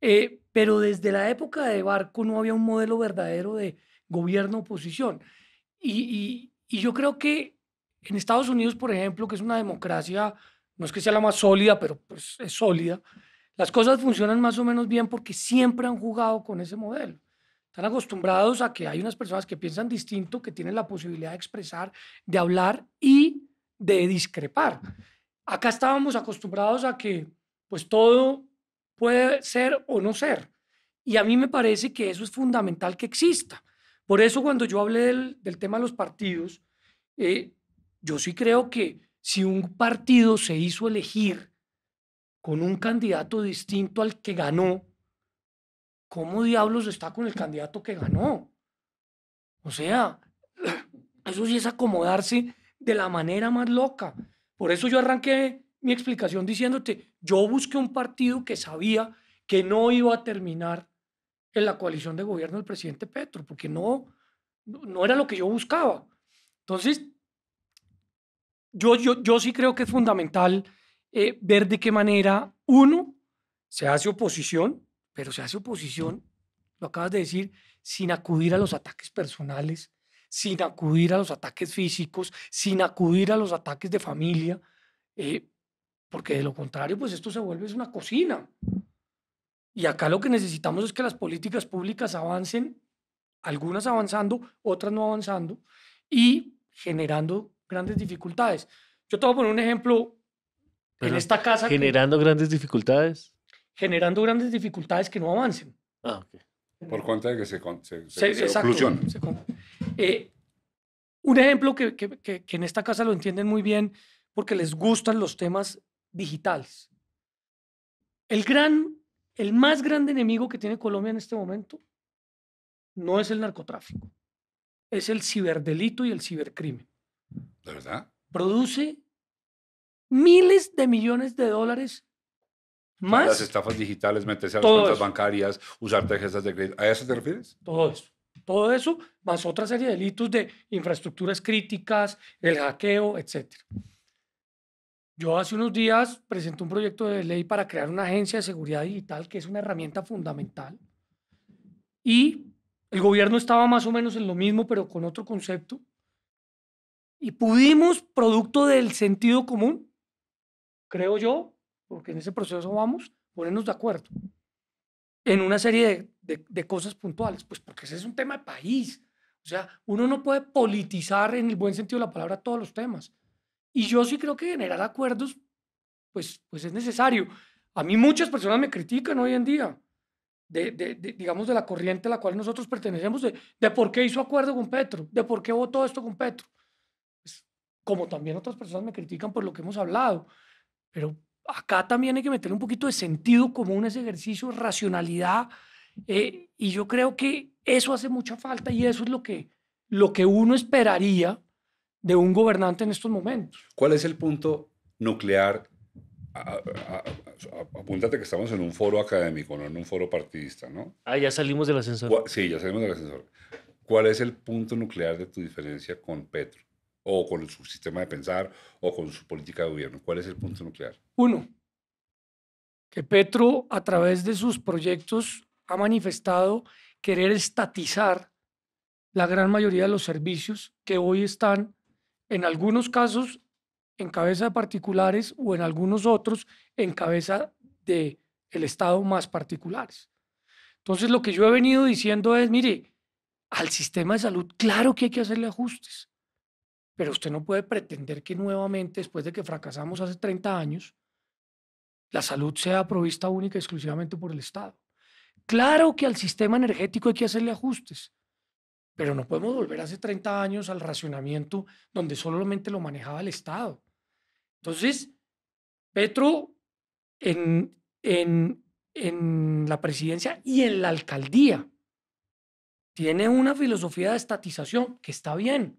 Eh, pero desde la época de Barco no había un modelo verdadero de gobierno-oposición. Y, yo creo que en Estados Unidos, por ejemplo, que es una democracia, no es que sea la más sólida, pero pues es sólida, las cosas funcionan más o menos bien porque siempre han jugado con ese modelo. Están acostumbrados a que hay unas personas que piensan distinto, que tienen la posibilidad de expresar, de hablar y de discrepar. Acá estábamos acostumbrados a que pues todo puede ser o no ser. Y a mí me parece que eso es fundamental que exista. Por eso cuando yo hablé del, tema de los partidos, eh, yo sí creo que si un partido se hizo elegir con un candidato distinto al que ganó, ¿cómo diablos está con el candidato que ganó? O sea, eso sí es acomodarse de la manera más loca. Por eso yo arranqué mi explicación diciéndote, yo busqué un partido que sabía que no iba a terminar en la coalición de gobierno del presidente Petro, porque no, no era lo que yo buscaba. Entonces, yo, yo, yo sí creo que es fundamental eh, ver de qué manera, uno, se hace oposición, pero se hace oposición, lo acabas de decir, sin acudir a los ataques personales sin acudir a los ataques físicos, sin acudir a los ataques de familia, eh, porque de lo contrario, pues esto se vuelve una cocina. Y acá lo que necesitamos es que las políticas públicas avancen, algunas avanzando, otras no avanzando, y generando grandes dificultades. Yo te voy a poner un ejemplo en esta casa. ¿Generando grandes dificultades? Generando grandes dificultades que no avancen. Ah, Por cuenta de que se, se, eh, un ejemplo que, en esta casa lo entienden muy bien porque les gustan los temas digitales. El gran, el más grande enemigo que tiene Colombia en este momento no es el narcotráfico, es el ciberdelito y el cibercrimen. ¿De verdad? Produce miles de millones de dólares más. Las estafas digitales, meterse a las cuentas bancarias, usar tarjetas de crédito. ¿A eso te refieres? Todo eso. Todo eso, más otra serie de delitos de infraestructuras críticas, el hackeo, etc. Yo hace unos días presenté un proyecto de ley para crear una agencia de seguridad digital, que es una herramienta fundamental. Y el gobierno estaba más o menos en lo mismo, pero con otro concepto. Y pudimos, producto del sentido común, creo yo, porque en ese proceso vamos, ponernos de acuerdo en una serie de de, cosas puntuales? Pues porque ese es un tema de país. O sea, uno no puede politizar en el buen sentido de la palabra todos los temas. Y yo sí creo que generar acuerdos, pues, pues es necesario. A mí muchas personas me critican hoy en día, de, digamos, de la corriente a la cual nosotros pertenecemos, de, por qué hizo acuerdo con Petro, de por qué votó esto con Petro. Pues, como también otras personas me critican por lo que hemos hablado. Pero acá también hay que meter un poquito de sentido común ese ejercicio, racionalidad, eh, y yo creo que eso hace mucha falta y eso es lo que, lo que uno esperaría de un gobernante en estos momentos. ¿Cuál es el punto nuclear? Apúntate que estamos en un foro académico, no en un foro partidista, ¿no? Ah, ya salimos del ascensor. Sí, ya salimos del ascensor. ¿Cuál es el punto nuclear de tu diferencia con Petro? O con su sistema de pensar, o con su política de gobierno. ¿Cuál es el punto nuclear? Uno, que Petro, a través de sus proyectos ha manifestado querer estatizar la gran mayoría de los servicios que hoy están, en algunos casos, en cabeza de particulares o en algunos otros, en cabeza del el Estado más particulares. Entonces, lo que yo he venido diciendo es, mire, al sistema de salud, claro que hay que hacerle ajustes, pero usted no puede pretender que nuevamente, después de que fracasamos hace 30 años, la salud sea provista única y exclusivamente por el Estado. Claro que al sistema energético hay que hacerle ajustes, pero no podemos volver hace 30 años al racionamiento donde solamente lo manejaba el Estado. Entonces, Petro en, en, la presidencia y en la alcaldía tiene una filosofía de estatización que está bien,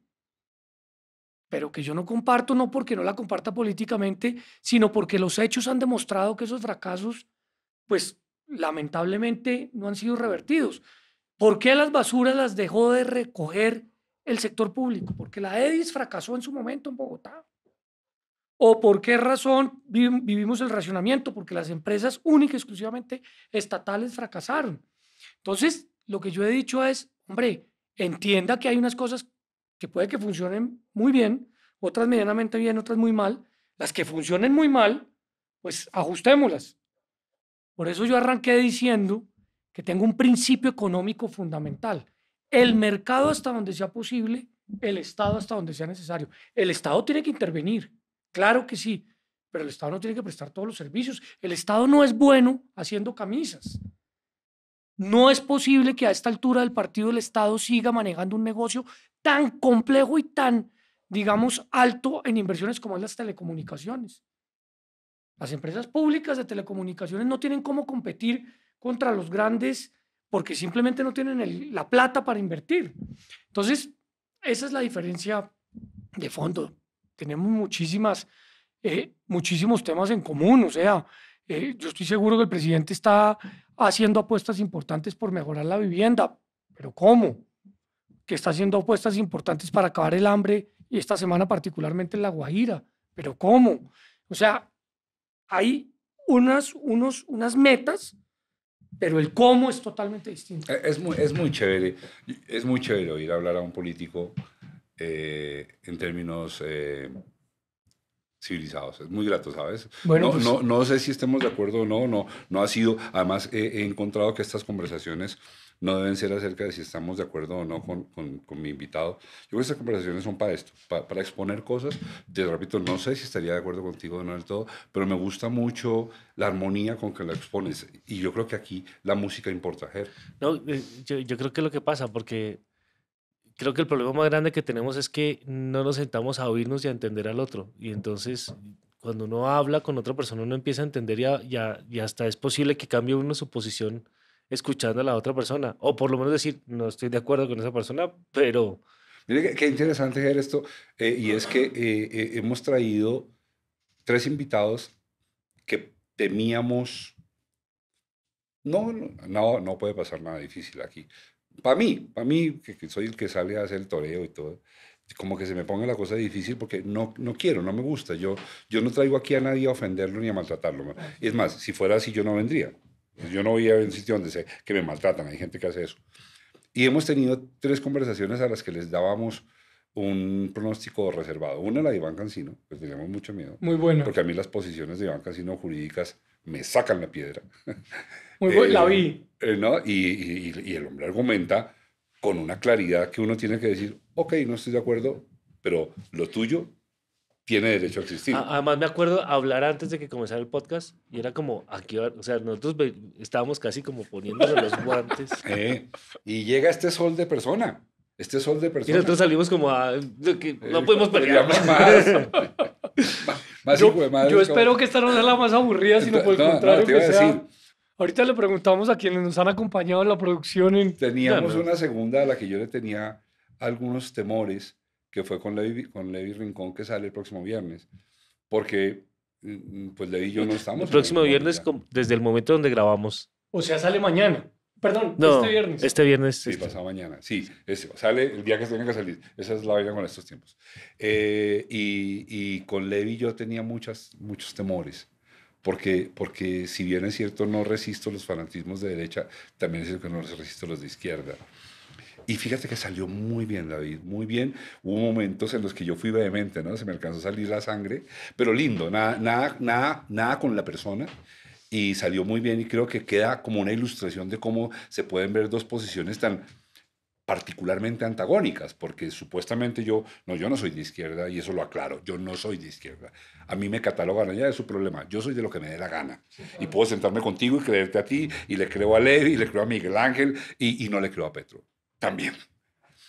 pero que yo no comparto no porque no la comparta políticamente, sino porque los hechos han demostrado que esos fracasos pues lamentablemente no han sido revertidos. ¿Por qué las basuras las dejó de recoger el sector público? Porque la EDIS fracasó en su momento en Bogotá. ¿O por qué razón vivimos el racionamiento? Porque las empresas únicas, exclusivamente estatales, fracasaron. Entonces, lo que yo he dicho es, hombre, entienda que hay unas cosas que puede que funcionen muy bien, otras medianamente bien, otras muy mal. Las que funcionen muy mal, pues ajustémoslas. Por eso yo arranqué diciendo que tengo un principio económico fundamental. El mercado hasta donde sea posible, el Estado hasta donde sea necesario. El Estado tiene que intervenir, claro que sí, pero el Estado no tiene que prestar todos los servicios. El Estado no es bueno haciendo camisas. No es posible que a esta altura del partido del Estado siga manejando un negocio tan complejo y tan, digamos, alto en inversiones como es las telecomunicaciones. Las empresas públicas de telecomunicaciones no tienen cómo competir contra los grandes porque simplemente no tienen la plata para invertir. Entonces, esa es la diferencia de fondo. Tenemos muchísimas, eh, muchísimos temas en común. O sea, eh, yo estoy seguro que el presidente está haciendo apuestas importantes por mejorar la vivienda, pero ¿cómo? Que está haciendo apuestas importantes para acabar el hambre y esta semana particularmente en La Guajira, pero ¿cómo? O sea, hay unas, unos, unas metas, pero el cómo es totalmente distinto. Eh, es muy, es muy chévere, es muy chévere oír hablar a un político eh, en términos eh, civilizados. Es muy grato, ¿sabes? no, pues no, sé si estemos de acuerdo o no, no, no ha sido. Además, he encontrado que estas conversaciones no deben ser acerca de si estamos de acuerdo o no con, mi invitado. Yo creo que estas conversaciones son para esto, para, exponer cosas. De repito, no sé si estaría de acuerdo contigo o no del todo, pero me gusta mucho la armonía con que la expones. Y yo creo que aquí la música importa, No, eh, yo, creo que lo que pasa, porque creo que el problema más grande que tenemos es que no nos sentamos a oírnos y a entender al otro. Y entonces, cuando uno habla con otra persona, uno empieza a entender y, y hasta es posible que cambie uno su posición escuchando a la otra persona, o por lo menos decir, no estoy de acuerdo con esa persona, pero... Mire, qué interesante es esto, eh, y es que eh, eh, hemos traído tres invitados que temíamos... No, no, no puede pasar nada difícil aquí. Para mí, para mí, que, soy el que sale a hacer el toreo y todo, como que se me ponga la cosa difícil porque no, no quiero, no me gusta. Yo, yo no traigo aquí a nadie a ofenderlo ni a maltratarlo. Es más, si fuera así yo no vendría. Pues yo no voy a un sitio donde sé que me maltratan, hay gente que hace eso. Y hemos tenido tres conversaciones a las que les dábamos un pronóstico reservado. Una la de Iván Cancino, pues teníamos mucho miedo. Muy bueno. Porque a mí las posiciones de Iván Cancino jurídicas me sacan la piedra. Muy buena, la vi. Eh, eh, y, y, el hombre argumenta con una claridad que uno tiene que decir, ok, no estoy de acuerdo, pero lo tuyo tiene derecho a existir. Además, me acuerdo hablar antes de que comenzara el podcast y era como, aquí o sea, nosotros estábamos casi como poniéndonos los guantes. y llega este sol de persona, este sol de persona. Y nosotros salimos como a, ah, no podemos pelear. más. más yo, madre, yo espero que esta no sea la más aburrida, sino por el contrario que Ahorita le preguntamos a quienes nos han acompañado en la producción. Teníamos una segunda a la que yo le tenía algunos temores que fue con Levi, con Levi Rincón, que sale el próximo viernes. Porque, mm, pues Levi y yo no estamos. El próximo viernes, desde el momento donde grabamos. O sea, sale mañana. Perdón, no, este viernes. Este viernes. Sí, este. pasa mañana. Sí, sale el día que tenga que salir. Esa es la vaina con estos tiempos. Eh, y, y, con Levi yo tenía muchas, muchos temores. Porque, porque si bien es cierto, no resisto los fanatismos de derecha, también es cierto que no resisto los de izquierda. Y fíjate que salió muy bien, David, muy bien. Hubo momentos en los que yo fui vehemente, ¿no? Se me alcanzó a salir la sangre, pero lindo, nada, nada, nada, nada con la persona. Y salió muy bien y creo que queda como una ilustración de cómo se pueden ver dos posiciones tan particularmente antagónicas, porque supuestamente yo, no, yo no soy de izquierda y eso lo aclaro, yo no soy de izquierda. A mí me catalogan, ya de su problema, yo soy de lo que me dé la gana. Y puedo sentarme contigo y creerte a ti, y le creo a Levi, y le creo a Miguel Ángel, y, y no le creo a Petro también.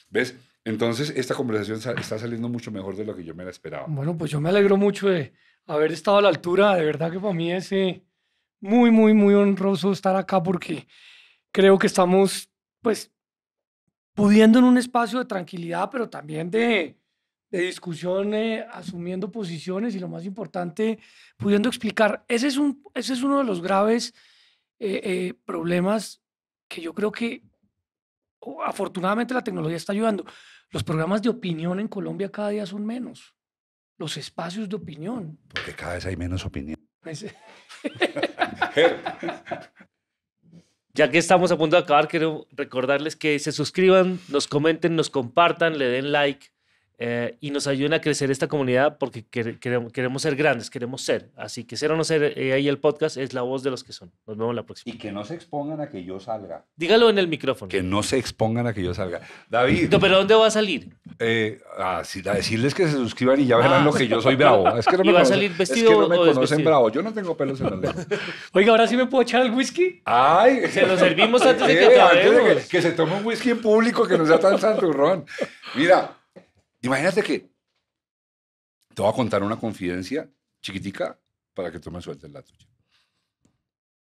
¿Ves? Entonces, esta conversación está saliendo mucho mejor de lo que yo me la esperaba. Bueno, pues yo me alegro mucho de haber estado a la altura. De verdad que para mí es eh, muy, muy, muy honroso estar acá porque creo que estamos, pues, pudiendo en un espacio de tranquilidad, pero también de, de discusión, eh, asumiendo posiciones y lo más importante, pudiendo explicar. Ese es, un, ese es uno de los graves eh, problemas que yo creo que afortunadamente la tecnología está ayudando. Los programas de opinión en Colombia cada día son menos. Los espacios de opinión. Porque cada vez hay menos opinión. ya que estamos a punto de acabar, quiero recordarles que se suscriban, nos comenten, nos compartan, le den like eh, y nos ayuden a crecer esta comunidad porque queremos, ser grandes, queremos ser. Así que ser o no ser, eh, ahí el podcast es la voz de los que son. Nos vemos la próxima. Y que no se expongan a que yo salga. Dígalo en el micrófono. Que no se expongan a que yo salga. David. pero ¿dónde va a salir? Eh, a, decirles que se suscriban y ya verán ah. lo que yo soy bravo. Es que no me, va a salir vestido es que no me conocen bravo. Yo no tengo pelos en la lengua. Oiga, ahora sí me puedo echar el whisky. Ay. Se lo servimos antes de que que, se tome un whisky en público que no sea tan santurrón. Mira. Imagínate que te voy a contar una confidencia chiquitica para que tú me sueltes la tuya.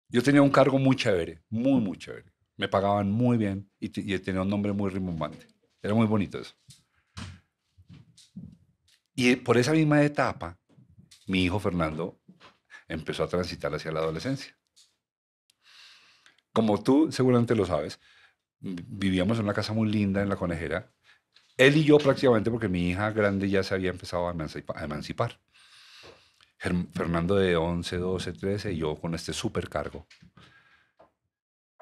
Yo tenía un cargo muy chévere, muy, muy chévere. Me pagaban muy bien y, tenía un nombre muy rimbombante. Era muy bonito eso. Y por esa misma etapa, mi hijo Fernando empezó a transitar hacia la adolescencia. Como tú seguramente lo sabes, vivíamos en una casa muy linda en la conejera él y yo prácticamente, porque mi hija grande ya se había empezado a, emancipar. Fernando de 11, 12, 13, y yo con este supercargo.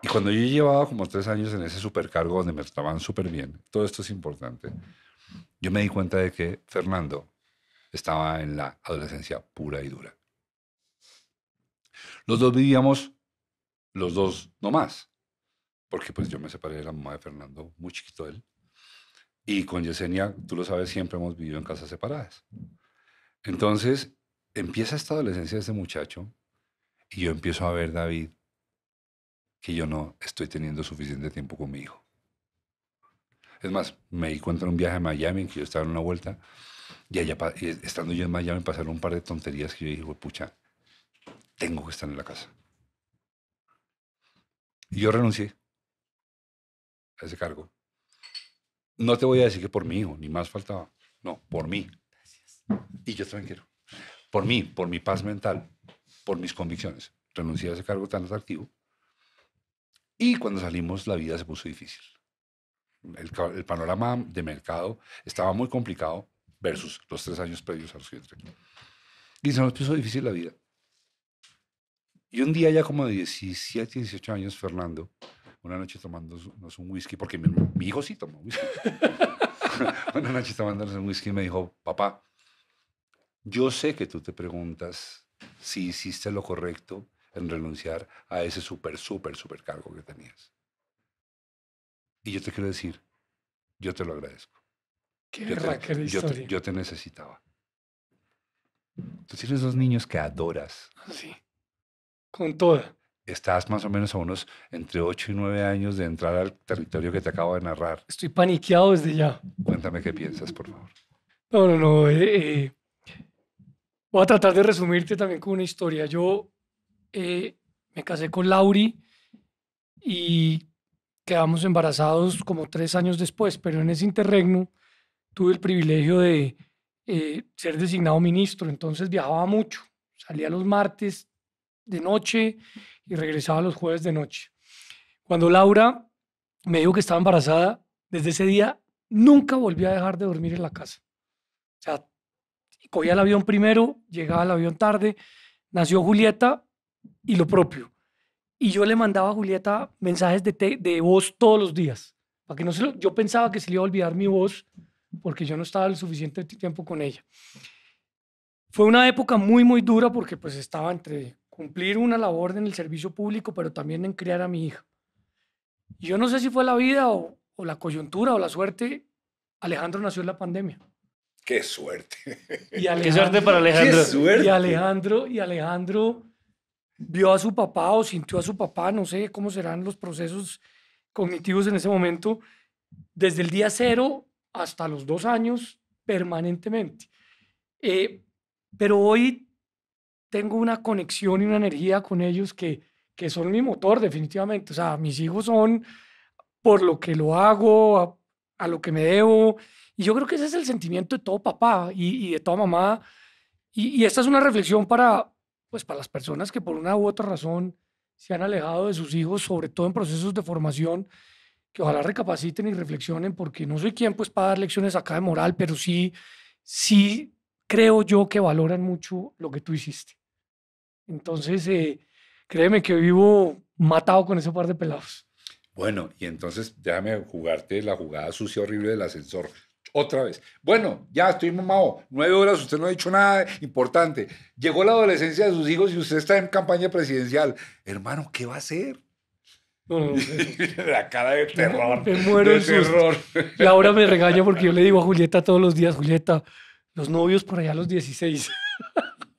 Y cuando yo llevaba como tres años en ese supercargo donde me estaban súper bien, todo esto es importante, yo me di cuenta de que Fernando estaba en la adolescencia pura y dura. Los dos vivíamos, los dos no más, porque pues yo me separé de la mamá de Fernando, muy chiquito él, y con Yesenia, tú lo sabes, siempre hemos vivido en casas separadas. Entonces, empieza esta adolescencia de este muchacho y yo empiezo a ver, David, que yo no estoy teniendo suficiente tiempo con mi hijo. Es más, me di cuenta en un viaje a Miami, en que yo estaba en una vuelta, y allá, estando yo en Miami, pasaron un par de tonterías que yo dije, pucha, tengo que estar en la casa. Y yo renuncié a ese cargo. No te voy a decir que por mí, hijo, ni más faltaba. No, por mí. Y yo también quiero. Por mí, por mi paz mental, por mis convicciones. Renuncié a ese cargo tan atractivo. Y cuando salimos, la vida se puso difícil. El, panorama de mercado estaba muy complicado versus los tres años previos a los que entré. Y se nos puso difícil la vida. Y un día, ya como de 17, 18 años, Fernando, una noche tomándonos un whisky, porque mi, hijo sí tomó whisky. una noche tomándonos un whisky y me dijo, papá, yo sé que tú te preguntas si hiciste lo correcto en renunciar a ese súper, súper, súper cargo que tenías. Y yo te quiero decir, yo te lo agradezco. Qué yo, te, yo, te, yo te necesitaba. Tú tienes dos niños que adoras. Sí. Con toda estás más o menos a unos entre 8 y 9 años de entrar al territorio que te acabo de narrar. Estoy paniqueado desde ya. Cuéntame qué piensas, por favor. No, no, no. Eh, eh, voy a tratar de resumirte también con una historia. Yo eh, me casé con Lauri y quedamos embarazados como tres años después, pero en ese interregno tuve el privilegio de ser designado ministro, entonces viajaba mucho. Salía los martes de noche y regresaba los jueves de noche. Cuando Laura me dijo que estaba embarazada, desde ese día nunca volví a dejar de dormir en la casa. O sea, cogía el avión primero, llegaba al avión tarde, nació Julieta y lo propio. Y yo le mandaba a Julieta mensajes de, de voz todos los días. Para que no se yo pensaba que se le iba a olvidar mi voz porque yo no estaba el suficiente tiempo con ella. Fue una época muy, muy dura porque pues estaba entre cumplir una labor en el servicio público, pero también en criar a mi hija. yo no sé si fue la vida o, la coyuntura o la suerte, Alejandro nació en la pandemia. ¡Qué suerte! Y ¡Qué suerte para Alejandro! Y Alejandro, y Alejandro vio a su papá o sintió a su papá, no sé cómo serán los procesos cognitivos en ese momento, desde el día cero hasta los dos años, permanentemente. Eh, pero hoy tengo una conexión y una energía con ellos que, que son mi motor definitivamente. O sea, mis hijos son por lo que lo hago, a, lo que me debo. Y yo creo que ese es el sentimiento de todo papá y, de toda mamá. Y, y, esta es una reflexión para, pues, para las personas que por una u otra razón se han alejado de sus hijos, sobre todo en procesos de formación, que ojalá recapaciten y reflexionen, porque no soy quien pues, para dar lecciones acá de moral, pero sí, sí creo yo que valoran mucho lo que tú hiciste. Entonces, eh, créeme que vivo matado con ese par de pelados. Bueno, y entonces déjame jugarte la jugada sucia horrible del ascensor. Otra vez. Bueno, ya estoy mamado. Nueve horas, usted no ha dicho nada importante. Llegó la adolescencia de sus hijos y usted está en campaña presidencial. Hermano, ¿qué va a hacer? la cara de terror. Me muero de terror. Laura me regaña porque yo le digo a Julieta todos los días, Julieta, los novios por allá a los 16.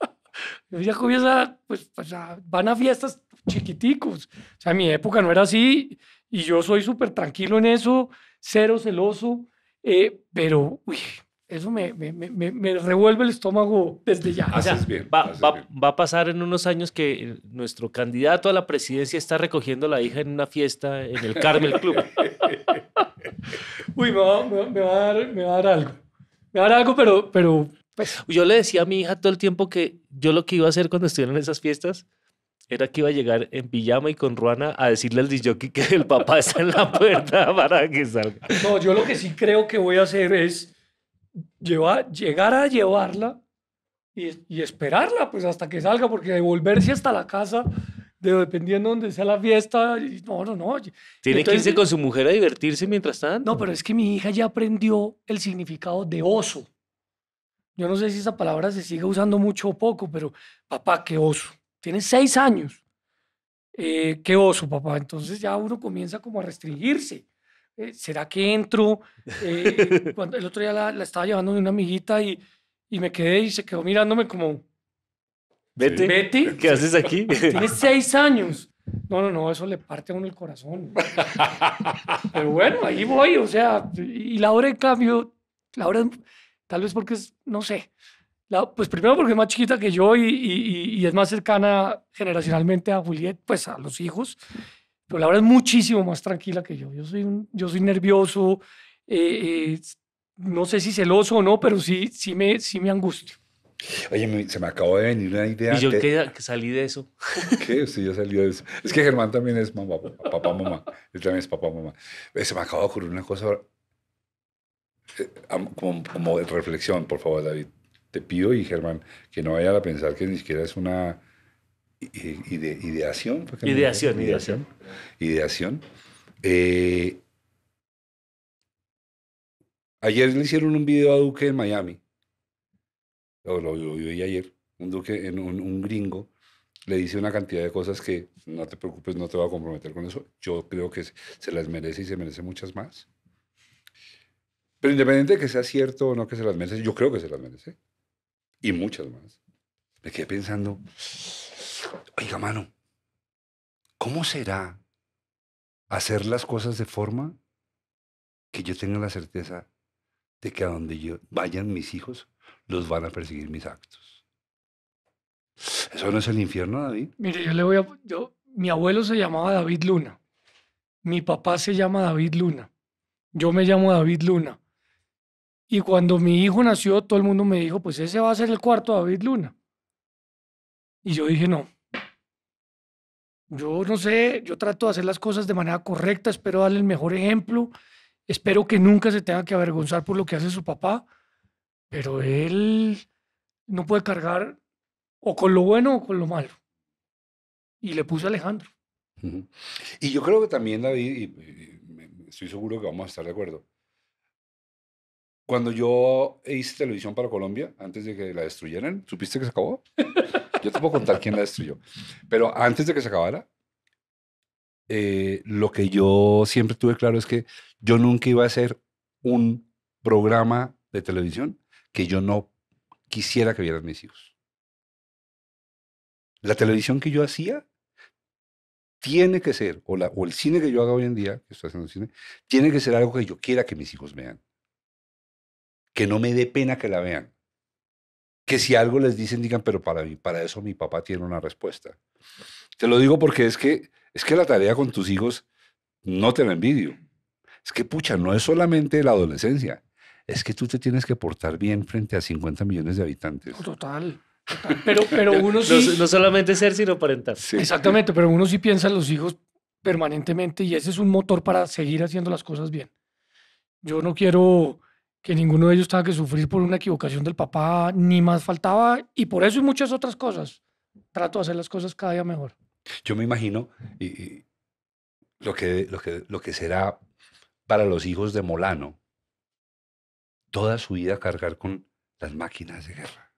ya comienza, pues, pues van a fiestas chiquiticos. O sea, mi época no era así y yo soy súper tranquilo en eso, cero celoso, eh, pero uy, eso me, me, me, revuelve el estómago desde ya. O sea, bien, va, va, va, a pasar en unos años que nuestro candidato a la presidencia está recogiendo a la hija en una fiesta en el Carmel Club. uy, me va, a dar, me va a dar algo. Me va a dar algo, pero, pero pues, yo le decía a mi hija todo el tiempo que yo lo que iba a hacer cuando estuviera en esas fiestas era que iba a llegar en pijama y con Ruana a decirle al disjockey que el papá está en la puerta para que salga. No, yo lo que sí creo que voy a hacer es llevar, llegar a llevarla y, y esperarla pues hasta que salga, porque devolverse hasta la casa dependiendo de dónde sea la fiesta. No, no, no. Tiene que irse con su mujer a divertirse mientras tanto. No, pero es que mi hija ya aprendió el significado de oso yo no sé si esa palabra se sigue usando mucho o poco, pero papá, qué oso. Tiene seis años. Eh, qué oso, papá. Entonces ya uno comienza como a restringirse. Eh, ¿Será que entro? Eh, cuando el otro día la, estaba llevando de una amiguita y, y me quedé y se quedó mirándome como... Vete. ¿Qué haces aquí? Tienes seis años. No, no, no, eso le parte a uno el corazón. Pero bueno, ahí voy, o sea, y la hora de cambio, la hora... Tal vez porque es, no sé. La, pues primero porque es más chiquita que yo y, y, es más cercana generacionalmente a Juliet, pues a los hijos. Pero la verdad es muchísimo más tranquila que yo. Yo soy, un, yo soy nervioso, eh, eh, no sé si celoso o no, pero sí, sí, me, sí me angustio. Oye, se me acabó de venir una idea. Y yo salí de eso. ¿Qué? Sí, yo salí de eso. Es que Germán también es mamá, papá, mamá. Él también es papá, mamá. Eh, se me acabó de ocurrir una cosa eh, como, reflexión, por favor, David, te pido y Germán, que no vayan a pensar que ni siquiera es una ideación. Ideación, ideación. Ideación. Eh, ayer le hicieron un video a Duque en Miami. Lo, vi ayer. Un Duque, en un, un gringo, le dice una cantidad de cosas que no te preocupes, no te voy a comprometer con eso. Yo creo que se las merece y se merece muchas más. Pero independiente de que sea cierto o no que se las merece, yo creo que se las merece. Y muchas más. Me quedé pensando, oiga, mano, ¿cómo será hacer las cosas de forma que yo tenga la certeza de que a donde yo vayan mis hijos, los van a perseguir mis actos? ¿Eso no es el infierno, David? Mire, yo le voy a... mi abuelo se llamaba David Luna. Mi papá se llama David Luna. Yo me llamo David Luna. Y cuando mi hijo nació, todo el mundo me dijo, pues ese va a ser el cuarto David Luna. Y yo dije, no. Yo no sé, yo trato de hacer las cosas de manera correcta, espero darle el mejor ejemplo, espero que nunca se tenga que avergonzar por lo que hace su papá, pero él no puede cargar o con lo bueno o con lo malo. Y le puse a Alejandro. Y yo creo que también, David, y estoy seguro que vamos a estar de acuerdo, cuando yo hice televisión para Colombia, antes de que la destruyeran, ¿supiste que se acabó? Yo te puedo contar quién la destruyó. Pero antes de que se acabara, eh, lo que yo siempre tuve claro es que yo nunca iba a hacer un programa de televisión que yo no quisiera que vieran mis hijos. La televisión que yo hacía tiene que ser, o, o el cine que yo haga hoy en día, que estoy haciendo cine, tiene que ser algo que yo quiera que mis hijos vean que no me dé pena que la vean. Que si algo les dicen, digan, pero para mí, para eso mi papá tiene una respuesta. Te lo digo porque es que, es que la tarea con tus hijos no te la envidio. Es que, pucha, no es solamente la adolescencia. Es que tú te tienes que portar bien frente a 50 millones de habitantes. Total. Pero, pero uno sí. No, solamente ser, sino aparentar. Exactamente, pero uno sí piensa en los hijos permanentemente y ese es un motor para seguir haciendo las cosas bien. Yo no quiero que ninguno de ellos tenga que sufrir por una equivocación del papá, ni más faltaba, y por eso y muchas otras cosas. Trato de hacer las cosas cada día mejor. Yo me imagino lo, que, lo que será para los hijos de Molano toda su vida cargar con las máquinas de guerra.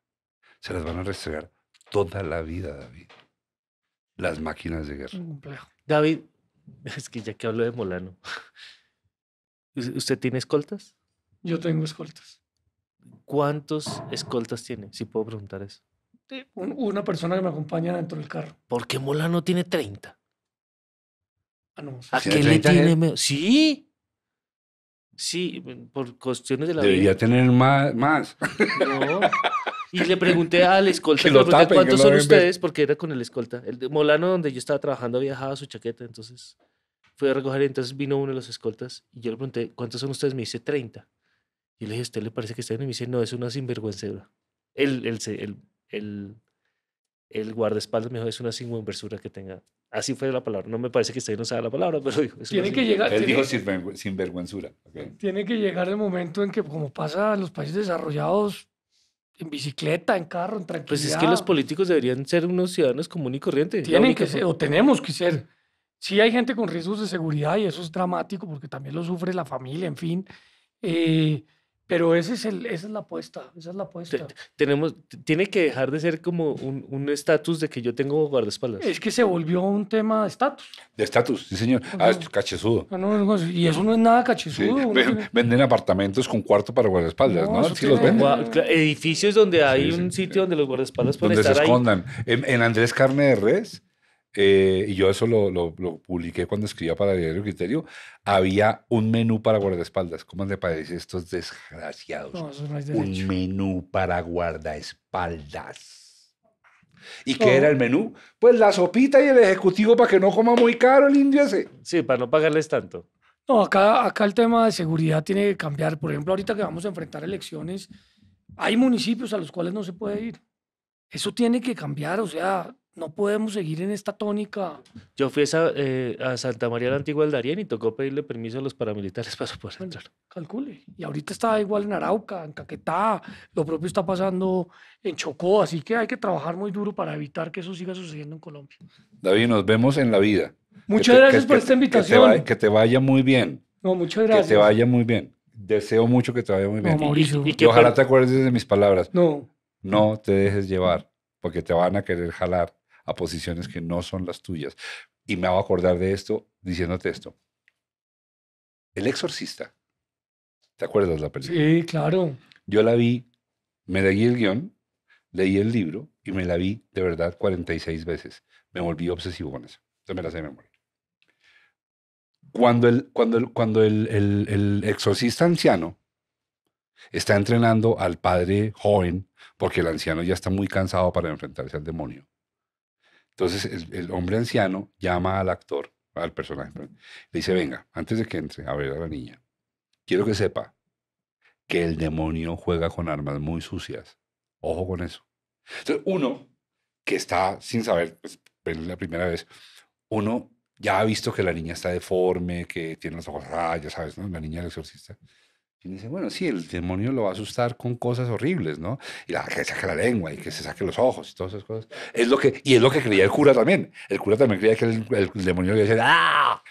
Se las van a restregar toda la vida, David. Las máquinas de guerra. David, es que ya que hablo de Molano, ¿usted tiene escoltas? Yo tengo escoltas. ¿Cuántos escoltas tiene? Si puedo preguntar eso. una persona que me acompaña dentro del carro. ¿Por qué Molano tiene 30? Ah, no. ¿A qué le tiene menos? Sí. Sí, mm, por cuestiones de la Debería tener más. No. Y le pregunté al escolta, ¿cuántos son ustedes? Porque era con el escolta. El de Molano, donde yo estaba trabajando, viajaba su chaqueta, entonces fui a recoger y entonces vino uno de los escoltas y yo le pregunté, ¿cuántos son ustedes? Me dice 30. Y le dije, ¿a usted le parece que está bien? Y me dice, no, es una sinvergüenza El, el, el, el, guardaespaldas me dijo, es una sinvergüenzura que tenga. Así fue la palabra. No me parece que usted no sabe la palabra, pero dijo. Tiene que llegar, Él tiene, dijo sinvergüenzura. Tiene que llegar el momento en que, como pasa en los países desarrollados, en bicicleta, en carro, en tranquilidad. Pues es que los políticos deberían ser unos ciudadanos común y corrientes. Tienen que ser, o tenemos que ser. Sí hay gente con riesgos de seguridad y eso es dramático porque también lo sufre la familia, en fin. Eh, pero ese es el, esa es la apuesta, esa es la apuesta. tenemos, tiene que dejar de ser como un estatus de que yo tengo guardaespaldas. Es que se volvió un tema de estatus. De estatus, sí señor. ah, es cachezudo. Ah, no, no, y eso no es nada cachezudo. Venden apartamentos con cuarto para guardaespaldas, ¿no? Sí los venden. Edificios donde hay un sitio donde los guardaespaldas pueden donde se escondan. En, en, Andrés Carne de Res y yo eso lo, lo, publiqué cuando escribía para el Diario Criterio, había un menú para guardaespaldas. ¿Cómo le parece a estos desgraciados? un menú para guardaespaldas. ¿Y qué era oh. el menú? Pues la sopita y el ejecutivo para que no coma muy caro el indio ese. Sí, para no pagarles tanto. No, acá, acá el tema de seguridad tiene que cambiar. Por ejemplo, ahorita que vamos a enfrentar elecciones, hay municipios a los cuales no se puede ir. Eso tiene que cambiar, o sea, no podemos seguir en esta tónica. Yo fui eh, a Santa María la Antigua del Darién y tocó pedirle permiso a los paramilitares para poder entrar. calcule. Y ahorita está igual en Arauca, en Caquetá, lo propio está pasando en Chocó, así que hay que trabajar muy duro para evitar que eso siga sucediendo en Colombia. David, nos vemos en la vida. Muchas gracias por esta invitación. Que te, vaya muy bien. No, muchas gracias. Que te vaya muy bien. Deseo mucho que te vaya muy bien. Mauricio. Y, que ojalá te acuerdes de mis palabras. No. No te dejes llevar, porque te van a querer jalar a posiciones que no son las tuyas. Y me hago acordar de esto diciéndote esto. El exorcista. ¿Te acuerdas la película? Sí, claro. Yo la vi, me leí el guión, leí el libro y me la vi de verdad 46 veces. Me volví obsesivo con eso. Entonces me la sé de memoria. Cuando el, cuando cuando el exorcista anciano está entrenando al padre joven porque el anciano ya está muy cansado para enfrentarse al demonio. Entonces el, hombre anciano llama al actor, al personaje, pues, le dice, venga, antes de que entre a ver a la niña, quiero que sepa que el demonio juega con armas muy sucias. Ojo con eso. Entonces uno que está sin saber, es pues, la primera vez, uno ya ha visto que la niña está deforme, que tiene los ojos rayas, ¿sabes? No? La niña del exorcista. Y dice, bueno, sí, el demonio lo va a asustar con cosas horribles, ¿no? Y la, que saque la lengua y que se saque los ojos y todas esas cosas. Es lo que, y es lo que creía el cura también. El cura también creía que el, demonio demonio le decir, ¡ah!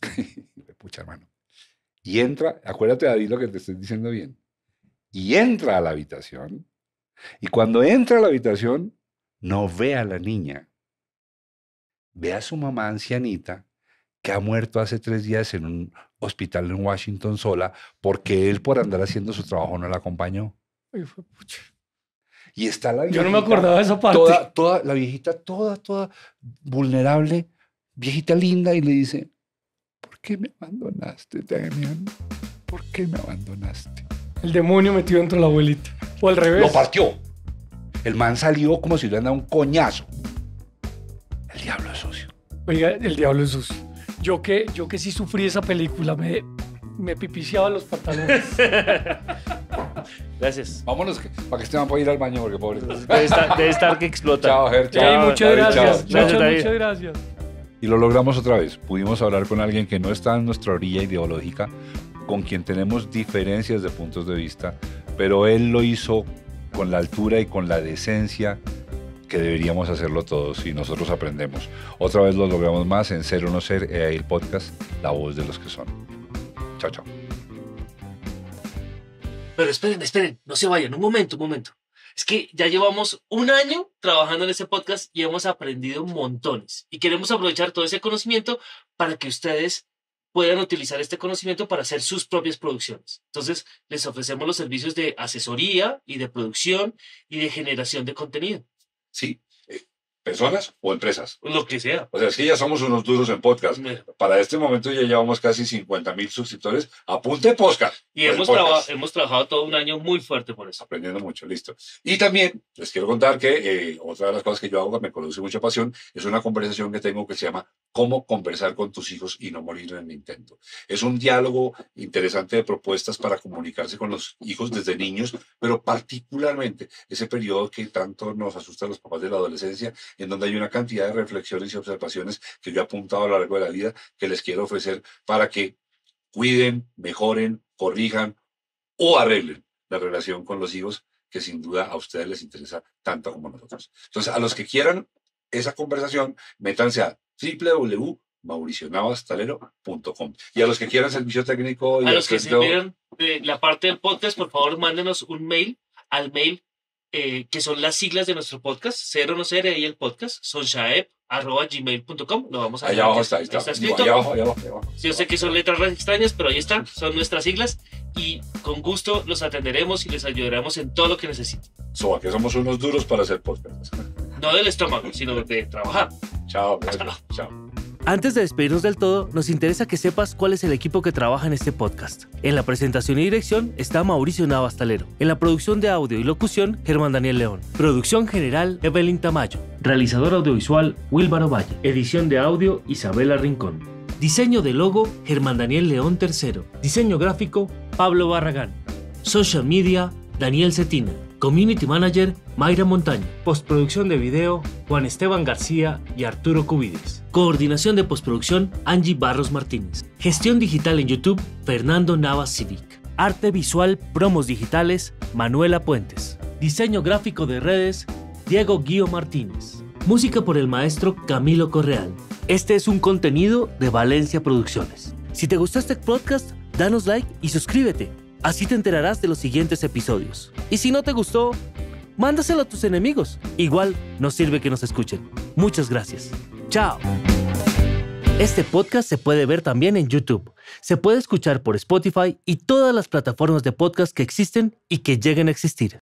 Pucha, hermano. Y entra, acuérdate, David, lo que te estoy diciendo bien. Y entra a la habitación. Y cuando entra a la habitación, no ve a la niña. Ve a su mamá ancianita ha muerto hace tres días en un hospital en Washington sola porque él por andar haciendo su trabajo no la acompañó. Y está la viejita. Yo no me acordaba de esa parte. Toda, la viejita, toda, toda vulnerable, viejita linda, y le dice: ¿Por qué me abandonaste, Damian? ¿Por qué me abandonaste? El demonio metido dentro de la abuelita. O al revés. Lo partió. El man salió como si le dado un coñazo. El diablo es sucio. Oiga, el diablo es sucio. Yo que, yo que sí sufrí esa película, me, me pipiciaba los pantalones. Gracias. Vámonos, para que este man pueda ir al baño, porque pobre. Debe estar, que explota. Chao, Ger, chao. gracias. Chao. Muchas, muchas gracias. Y lo logramos otra vez. Pudimos hablar con alguien que no está en nuestra orilla ideológica, con quien tenemos diferencias de puntos de vista, pero él lo hizo con la altura y con la decencia que deberíamos hacerlo todos y nosotros aprendemos. Otra vez lo logramos más en Ser o No Ser, eh, el podcast, la voz de los que son. Chao, chao. Pero esperen, esperen, no se vayan, un momento, un momento. Es que ya llevamos un año trabajando en ese podcast y hemos aprendido montones. Y queremos aprovechar todo ese conocimiento para que ustedes puedan utilizar este conocimiento para hacer sus propias producciones. Entonces, les ofrecemos los servicios de asesoría y de producción y de generación de contenido. Sí. Eh, ¿Personas o empresas? Lo que sea. O sea, es que ya somos unos duros en podcast. Para este momento ya llevamos casi 50 mil suscriptores. Apunte podcast. Y pues, hemos, hemos trabajado todo un año muy fuerte por eso. Aprendiendo mucho, listo. Y también les quiero contar que eh, otra de las cosas que yo hago que me produce mucha pasión es una conversación que tengo que se llama cómo conversar con tus hijos y no morir en el intento. Es un diálogo interesante de propuestas para comunicarse con los hijos desde niños, pero particularmente ese periodo que tanto nos asusta a los papás de la adolescencia, en donde hay una cantidad de reflexiones y observaciones que yo he apuntado a lo largo de la vida que les quiero ofrecer para que cuiden, mejoren, corrijan o arreglen la relación con los hijos que sin duda a ustedes les interesa tanto como a nosotros. Entonces, a los que quieran esa conversación, métanse a www.mauricionavastalero.com. Y a los que quieran servicio técnico... Y a, los que se la parte del podcast, por favor, mándenos un mail al mail eh, que son las siglas de nuestro podcast, cero no y el podcast, son shaep, lo vamos a Allá abajo está, está, está escrito. Allá abajo, abajo, Yo sé que son letras extrañas, pero ahí están, son nuestras siglas y con gusto los atenderemos y les ayudaremos en todo lo que necesiten. Soba, que somos unos duros para hacer podcasts. No del estómago, sino de trabajar. Chao, Hasta Chao. Antes de despedirnos del todo, nos interesa que sepas cuál es el equipo que trabaja en este podcast. En la presentación y dirección está Mauricio Navastalero. En la producción de audio y locución, Germán Daniel León. Producción general, Evelyn Tamayo. Realizador audiovisual, Wilbar Valle. Edición de audio, Isabela Rincón. Diseño de logo, Germán Daniel León III. Diseño gráfico, Pablo Barragán. Social media, Daniel Cetina. Community Manager Mayra Montaño. Postproducción de video Juan Esteban García y Arturo Cubides. Coordinación de postproducción Angie Barros Martínez. Gestión digital en YouTube Fernando Navas Civic. Arte visual Promos Digitales Manuela Puentes. Diseño gráfico de redes Diego Guío Martínez. Música por el maestro Camilo Correal. Este es un contenido de Valencia Producciones. Si te gustó este podcast, danos like y suscríbete. Así te enterarás de los siguientes episodios. Y si no te gustó, mándaselo a tus enemigos. Igual nos sirve que nos escuchen. Muchas gracias. Chao. Este podcast se puede ver también en YouTube. Se puede escuchar por Spotify y todas las plataformas de podcast que existen y que lleguen a existir.